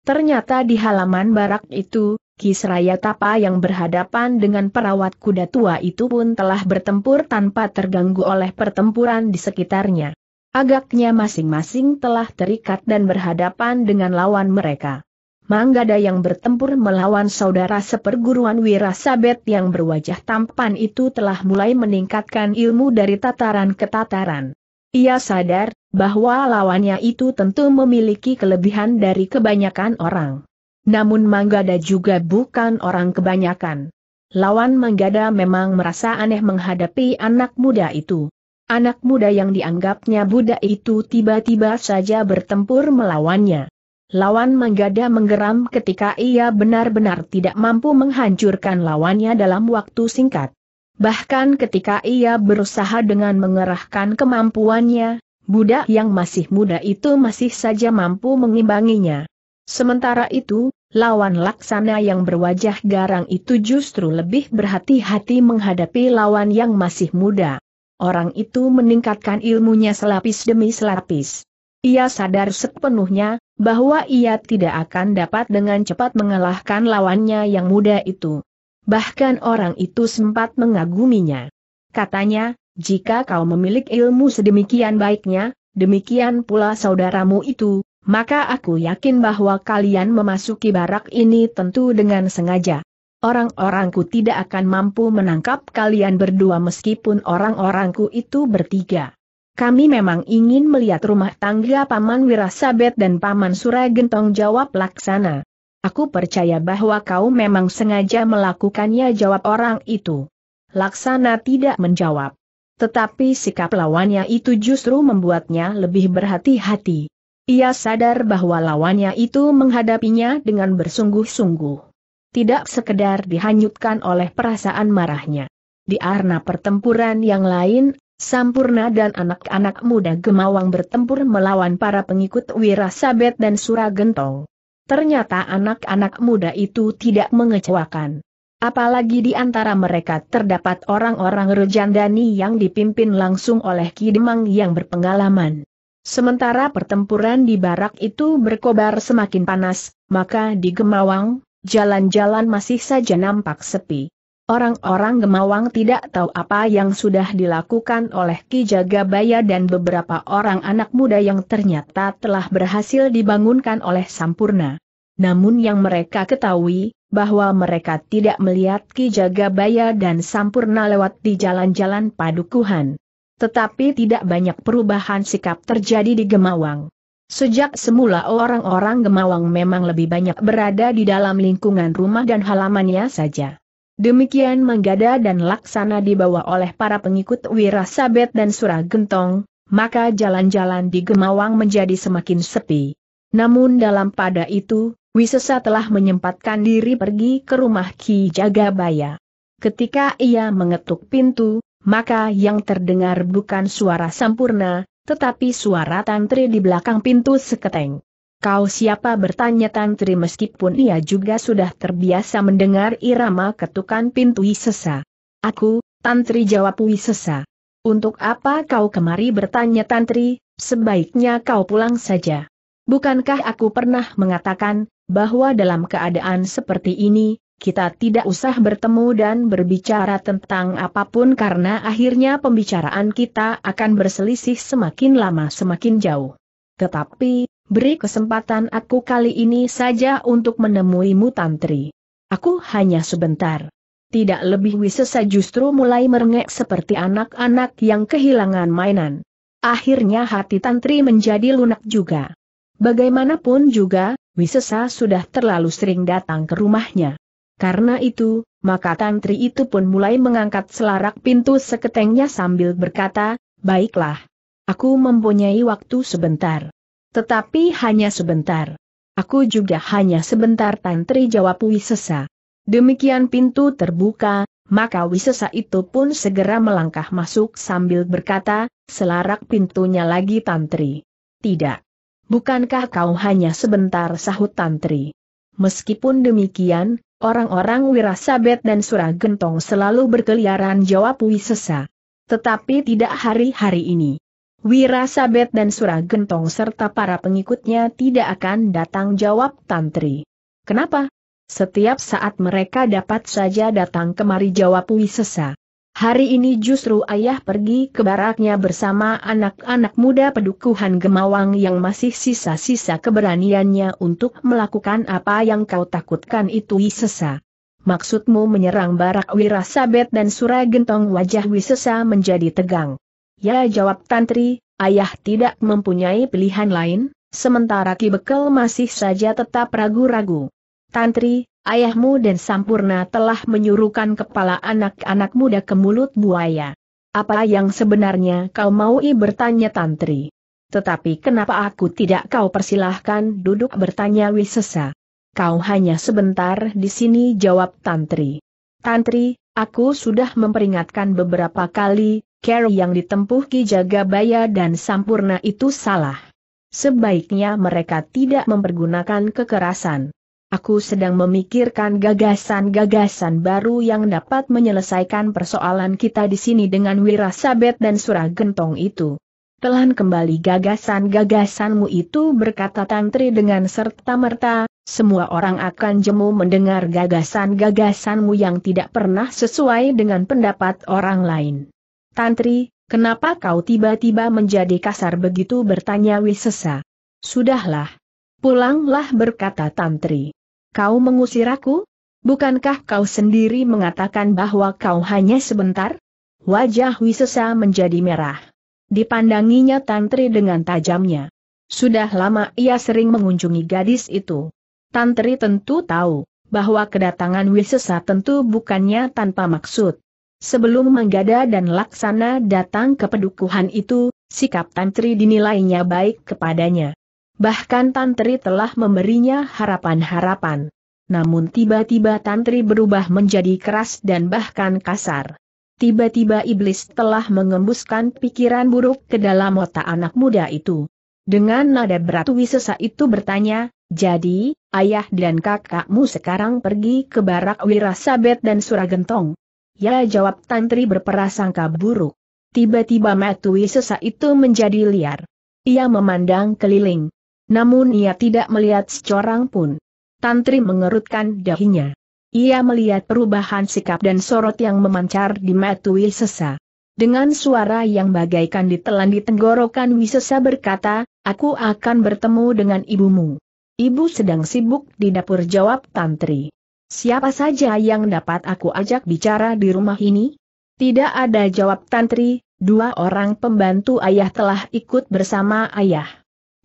Ternyata di halaman barak itu, Kisraya Tapa yang berhadapan dengan perawat kuda tua itu pun telah bertempur tanpa terganggu oleh pertempuran di sekitarnya. Agaknya masing-masing telah terikat dan berhadapan dengan lawan mereka. Manggada yang bertempur melawan saudara seperguruan Wirasabet yang berwajah tampan itu telah mulai meningkatkan ilmu dari tataran ke tataran. Ia sadar bahwa lawannya itu tentu memiliki kelebihan dari kebanyakan orang. Namun Manggada juga bukan orang kebanyakan. Lawan Manggada memang merasa aneh menghadapi anak muda itu. Anak muda yang dianggapnya budak itu tiba-tiba saja bertempur melawannya. Lawan Manggada menggeram ketika ia benar-benar tidak mampu menghancurkan lawannya dalam waktu singkat. Bahkan ketika ia berusaha dengan mengerahkan kemampuannya, budak yang masih muda itu masih saja mampu mengimbanginya. Sementara itu, lawan laksana yang berwajah garang itu justru lebih berhati-hati menghadapi lawan yang masih muda. Orang itu meningkatkan ilmunya selapis demi selapis. Ia sadar sepenuhnya, bahwa ia tidak akan dapat dengan cepat mengalahkan lawannya yang muda itu. Bahkan orang itu sempat mengaguminya. Katanya, jika kau memiliki ilmu sedemikian baiknya, demikian pula saudaramu itu, maka aku yakin bahwa kalian memasuki barak ini tentu dengan sengaja. Orang-orangku tidak akan mampu menangkap kalian berdua meskipun orang-orangku itu bertiga. Kami memang ingin melihat rumah tangga Paman Wirasabet dan Paman Suragentong jawab laksana. Aku percaya bahwa kau memang sengaja melakukannya jawab orang itu. Laksana tidak menjawab. Tetapi sikap lawannya itu justru membuatnya lebih berhati-hati. Ia sadar bahwa lawannya itu menghadapinya dengan bersungguh-sungguh. Tidak sekedar dihanyutkan oleh perasaan marahnya. Di arena pertempuran yang lain, Sampurna dan anak-anak muda Gemawang bertempur melawan para pengikut Wirasabet dan Suragentong. Ternyata anak-anak muda itu tidak mengecewakan. Apalagi di antara mereka terdapat orang-orang Rejandani yang dipimpin langsung oleh Kidemang yang berpengalaman. Sementara pertempuran di barak itu berkobar semakin panas, maka di Gemawang, jalan-jalan masih saja nampak sepi. Orang-orang Gemawang tidak tahu apa yang sudah dilakukan oleh Ki Jagabaya dan beberapa orang anak muda yang ternyata telah berhasil dibangunkan oleh Sampurna. Namun yang mereka ketahui, bahwa mereka tidak melihat Ki Jagabaya dan Sampurna lewat di jalan-jalan padukuhan. Tetapi tidak banyak perubahan sikap terjadi di Gemawang. Sejak semula orang-orang Gemawang memang lebih banyak berada di dalam lingkungan rumah dan halamannya saja. Demikian Manggada dan Laksana dibawa oleh para pengikut Wirasabet dan Suragentong, maka jalan-jalan di Gemawang menjadi semakin sepi. Namun dalam pada itu, Wisesa telah menyempatkan diri pergi ke rumah Ki Jagabaya. Ketika ia mengetuk pintu, maka yang terdengar bukan suara sampurna, tetapi suara tantri di belakang pintu seketeng. Kau siapa bertanya Tantri meskipun ia juga sudah terbiasa mendengar irama ketukan pintu Wisesa. Aku, Tantri jawab Wisesa. Untuk apa kau kemari bertanya Tantri, sebaiknya kau pulang saja. Bukankah aku pernah mengatakan, bahwa dalam keadaan seperti ini, kita tidak usah bertemu dan berbicara tentang apapun karena akhirnya pembicaraan kita akan berselisih semakin lama semakin jauh. Tetapi, beri kesempatan aku kali ini saja untuk menemuimu Tantri. Aku hanya sebentar. Tidak lebih wisesa justru mulai merengek seperti anak-anak yang kehilangan mainan. Akhirnya hati Tantri menjadi lunak juga. Bagaimanapun juga, wisesa sudah terlalu sering datang ke rumahnya. Karena itu, maka Tantri itu pun mulai mengangkat selarak pintu seketengnya sambil berkata, Baiklah. Aku mempunyai waktu sebentar. Tetapi hanya sebentar. Aku juga hanya sebentar tantri jawab Wisesa. Demikian pintu terbuka, maka Wisesa itu pun segera melangkah masuk sambil berkata, selarak pintunya lagi tantri. Tidak. Bukankah kau hanya sebentar sahut tantri? Meskipun demikian, orang-orang Wirasabet dan Suragentong selalu berkeliaran jawab Wisesa. Tetapi tidak hari-hari ini. Wirasabet dan Suragentong serta para pengikutnya tidak akan datang jawab Tantri. Kenapa? Setiap saat mereka dapat saja datang kemari jawab Wisesa. Hari ini justru ayah pergi ke baraknya bersama anak-anak muda pedukuhan Gemawang yang masih sisa-sisa keberaniannya untuk melakukan apa yang kau takutkan itu Wisesa. Maksudmu menyerang barak Wirasabet dan Suragentong wajah Wisesa menjadi tegang. Ya jawab Tantri, ayah tidak mempunyai pilihan lain, sementara Ki Bekel masih saja tetap ragu-ragu. Tantri, ayahmu dan Sampurna telah menyuruhkan kepala anak-anak muda ke mulut buaya. Apa yang sebenarnya kau maui bertanya Tantri? Tetapi kenapa aku tidak kau persilahkan duduk bertanya Wisesa? Kau hanya sebentar di sini jawab Tantri. Tantri, aku sudah memperingatkan beberapa kali, Carry yang ditempuh Ki Jagabaya dan Sampurna itu salah. Sebaiknya mereka tidak mempergunakan kekerasan. Aku sedang memikirkan gagasan-gagasan baru yang dapat menyelesaikan persoalan kita di sini dengan Wirasabet dan Surah Gentong itu. Pelan kembali gagasan-gagasanmu itu berkata Tantri dengan serta-merta, semua orang akan jemu mendengar gagasan-gagasanmu yang tidak pernah sesuai dengan pendapat orang lain. Tantri, kenapa kau tiba-tiba menjadi kasar begitu bertanya Wisesa? Sudahlah. Pulanglah berkata Tantri. Kau mengusir aku? Bukankah kau sendiri mengatakan bahwa kau hanya sebentar? Wajah Wisesa menjadi merah. Dipandanginya Tantri dengan tajamnya. Sudah lama ia sering mengunjungi gadis itu. Tantri tentu tahu bahwa kedatangan Wisesa tentu bukannya tanpa maksud. Sebelum Manggada dan Laksana datang ke pedukuhan itu, sikap Tantri dinilainya baik kepadanya. Bahkan Tantri telah memberinya harapan-harapan. Namun tiba-tiba Tantri berubah menjadi keras dan bahkan kasar. Tiba-tiba iblis telah mengembuskan pikiran buruk ke dalam otak anak muda itu. Dengan nada berat Wisesa itu bertanya, jadi, ayah dan kakakmu sekarang pergi ke barak Wirasabet dan Suragentong, Ya jawab Tantri berperasangka buruk. Tiba-tiba Matui Sesa itu menjadi liar. Ia memandang keliling. Namun ia tidak melihat secorang pun. Tantri mengerutkan dahinya. Ia melihat perubahan sikap dan sorot yang memancar di Matu Wisesa. Dengan suara yang bagaikan ditelan di tenggorokan Wisesa berkata, aku akan bertemu dengan ibumu. Ibu sedang sibuk di dapur jawab Tantri. Siapa saja yang dapat aku ajak bicara di rumah ini? Tidak ada jawab Tantri, dua orang pembantu ayah telah ikut bersama ayah.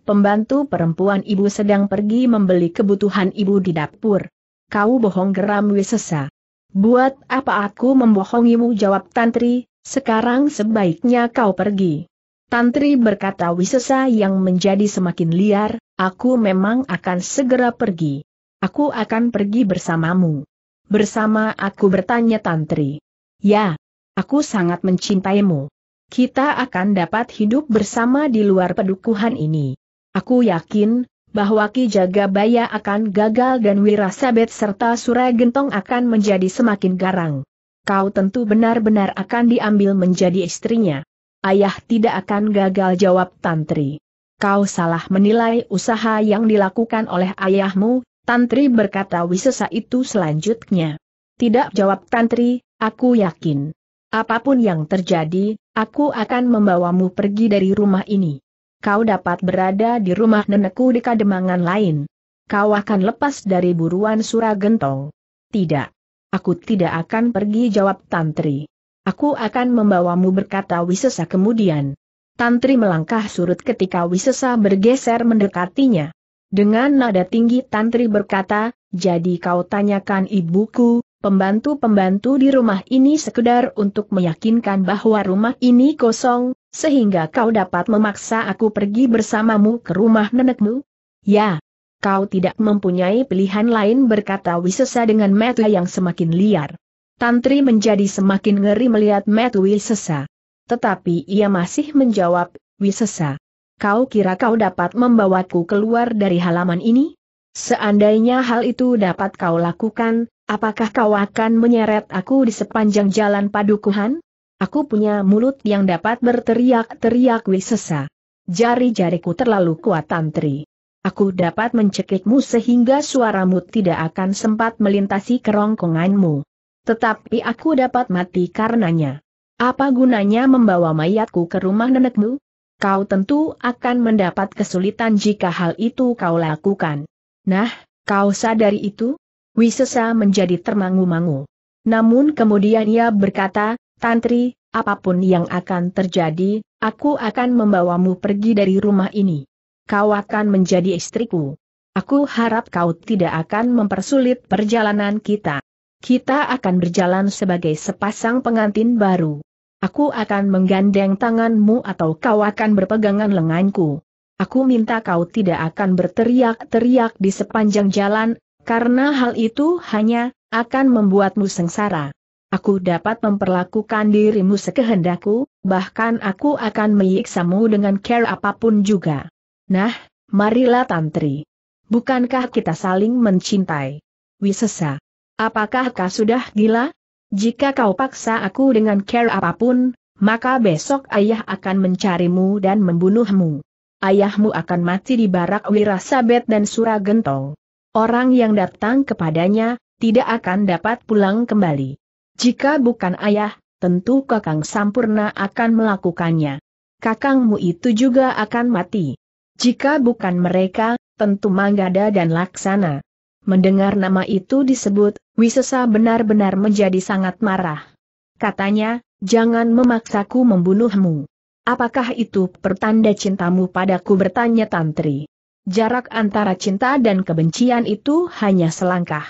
Pembantu perempuan ibu sedang pergi membeli kebutuhan ibu di dapur. Kau bohong geram Wisesa. Buat apa aku membohongimu jawab Tantri, sekarang sebaiknya kau pergi. Tantri berkata Wisesa yang menjadi semakin liar, aku memang akan segera pergi. Aku akan pergi bersamamu. Bersama aku bertanya Tantri. Ya, aku sangat mencintaimu. Kita akan dapat hidup bersama di luar pedukuhan ini. Aku yakin, bahwa Ki Jagabaya akan gagal dan Wirasabet serta Surai Gentong akan menjadi semakin garang. Kau tentu benar-benar akan diambil menjadi istrinya. Ayah tidak akan gagal jawab Tantri. Kau salah menilai usaha yang dilakukan oleh ayahmu, Tantri berkata wisesa itu selanjutnya. Tidak jawab Tantri, aku yakin. Apapun yang terjadi, aku akan membawamu pergi dari rumah ini. Kau dapat berada di rumah nenekku di kademangan lain. Kau akan lepas dari buruan sura gentong. Tidak. Aku tidak akan pergi jawab Tantri. Aku akan membawamu berkata Wisesa kemudian. Tantri melangkah surut ketika Wisesa bergeser mendekatinya. Dengan nada tinggi Tantri berkata, jadi kau tanyakan ibuku, pembantu-pembantu di rumah ini sekedar untuk meyakinkan bahwa rumah ini kosong, sehingga kau dapat memaksa aku pergi bersamamu ke rumah nenekmu? Ya. Kau tidak mempunyai pilihan lain berkata Wisesa dengan metu yang semakin liar. Tantri menjadi semakin ngeri melihat metu Wisesa. Tetapi ia masih menjawab, Wisesa kau kira kau dapat membawaku keluar dari halaman ini? Seandainya hal itu dapat kau lakukan, apakah kau akan menyeret aku di sepanjang jalan padukuhan? Aku punya mulut yang dapat berteriak-teriak wisesa. Jari-jariku terlalu kuat tantri. Aku dapat mencekikmu sehingga suaramu tidak akan sempat melintasi kerongkonganmu. Tetapi aku dapat mati karenanya. Apa gunanya membawa mayatku ke rumah nenekmu? kau tentu akan mendapat kesulitan jika hal itu kau lakukan. Nah, kau sadari itu? Wisesa menjadi termangu-mangu. Namun kemudian ia berkata, Tantri, apapun yang akan terjadi, aku akan membawamu pergi dari rumah ini. Kau akan menjadi istriku. Aku harap kau tidak akan mempersulit perjalanan kita. Kita akan berjalan sebagai sepasang pengantin baru. Aku akan menggandeng tanganmu atau kau akan berpegangan lenganku. Aku minta kau tidak akan berteriak-teriak di sepanjang jalan, karena hal itu hanya akan membuatmu sengsara. Aku dapat memperlakukan dirimu sekehendakku, bahkan aku akan menyiksamu dengan care apapun juga. Nah, marilah tantri. Bukankah kita saling mencintai? Wisesa. Apakah kau sudah gila? Jika kau paksa aku dengan care apapun, maka besok ayah akan mencarimu dan membunuhmu. Ayahmu akan mati di barak Wirasabet dan Suragentong. Orang yang datang kepadanya, tidak akan dapat pulang kembali. Jika bukan ayah, tentu Kakang Sampurna akan melakukannya. Kakangmu itu juga akan mati. Jika bukan mereka, tentu Manggada dan Laksana. Mendengar nama itu disebut, Wisesa benar-benar menjadi sangat marah. Katanya, jangan memaksaku membunuhmu. Apakah itu pertanda cintamu padaku bertanya Tantri? Jarak antara cinta dan kebencian itu hanya selangkah.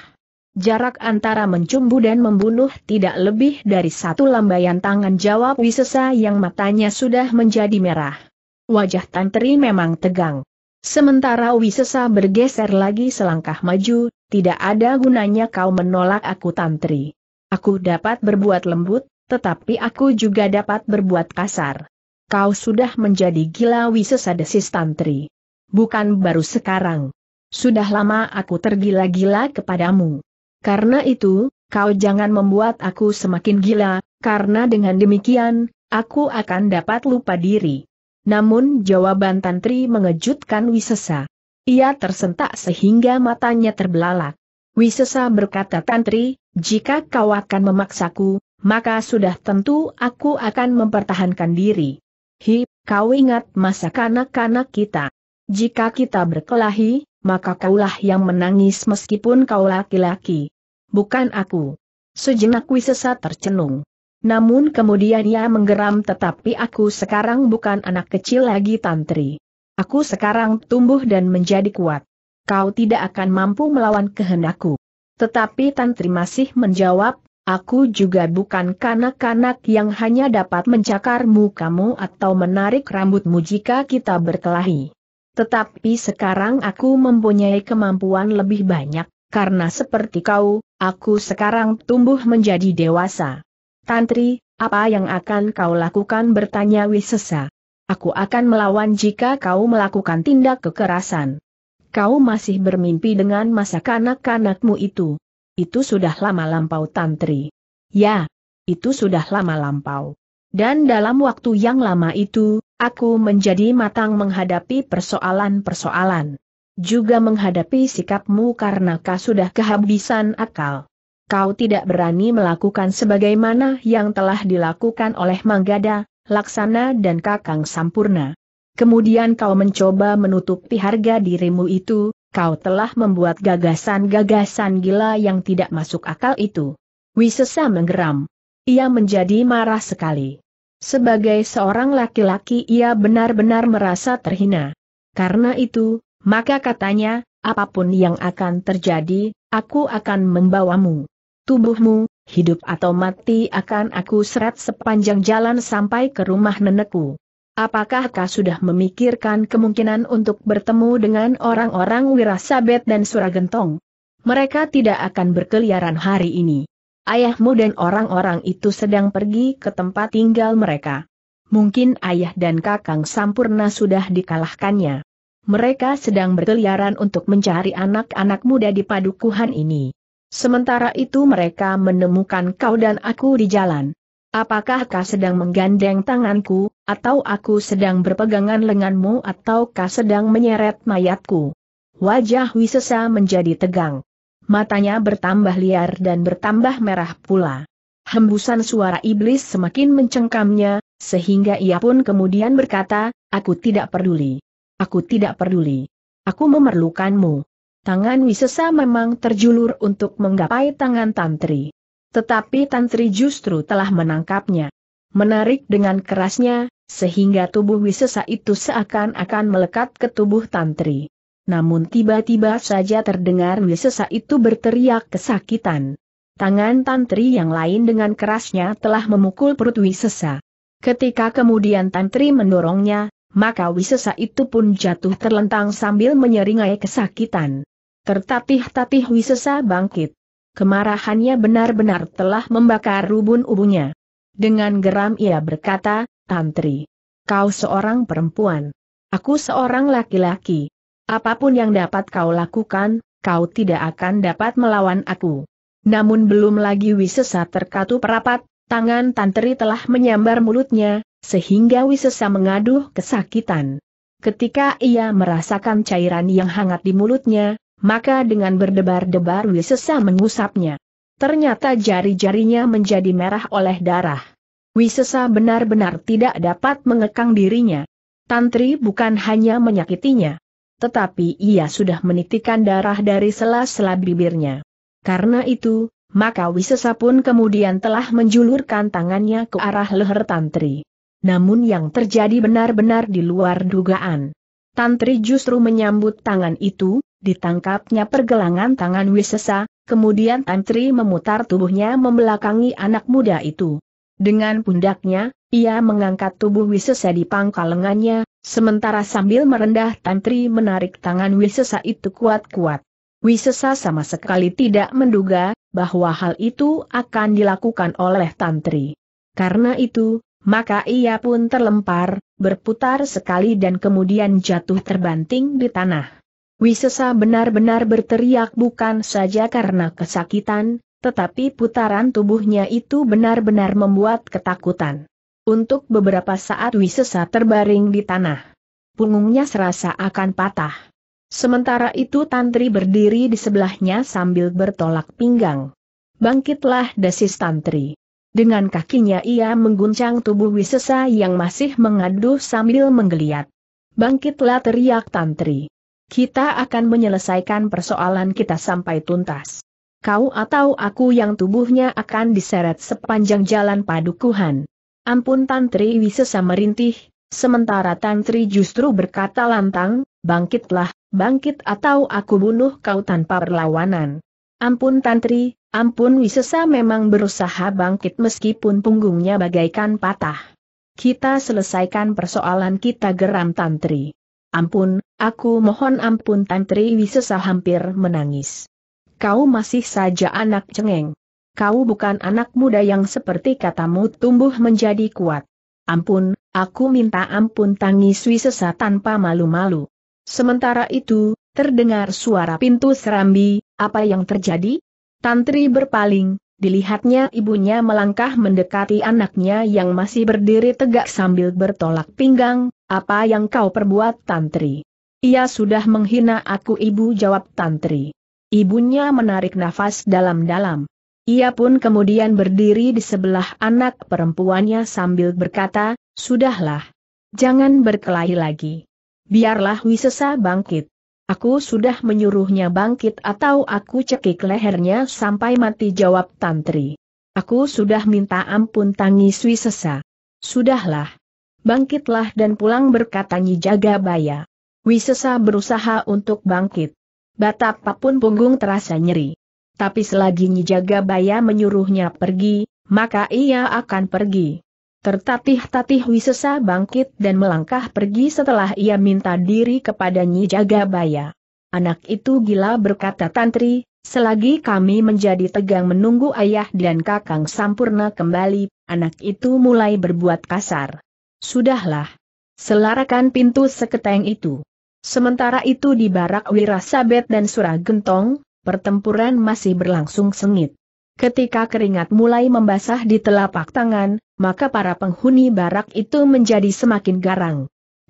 Jarak antara mencumbu dan membunuh tidak lebih dari satu lambaian tangan jawab Wisesa yang matanya sudah menjadi merah. Wajah Tantri memang tegang. Sementara Wisesa bergeser lagi selangkah maju, tidak ada gunanya kau menolak aku tantri. Aku dapat berbuat lembut, tetapi aku juga dapat berbuat kasar. Kau sudah menjadi gila Wisesa desis tantri. Bukan baru sekarang. Sudah lama aku tergila-gila kepadamu. Karena itu, kau jangan membuat aku semakin gila, karena dengan demikian, aku akan dapat lupa diri. Namun jawaban Tantri mengejutkan Wisesa. Ia tersentak sehingga matanya terbelalak. Wisesa berkata Tantri, jika kau akan memaksaku, maka sudah tentu aku akan mempertahankan diri. Hi, kau ingat masa kanak-kanak kita. Jika kita berkelahi, maka kaulah yang menangis meskipun kau laki-laki. Bukan aku. Sejenak Wisesa tercenung. Namun kemudian ia menggeram tetapi aku sekarang bukan anak kecil lagi tantri. Aku sekarang tumbuh dan menjadi kuat. Kau tidak akan mampu melawan kehendakku. Tetapi tantri masih menjawab, Aku juga bukan kanak-kanak yang hanya dapat mencakarmu kamu atau menarik rambutmu jika kita berkelahi. Tetapi sekarang aku mempunyai kemampuan lebih banyak, karena seperti kau, aku sekarang tumbuh menjadi dewasa. Tantri, apa yang akan kau lakukan bertanya Wisesa. Aku akan melawan jika kau melakukan tindak kekerasan. Kau masih bermimpi dengan masa kanak-kanakmu itu. Itu sudah lama lampau Tantri. Ya, itu sudah lama lampau. Dan dalam waktu yang lama itu, aku menjadi matang menghadapi persoalan-persoalan. Juga menghadapi sikapmu karena kau sudah kehabisan akal kau tidak berani melakukan sebagaimana yang telah dilakukan oleh Manggada, Laksana dan Kakang Sampurna. Kemudian kau mencoba menutupi harga dirimu itu, kau telah membuat gagasan-gagasan gila yang tidak masuk akal itu. Wisesa menggeram. Ia menjadi marah sekali. Sebagai seorang laki-laki ia benar-benar merasa terhina. Karena itu, maka katanya, apapun yang akan terjadi, aku akan membawamu tubuhmu, hidup atau mati akan aku seret sepanjang jalan sampai ke rumah nenekku. Apakah kau sudah memikirkan kemungkinan untuk bertemu dengan orang-orang Wirasabet dan Suragentong? Mereka tidak akan berkeliaran hari ini. Ayahmu dan orang-orang itu sedang pergi ke tempat tinggal mereka. Mungkin ayah dan kakang Sampurna sudah dikalahkannya. Mereka sedang berkeliaran untuk mencari anak-anak muda di padukuhan ini. Sementara itu mereka menemukan kau dan aku di jalan. Apakah kau sedang menggandeng tanganku, atau aku sedang berpegangan lenganmu atau kau sedang menyeret mayatku? Wajah Wisesa menjadi tegang. Matanya bertambah liar dan bertambah merah pula. Hembusan suara iblis semakin mencengkamnya, sehingga ia pun kemudian berkata, aku tidak peduli. Aku tidak peduli. Aku memerlukanmu. Tangan Wisesa memang terjulur untuk menggapai tangan Tantri. Tetapi Tantri justru telah menangkapnya. Menarik dengan kerasnya, sehingga tubuh Wisesa itu seakan-akan melekat ke tubuh Tantri. Namun tiba-tiba saja terdengar Wisesa itu berteriak kesakitan. Tangan Tantri yang lain dengan kerasnya telah memukul perut Wisesa. Ketika kemudian Tantri mendorongnya, maka Wisesa itu pun jatuh terlentang sambil menyeringai kesakitan. Tertatih-tatih Wisesa bangkit. Kemarahannya benar-benar telah membakar rubun ubunya. Dengan geram ia berkata, Tantri. Kau seorang perempuan. Aku seorang laki-laki. Apapun yang dapat kau lakukan, kau tidak akan dapat melawan aku. Namun belum lagi Wisesa terkatup rapat, tangan Tantri telah menyambar mulutnya, sehingga Wisesa mengaduh kesakitan. Ketika ia merasakan cairan yang hangat di mulutnya, maka dengan berdebar-debar Wisesa mengusapnya. Ternyata jari-jarinya menjadi merah oleh darah. Wisesa benar-benar tidak dapat mengekang dirinya. Tantri bukan hanya menyakitinya, tetapi ia sudah menitikkan darah dari sela-sela bibirnya. Karena itu, maka Wisesa pun kemudian telah menjulurkan tangannya ke arah leher Tantri. Namun yang terjadi benar-benar di luar dugaan. Tantri justru menyambut tangan itu, Ditangkapnya pergelangan tangan Wisesa, kemudian Tantri memutar tubuhnya membelakangi anak muda itu. Dengan pundaknya, ia mengangkat tubuh Wisesa di pangkal lengannya, sementara sambil merendah Tantri menarik tangan Wisesa itu kuat-kuat. Wisesa sama sekali tidak menduga bahwa hal itu akan dilakukan oleh Tantri. Karena itu, maka ia pun terlempar, berputar sekali dan kemudian jatuh terbanting di tanah. Wisesa benar-benar berteriak bukan saja karena kesakitan, tetapi putaran tubuhnya itu benar-benar membuat ketakutan. Untuk beberapa saat Wisesa terbaring di tanah. Punggungnya serasa akan patah. Sementara itu Tantri berdiri di sebelahnya sambil bertolak pinggang. Bangkitlah desis Tantri. Dengan kakinya ia mengguncang tubuh Wisesa yang masih mengaduh sambil menggeliat. Bangkitlah teriak Tantri kita akan menyelesaikan persoalan kita sampai tuntas. Kau atau aku yang tubuhnya akan diseret sepanjang jalan padukuhan. Ampun Tantri Wisesa merintih, sementara Tantri justru berkata lantang, bangkitlah, bangkit atau aku bunuh kau tanpa perlawanan. Ampun Tantri, ampun Wisesa memang berusaha bangkit meskipun punggungnya bagaikan patah. Kita selesaikan persoalan kita geram Tantri. Ampun, aku mohon ampun Tantri Wisesa hampir menangis. Kau masih saja anak cengeng. Kau bukan anak muda yang seperti katamu tumbuh menjadi kuat. Ampun, aku minta ampun tangis Wisesa tanpa malu-malu. Sementara itu, terdengar suara pintu serambi, apa yang terjadi? Tantri berpaling, dilihatnya ibunya melangkah mendekati anaknya yang masih berdiri tegak sambil bertolak pinggang, apa yang kau perbuat Tantri? Ia sudah menghina aku ibu jawab Tantri. Ibunya menarik nafas dalam-dalam. Ia pun kemudian berdiri di sebelah anak perempuannya sambil berkata, Sudahlah. Jangan berkelahi lagi. Biarlah Wisesa bangkit. Aku sudah menyuruhnya bangkit atau aku cekik lehernya sampai mati jawab Tantri. Aku sudah minta ampun tangis Wisesa. Sudahlah bangkitlah dan pulang berkata Nyi Jagabaya. Wisesa berusaha untuk bangkit. Batapa pun punggung terasa nyeri. Tapi selagi Nyi Jagabaya menyuruhnya pergi, maka ia akan pergi. Tertatih-tatih Wisesa bangkit dan melangkah pergi setelah ia minta diri kepada Nyi Jagabaya. Anak itu gila berkata Tantri, selagi kami menjadi tegang menunggu ayah dan kakang Sampurna kembali, anak itu mulai berbuat kasar. Sudahlah. Selarakan pintu seketeng itu. Sementara itu di barak Wirasabet dan Suragentong, pertempuran masih berlangsung sengit. Ketika keringat mulai membasah di telapak tangan, maka para penghuni barak itu menjadi semakin garang.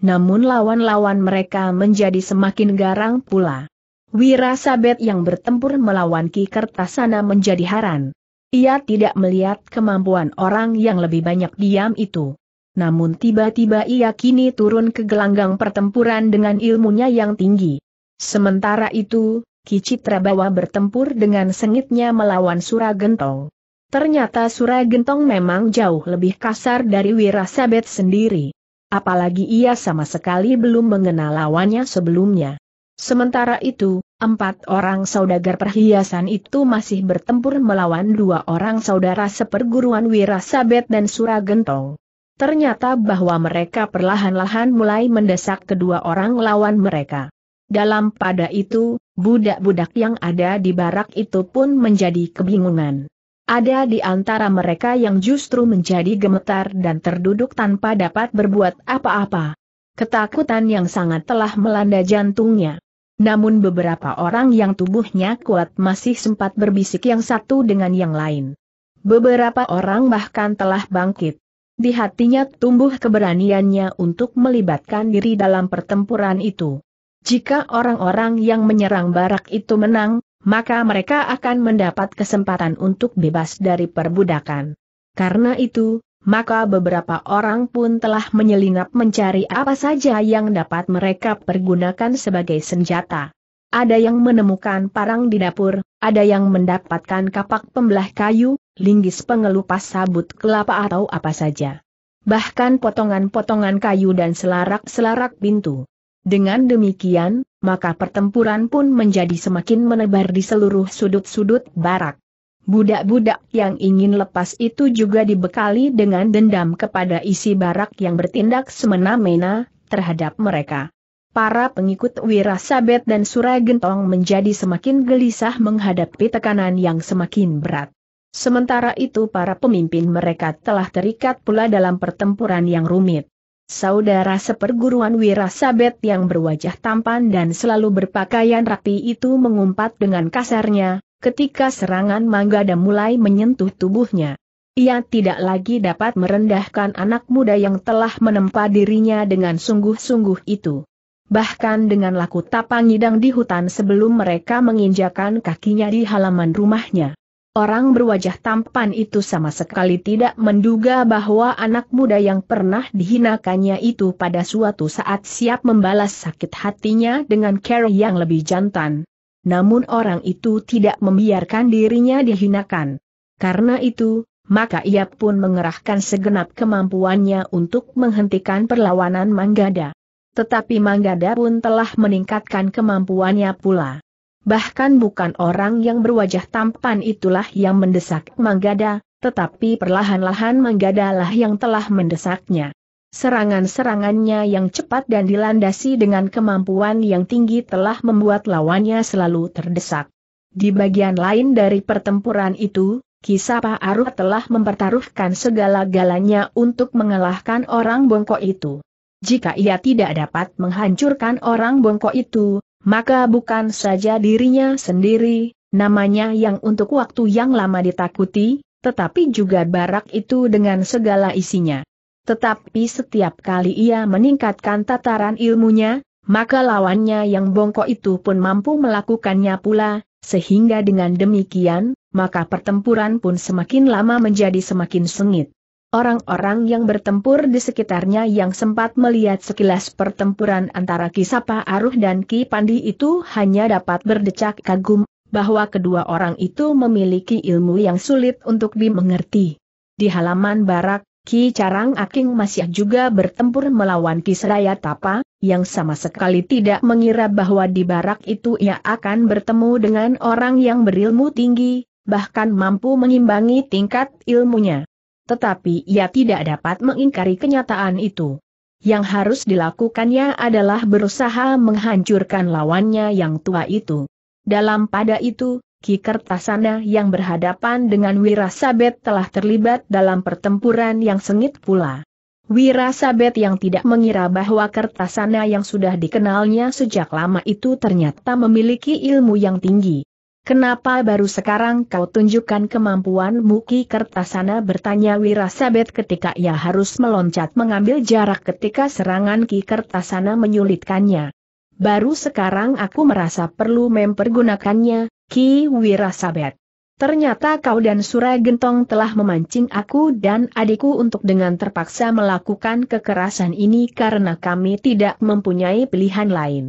Namun lawan-lawan mereka menjadi semakin garang pula. Wirasabet yang bertempur melawan Ki Kertasana menjadi haran. Ia tidak melihat kemampuan orang yang lebih banyak diam itu namun tiba-tiba ia kini turun ke gelanggang pertempuran dengan ilmunya yang tinggi. Sementara itu, Kicitra bawa bertempur dengan sengitnya melawan Suragentong. Ternyata Suragentong memang jauh lebih kasar dari Wirasabet sendiri. Apalagi ia sama sekali belum mengenal lawannya sebelumnya. Sementara itu, empat orang saudagar perhiasan itu masih bertempur melawan dua orang saudara seperguruan Wirasabet dan Suragentong ternyata bahwa mereka perlahan-lahan mulai mendesak kedua orang lawan mereka. Dalam pada itu, budak-budak yang ada di barak itu pun menjadi kebingungan. Ada di antara mereka yang justru menjadi gemetar dan terduduk tanpa dapat berbuat apa-apa. Ketakutan yang sangat telah melanda jantungnya. Namun beberapa orang yang tubuhnya kuat masih sempat berbisik yang satu dengan yang lain. Beberapa orang bahkan telah bangkit. Di hatinya tumbuh keberaniannya untuk melibatkan diri dalam pertempuran itu. Jika orang-orang yang menyerang barak itu menang, maka mereka akan mendapat kesempatan untuk bebas dari perbudakan. Karena itu, maka beberapa orang pun telah menyelinap mencari apa saja yang dapat mereka pergunakan sebagai senjata. Ada yang menemukan parang di dapur, ada yang mendapatkan kapak pembelah kayu, linggis pengelupas sabut kelapa atau apa saja. Bahkan potongan-potongan kayu dan selarak-selarak pintu. Dengan demikian, maka pertempuran pun menjadi semakin menebar di seluruh sudut-sudut barak. Budak-budak yang ingin lepas itu juga dibekali dengan dendam kepada isi barak yang bertindak semena-mena terhadap mereka para pengikut Wirasabet dan Suragentong menjadi semakin gelisah menghadapi tekanan yang semakin berat. Sementara itu para pemimpin mereka telah terikat pula dalam pertempuran yang rumit. Saudara seperguruan Wirasabet yang berwajah tampan dan selalu berpakaian rapi itu mengumpat dengan kasarnya, ketika serangan Manggada mulai menyentuh tubuhnya. Ia tidak lagi dapat merendahkan anak muda yang telah menempa dirinya dengan sungguh-sungguh itu bahkan dengan laku tapang idang di hutan sebelum mereka menginjakan kakinya di halaman rumahnya. Orang berwajah tampan itu sama sekali tidak menduga bahwa anak muda yang pernah dihinakannya itu pada suatu saat siap membalas sakit hatinya dengan cara yang lebih jantan. Namun orang itu tidak membiarkan dirinya dihinakan. Karena itu, maka ia pun mengerahkan segenap kemampuannya untuk menghentikan perlawanan Manggada. Tetapi Manggada pun telah meningkatkan kemampuannya pula. Bahkan bukan orang yang berwajah tampan itulah yang mendesak Manggada, tetapi perlahan-lahan Manggadalah yang telah mendesaknya. Serangan-serangannya yang cepat dan dilandasi dengan kemampuan yang tinggi telah membuat lawannya selalu terdesak. Di bagian lain dari pertempuran itu, Kisapa Aru telah mempertaruhkan segala-galanya untuk mengalahkan orang bongkok itu jika ia tidak dapat menghancurkan orang bongkok itu, maka bukan saja dirinya sendiri, namanya yang untuk waktu yang lama ditakuti, tetapi juga barak itu dengan segala isinya. Tetapi setiap kali ia meningkatkan tataran ilmunya, maka lawannya yang bongkok itu pun mampu melakukannya pula, sehingga dengan demikian, maka pertempuran pun semakin lama menjadi semakin sengit. Orang-orang yang bertempur di sekitarnya yang sempat melihat sekilas pertempuran antara Kisapa Aruh dan Ki Pandi itu hanya dapat berdecak kagum, bahwa kedua orang itu memiliki ilmu yang sulit untuk dimengerti. Di halaman barak, Ki Carang Aking masih juga bertempur melawan Kisraya Tapa, yang sama sekali tidak mengira bahwa di barak itu ia akan bertemu dengan orang yang berilmu tinggi, bahkan mampu mengimbangi tingkat ilmunya tetapi ia tidak dapat mengingkari kenyataan itu. Yang harus dilakukannya adalah berusaha menghancurkan lawannya yang tua itu. Dalam pada itu, Ki Kertasana yang berhadapan dengan Wirasabet telah terlibat dalam pertempuran yang sengit pula. Wirasabet yang tidak mengira bahwa Kertasana yang sudah dikenalnya sejak lama itu ternyata memiliki ilmu yang tinggi. Kenapa baru sekarang kau tunjukkan kemampuan Muki Kertasana bertanya Wirasabet ketika ia harus meloncat mengambil jarak ketika serangan Ki Kertasana menyulitkannya. Baru sekarang aku merasa perlu mempergunakannya, Ki Wirasabet. Ternyata kau dan Sura Gentong telah memancing aku dan adikku untuk dengan terpaksa melakukan kekerasan ini karena kami tidak mempunyai pilihan lain.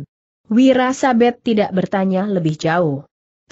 Wirasabet tidak bertanya lebih jauh.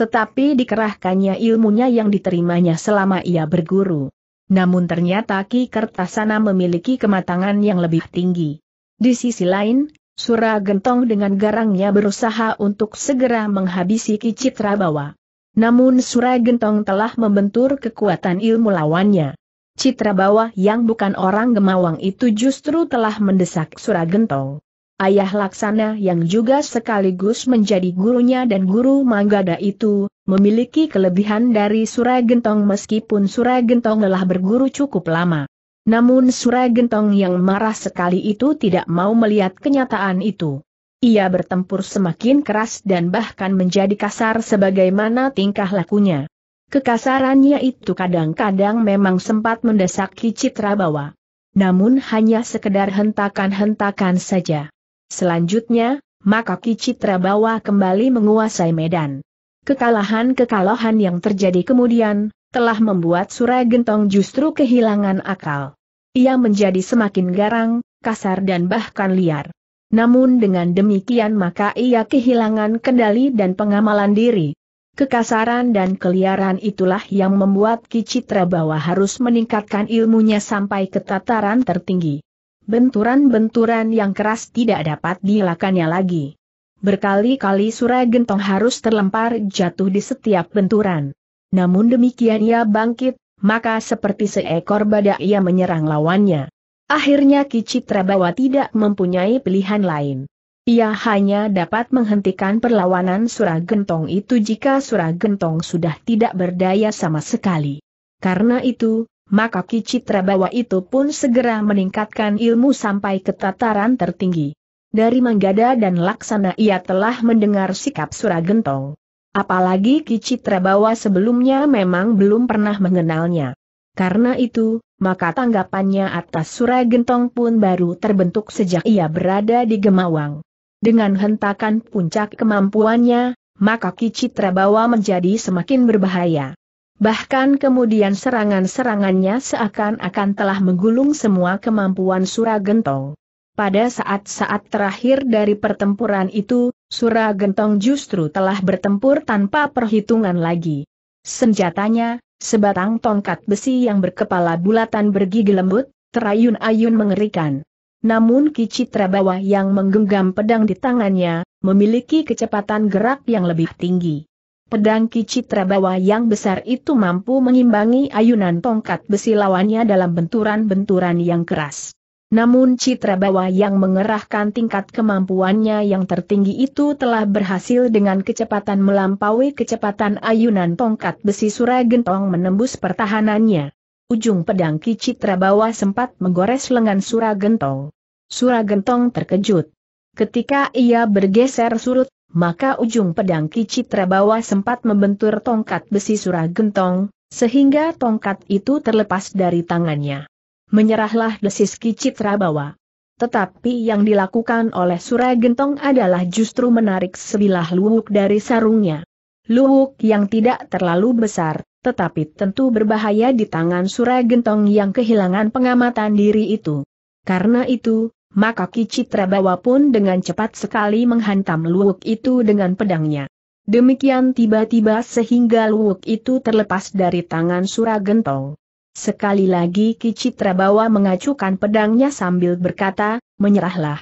Tetapi dikerahkannya ilmunya yang diterimanya selama ia berguru. Namun ternyata Ki Kertasana memiliki kematangan yang lebih tinggi. Di sisi lain, Sura Gentong dengan garangnya berusaha untuk segera menghabisi Ki Citrabawa. Namun Sura Gentong telah membentur kekuatan ilmu lawannya. Citrabawa yang bukan orang gemawang itu justru telah mendesak Sura Gentong ayah Laksana yang juga sekaligus menjadi gurunya dan guru Manggada itu, memiliki kelebihan dari Suragentong meskipun Suragentong telah berguru cukup lama. Namun Suragentong yang marah sekali itu tidak mau melihat kenyataan itu. Ia bertempur semakin keras dan bahkan menjadi kasar sebagaimana tingkah lakunya. Kekasarannya itu kadang-kadang memang sempat mendesak Citra Bawa. Namun hanya sekedar hentakan-hentakan saja. Selanjutnya, maka Kicitra bawa kembali menguasai medan. Kekalahan-kekalahan yang terjadi kemudian, telah membuat Surai Gentong justru kehilangan akal. Ia menjadi semakin garang, kasar dan bahkan liar. Namun dengan demikian maka ia kehilangan kendali dan pengamalan diri. Kekasaran dan keliaran itulah yang membuat Kicitra Bawa harus meningkatkan ilmunya sampai ke tataran tertinggi. Benturan-benturan yang keras tidak dapat dilakannya lagi. Berkali-kali surai Gentong harus terlempar jatuh di setiap benturan. Namun demikian ia bangkit, maka seperti seekor badak ia menyerang lawannya. Akhirnya Kicitra Bawa tidak mempunyai pilihan lain. Ia hanya dapat menghentikan perlawanan surah gentong itu jika surah gentong sudah tidak berdaya sama sekali. Karena itu, maka Ki Citra Bawa itu pun segera meningkatkan ilmu sampai ke tataran tertinggi. Dari Manggada dan Laksana ia telah mendengar sikap Suragentong. Apalagi Ki Citra Bawa sebelumnya memang belum pernah mengenalnya. Karena itu, maka tanggapannya atas Suragentong pun baru terbentuk sejak ia berada di Gemawang. Dengan hentakan puncak kemampuannya, maka Ki Citra Bawa menjadi semakin berbahaya. Bahkan kemudian serangan-serangannya seakan-akan telah menggulung semua kemampuan Suragentong. Pada saat-saat terakhir dari pertempuran itu, Suragentong justru telah bertempur tanpa perhitungan lagi. Senjatanya, sebatang tongkat besi yang berkepala bulatan bergigi lembut, terayun-ayun mengerikan. Namun Ki Citrabawa yang menggenggam pedang di tangannya, memiliki kecepatan gerak yang lebih tinggi pedang Kicitra Bawa yang besar itu mampu mengimbangi ayunan tongkat besi lawannya dalam benturan-benturan yang keras. Namun Citra Bawa yang mengerahkan tingkat kemampuannya yang tertinggi itu telah berhasil dengan kecepatan melampaui kecepatan ayunan tongkat besi Sura Gentong menembus pertahanannya. Ujung pedang Ki Citra Bawa sempat menggores lengan Sura Gentong. Sura Gentong terkejut. Ketika ia bergeser surut, maka ujung pedang Kicitra Bawa sempat membentur tongkat besi surah gentong, sehingga tongkat itu terlepas dari tangannya. Menyerahlah desis Kicitra Bawa. Tetapi yang dilakukan oleh surah gentong adalah justru menarik sebilah luwuk dari sarungnya. Luwuk yang tidak terlalu besar, tetapi tentu berbahaya di tangan Suragentong yang kehilangan pengamatan diri itu. Karena itu, maka Kicitra Bawa pun dengan cepat sekali menghantam luwuk itu dengan pedangnya. Demikian tiba-tiba sehingga luwuk itu terlepas dari tangan Suragentong. Sekali lagi Kicitra Bawa mengacukan pedangnya sambil berkata, menyerahlah.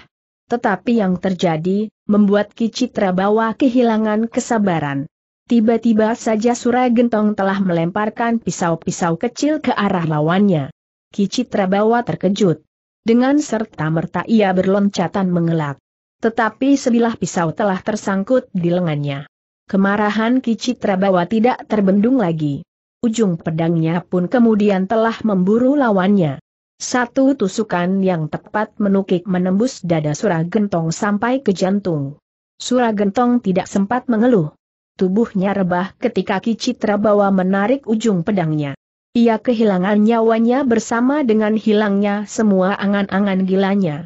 Tetapi yang terjadi, membuat Kicitra Bawa kehilangan kesabaran. Tiba-tiba saja Suragentong telah melemparkan pisau-pisau kecil ke arah lawannya. Kicitra Bawa terkejut dengan serta-merta ia berloncatan mengelak. Tetapi sebilah pisau telah tersangkut di lengannya. Kemarahan Kicitra bawa tidak terbendung lagi. Ujung pedangnya pun kemudian telah memburu lawannya. Satu tusukan yang tepat menukik menembus dada Suragentong sampai ke jantung. Suragentong tidak sempat mengeluh. Tubuhnya rebah ketika Kicitra bawa menarik ujung pedangnya. Ia kehilangan nyawanya bersama dengan hilangnya semua angan-angan gilanya.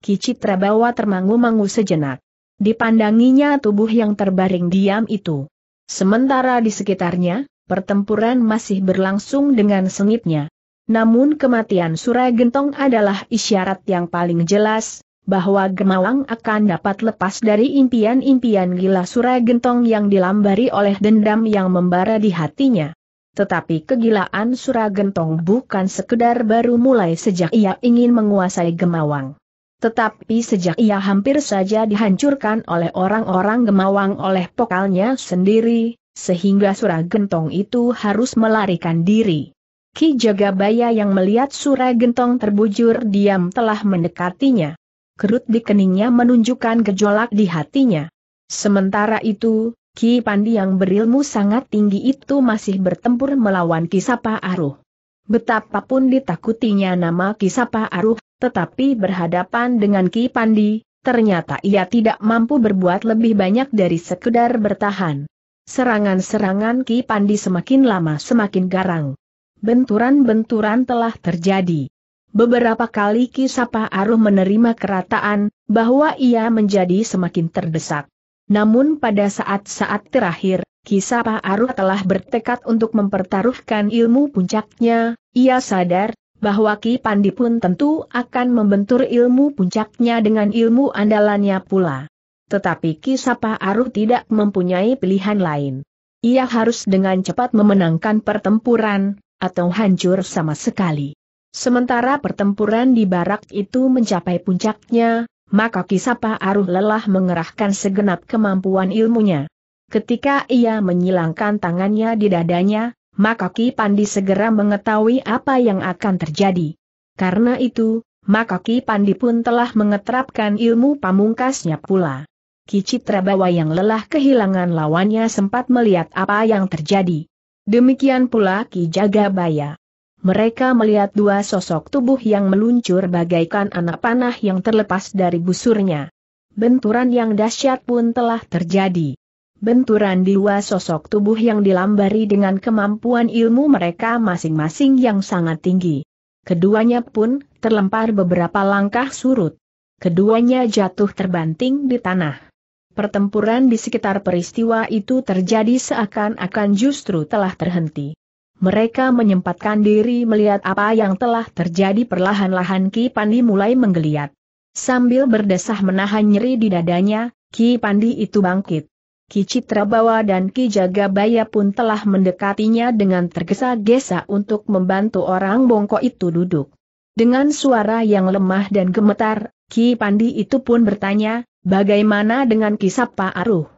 Kicitra bawa termangu-mangu sejenak. Dipandanginya tubuh yang terbaring diam itu. Sementara di sekitarnya, pertempuran masih berlangsung dengan sengitnya. Namun kematian Surai Gentong adalah isyarat yang paling jelas, bahwa Gemawang akan dapat lepas dari impian-impian gila Surai Gentong yang dilambari oleh dendam yang membara di hatinya. Tetapi kegilaan Suragentong bukan sekedar baru mulai sejak ia ingin menguasai Gemawang. Tetapi sejak ia hampir saja dihancurkan oleh orang-orang Gemawang oleh pokalnya sendiri, sehingga Suragentong itu harus melarikan diri. Ki Jagabaya yang melihat Suragentong terbujur diam telah mendekatinya. Kerut di keningnya menunjukkan gejolak di hatinya. Sementara itu, Ki Pandi yang berilmu sangat tinggi itu masih bertempur melawan Kisapa Aruh. Betapapun ditakutinya nama Kisapa Aruh, tetapi berhadapan dengan Ki Pandi, ternyata ia tidak mampu berbuat lebih banyak dari sekedar bertahan. Serangan-serangan Ki Pandi semakin lama semakin garang. Benturan-benturan telah terjadi. Beberapa kali Ki Sapa Aruh menerima kerataan, bahwa ia menjadi semakin terdesak. Namun pada saat-saat terakhir, Kisapa Aru telah bertekad untuk mempertaruhkan ilmu puncaknya, ia sadar, bahwa Ki Pandi pun tentu akan membentur ilmu puncaknya dengan ilmu andalannya pula. Tetapi Kisapa Aru tidak mempunyai pilihan lain. Ia harus dengan cepat memenangkan pertempuran, atau hancur sama sekali. Sementara pertempuran di barak itu mencapai puncaknya, maka Kisapa Aruh lelah mengerahkan segenap kemampuan ilmunya. Ketika ia menyilangkan tangannya di dadanya, maka Ki Pandi segera mengetahui apa yang akan terjadi. Karena itu, maka Ki Pandi pun telah mengetrapkan ilmu pamungkasnya pula. Ki Bawa yang lelah kehilangan lawannya sempat melihat apa yang terjadi. Demikian pula Ki Jagabaya mereka melihat dua sosok tubuh yang meluncur bagaikan anak panah yang terlepas dari busurnya. Benturan yang dahsyat pun telah terjadi. Benturan dua sosok tubuh yang dilambari dengan kemampuan ilmu mereka masing-masing yang sangat tinggi. Keduanya pun terlempar beberapa langkah surut. Keduanya jatuh terbanting di tanah. Pertempuran di sekitar peristiwa itu terjadi seakan-akan justru telah terhenti mereka menyempatkan diri melihat apa yang telah terjadi perlahan-lahan Ki Pandi mulai menggeliat. Sambil berdesah menahan nyeri di dadanya, Ki Pandi itu bangkit. Ki Citrabawa dan Ki Jagabaya pun telah mendekatinya dengan tergesa-gesa untuk membantu orang bongkok itu duduk. Dengan suara yang lemah dan gemetar, Ki Pandi itu pun bertanya, bagaimana dengan Ki Sapa Aruh?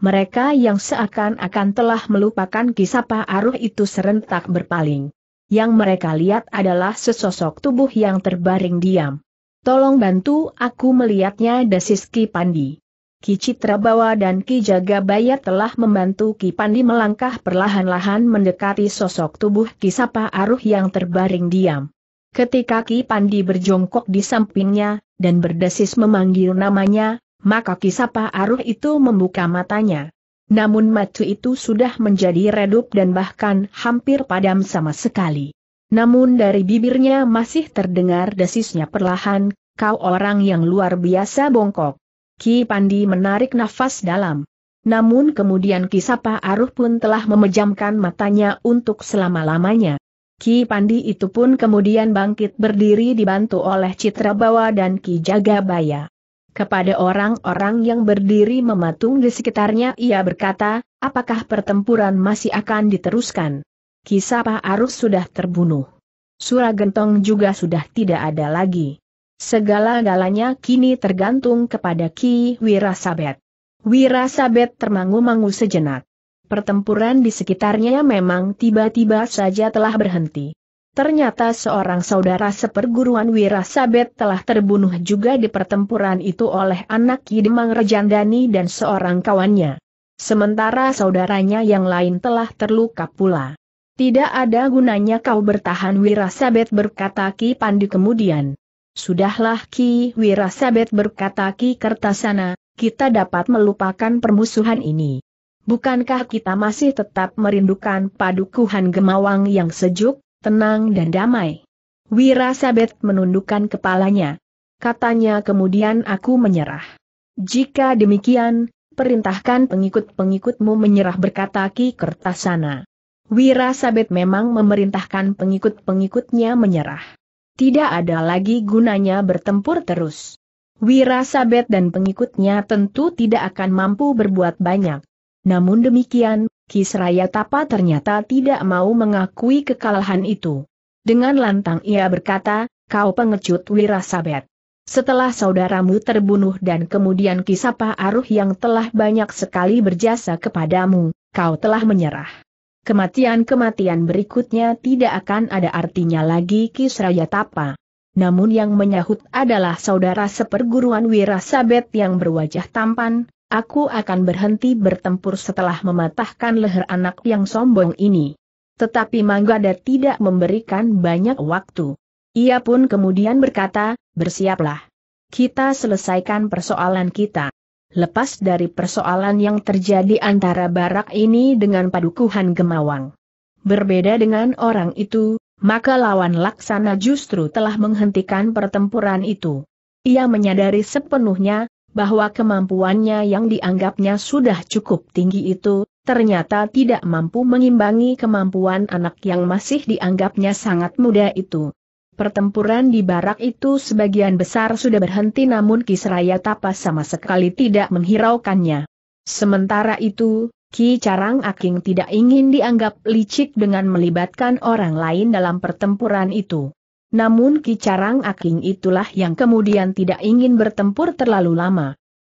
mereka yang seakan-akan telah melupakan kisah Pak Aruh itu serentak berpaling. Yang mereka lihat adalah sesosok tubuh yang terbaring diam. Tolong bantu aku melihatnya desis Ki Pandi. Ki Citrabawa dan Ki Jagabaya telah membantu Ki Pandi melangkah perlahan-lahan mendekati sosok tubuh Kisapa Aruh yang terbaring diam. Ketika Ki Pandi berjongkok di sampingnya, dan berdesis memanggil namanya, maka Kisapa Aruh itu membuka matanya. Namun matu itu sudah menjadi redup dan bahkan hampir padam sama sekali. Namun dari bibirnya masih terdengar desisnya perlahan, kau orang yang luar biasa bongkok. Ki Pandi menarik nafas dalam. Namun kemudian Kisapa Aruh pun telah memejamkan matanya untuk selama-lamanya. Ki Pandi itu pun kemudian bangkit berdiri dibantu oleh Citra Bawa dan Ki Jagabaya. Kepada orang-orang yang berdiri mematung di sekitarnya ia berkata, apakah pertempuran masih akan diteruskan? Kisah Pak Arus sudah terbunuh. Suragentong juga sudah tidak ada lagi. Segala-galanya kini tergantung kepada Ki Wirasabet. Wirasabet termangu-mangu sejenak. Pertempuran di sekitarnya memang tiba-tiba saja telah berhenti. Ternyata seorang saudara seperguruan Wirasabet telah terbunuh juga di pertempuran itu oleh anak Yidemang Rejandani dan seorang kawannya. Sementara saudaranya yang lain telah terluka pula. Tidak ada gunanya kau bertahan Wirasabet berkata Ki Pandu kemudian. Sudahlah Ki Wirasabet berkata Ki Kertasana, kita dapat melupakan permusuhan ini. Bukankah kita masih tetap merindukan padukuhan gemawang yang sejuk? tenang dan damai. Wira Sabet menundukkan kepalanya. Katanya kemudian aku menyerah. Jika demikian, perintahkan pengikut-pengikutmu menyerah berkata Ki Kertasana. Wira Sabet memang memerintahkan pengikut-pengikutnya menyerah. Tidak ada lagi gunanya bertempur terus. Wira Sabet dan pengikutnya tentu tidak akan mampu berbuat banyak. Namun demikian, Kisraya Tapa ternyata tidak mau mengakui kekalahan itu. Dengan lantang ia berkata, kau pengecut Wirasabet. Setelah saudaramu terbunuh dan kemudian Kisapa Aruh yang telah banyak sekali berjasa kepadamu, kau telah menyerah. Kematian-kematian berikutnya tidak akan ada artinya lagi Kisraya Tapa. Namun yang menyahut adalah saudara seperguruan Wirasabet yang berwajah tampan, Aku akan berhenti bertempur setelah mematahkan leher anak yang sombong ini. Tetapi Manggada tidak memberikan banyak waktu. Ia pun kemudian berkata, bersiaplah. Kita selesaikan persoalan kita. Lepas dari persoalan yang terjadi antara barak ini dengan padukuhan Gemawang. Berbeda dengan orang itu, maka lawan laksana justru telah menghentikan pertempuran itu. Ia menyadari sepenuhnya, bahwa kemampuannya yang dianggapnya sudah cukup tinggi itu, ternyata tidak mampu mengimbangi kemampuan anak yang masih dianggapnya sangat muda itu. Pertempuran di barak itu sebagian besar sudah berhenti namun Kisraya Tapa sama sekali tidak menghiraukannya. Sementara itu, Ki Carang Aking tidak ingin dianggap licik dengan melibatkan orang lain dalam pertempuran itu. Namun Kicarang Aking itulah yang kemudian tidak ingin bertempur terlalu lama.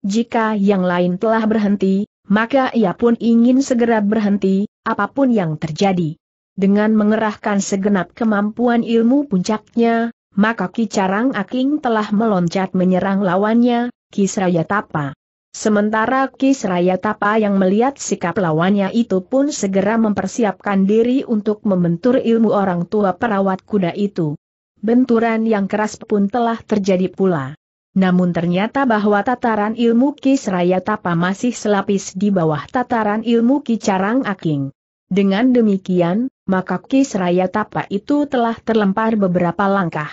Jika yang lain telah berhenti, maka ia pun ingin segera berhenti, apapun yang terjadi. Dengan mengerahkan segenap kemampuan ilmu puncaknya, maka Kicarang Aking telah meloncat menyerang lawannya, Kisrayatapa. Tapa. Sementara Kisrayatapa Tapa yang melihat sikap lawannya itu pun segera mempersiapkan diri untuk membentur ilmu orang tua perawat kuda itu benturan yang keras pun telah terjadi pula. Namun ternyata bahwa tataran ilmu Kisraya Tapa masih selapis di bawah tataran ilmu Kicarang Aking. Dengan demikian, maka Kisraya Tapa itu telah terlempar beberapa langkah.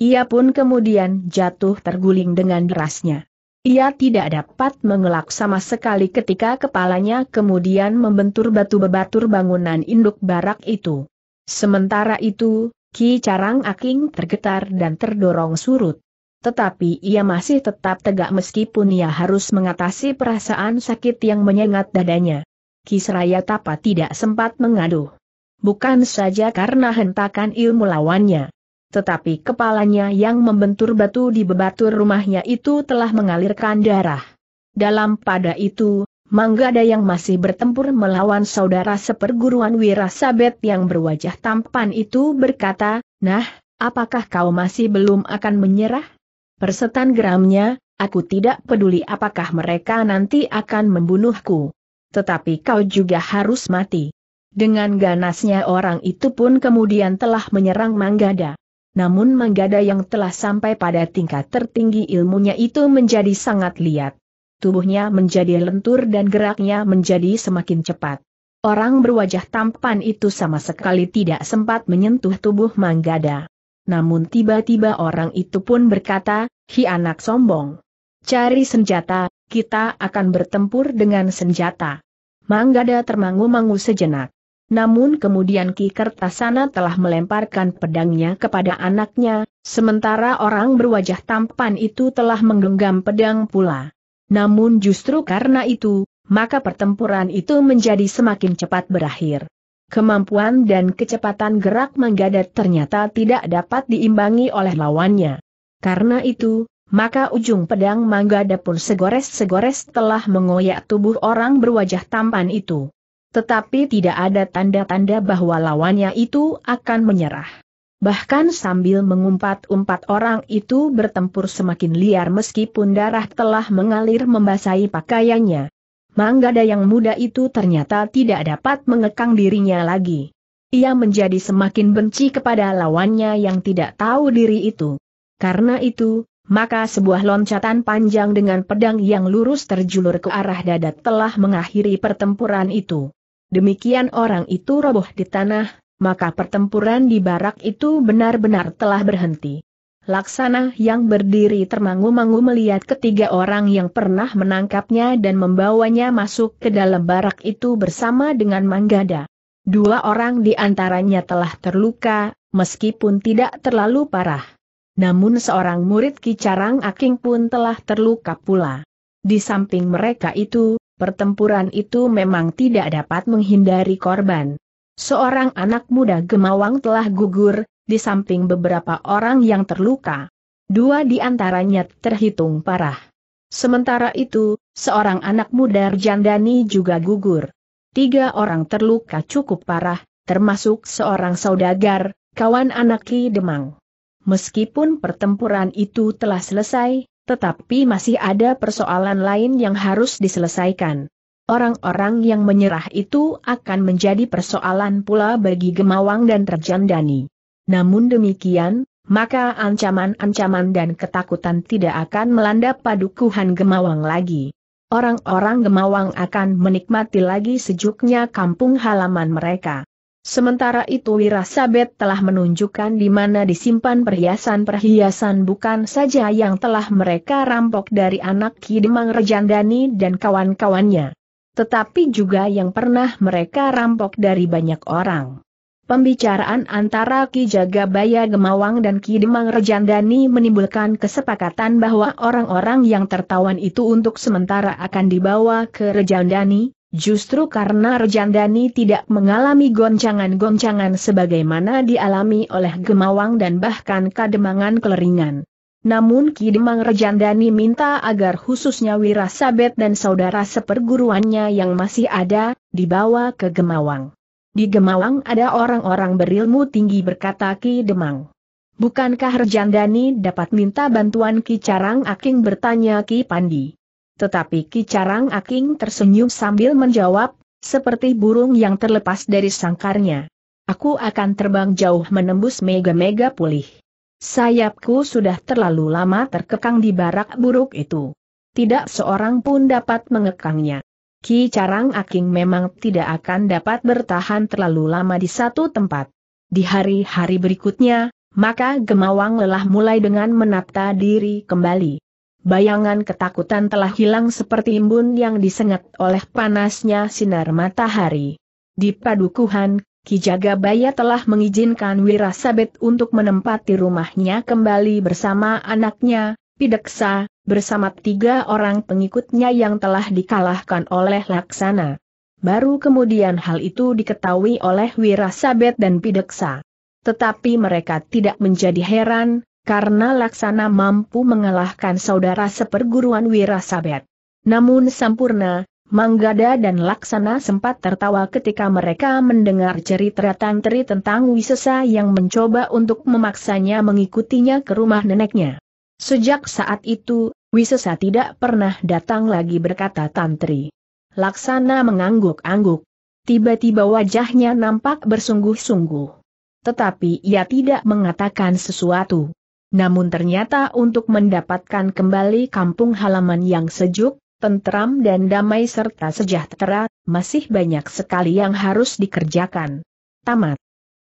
Ia pun kemudian jatuh terguling dengan derasnya. Ia tidak dapat mengelak sama sekali ketika kepalanya kemudian membentur batu bebatur bangunan induk barak itu. Sementara itu, Ki Carang Aking tergetar dan terdorong surut. Tetapi ia masih tetap tegak meskipun ia harus mengatasi perasaan sakit yang menyengat dadanya. Kisraya Tapa tidak sempat mengaduh. Bukan saja karena hentakan ilmu lawannya. Tetapi kepalanya yang membentur batu di bebatur rumahnya itu telah mengalirkan darah. Dalam pada itu, Manggada yang masih bertempur melawan saudara seperguruan Wirasabet yang berwajah tampan itu berkata, Nah, apakah kau masih belum akan menyerah? Persetan geramnya, aku tidak peduli apakah mereka nanti akan membunuhku. Tetapi kau juga harus mati. Dengan ganasnya orang itu pun kemudian telah menyerang Manggada. Namun Manggada yang telah sampai pada tingkat tertinggi ilmunya itu menjadi sangat liat tubuhnya menjadi lentur dan geraknya menjadi semakin cepat. Orang berwajah tampan itu sama sekali tidak sempat menyentuh tubuh Manggada. Namun tiba-tiba orang itu pun berkata, Hi anak sombong. Cari senjata, kita akan bertempur dengan senjata. Manggada termangu-mangu sejenak. Namun kemudian Ki Kertasana telah melemparkan pedangnya kepada anaknya, sementara orang berwajah tampan itu telah menggenggam pedang pula. Namun justru karena itu, maka pertempuran itu menjadi semakin cepat berakhir. Kemampuan dan kecepatan gerak menggadat ternyata tidak dapat diimbangi oleh lawannya. Karena itu, maka ujung pedang Manggada pun segores-segores telah mengoyak tubuh orang berwajah tampan itu. Tetapi tidak ada tanda-tanda bahwa lawannya itu akan menyerah. Bahkan sambil mengumpat empat orang itu bertempur semakin liar meskipun darah telah mengalir membasahi pakaiannya. Manggada yang muda itu ternyata tidak dapat mengekang dirinya lagi. Ia menjadi semakin benci kepada lawannya yang tidak tahu diri itu. Karena itu, maka sebuah loncatan panjang dengan pedang yang lurus terjulur ke arah dada telah mengakhiri pertempuran itu. Demikian orang itu roboh di tanah, maka pertempuran di barak itu benar-benar telah berhenti. Laksana yang berdiri termangu-mangu melihat ketiga orang yang pernah menangkapnya dan membawanya masuk ke dalam barak itu bersama dengan Manggada. Dua orang di antaranya telah terluka, meskipun tidak terlalu parah. Namun seorang murid Kicarang Aking pun telah terluka pula. Di samping mereka itu, pertempuran itu memang tidak dapat menghindari korban. Seorang anak muda gemawang telah gugur, di samping beberapa orang yang terluka. Dua di antaranya terhitung parah. Sementara itu, seorang anak muda Rjandani juga gugur. Tiga orang terluka cukup parah, termasuk seorang saudagar, kawan anak Ki Demang. Meskipun pertempuran itu telah selesai, tetapi masih ada persoalan lain yang harus diselesaikan. Orang-orang yang menyerah itu akan menjadi persoalan pula bagi Gemawang dan Terjandani. Namun demikian, maka ancaman-ancaman dan ketakutan tidak akan melanda padukuhan Gemawang lagi. Orang-orang Gemawang akan menikmati lagi sejuknya kampung halaman mereka. Sementara itu Wirasabet telah menunjukkan di mana disimpan perhiasan-perhiasan bukan saja yang telah mereka rampok dari anak Kidemang Rejandani dan kawan-kawannya tetapi juga yang pernah mereka rampok dari banyak orang. Pembicaraan antara Ki Jagabaya Gemawang dan Ki Demang Rejandani menimbulkan kesepakatan bahwa orang-orang yang tertawan itu untuk sementara akan dibawa ke Rejandani, justru karena Rejandani tidak mengalami goncangan-goncangan sebagaimana dialami oleh Gemawang dan bahkan kademangan keleringan. Namun Ki Demang Rejandani minta agar khususnya Wirasabet dan saudara seperguruannya yang masih ada, dibawa ke Gemawang. Di Gemawang ada orang-orang berilmu tinggi berkata Ki Demang. Bukankah Rejandani dapat minta bantuan Ki Carang Aking bertanya Ki Pandi. Tetapi Ki Carang Aking tersenyum sambil menjawab, seperti burung yang terlepas dari sangkarnya. Aku akan terbang jauh menembus mega-mega pulih. Sayapku sudah terlalu lama terkekang di barak buruk itu. Tidak seorang pun dapat mengekangnya. Ki Carang Aking memang tidak akan dapat bertahan terlalu lama di satu tempat. Di hari-hari berikutnya, maka Gemawang lelah mulai dengan menata diri kembali. Bayangan ketakutan telah hilang seperti imbun yang disengat oleh panasnya sinar matahari. Di padukuhan, Ki Jagabaya telah mengizinkan Wirasabet untuk menempati rumahnya kembali bersama anaknya, Pideksa, bersama tiga orang pengikutnya yang telah dikalahkan oleh Laksana. Baru kemudian hal itu diketahui oleh Wirasabet dan Pideksa. Tetapi mereka tidak menjadi heran, karena Laksana mampu mengalahkan saudara seperguruan Wirasabet. Namun Sampurna, Manggada dan Laksana sempat tertawa ketika mereka mendengar cerita Tantri tentang Wisesa yang mencoba untuk memaksanya mengikutinya ke rumah neneknya. Sejak saat itu, Wisesa tidak pernah datang lagi berkata Tantri. Laksana mengangguk-angguk. Tiba-tiba wajahnya nampak bersungguh-sungguh. Tetapi ia tidak mengatakan sesuatu. Namun ternyata untuk mendapatkan kembali kampung halaman yang sejuk, tentram dan damai serta sejahtera, masih banyak sekali yang harus dikerjakan. Tamat.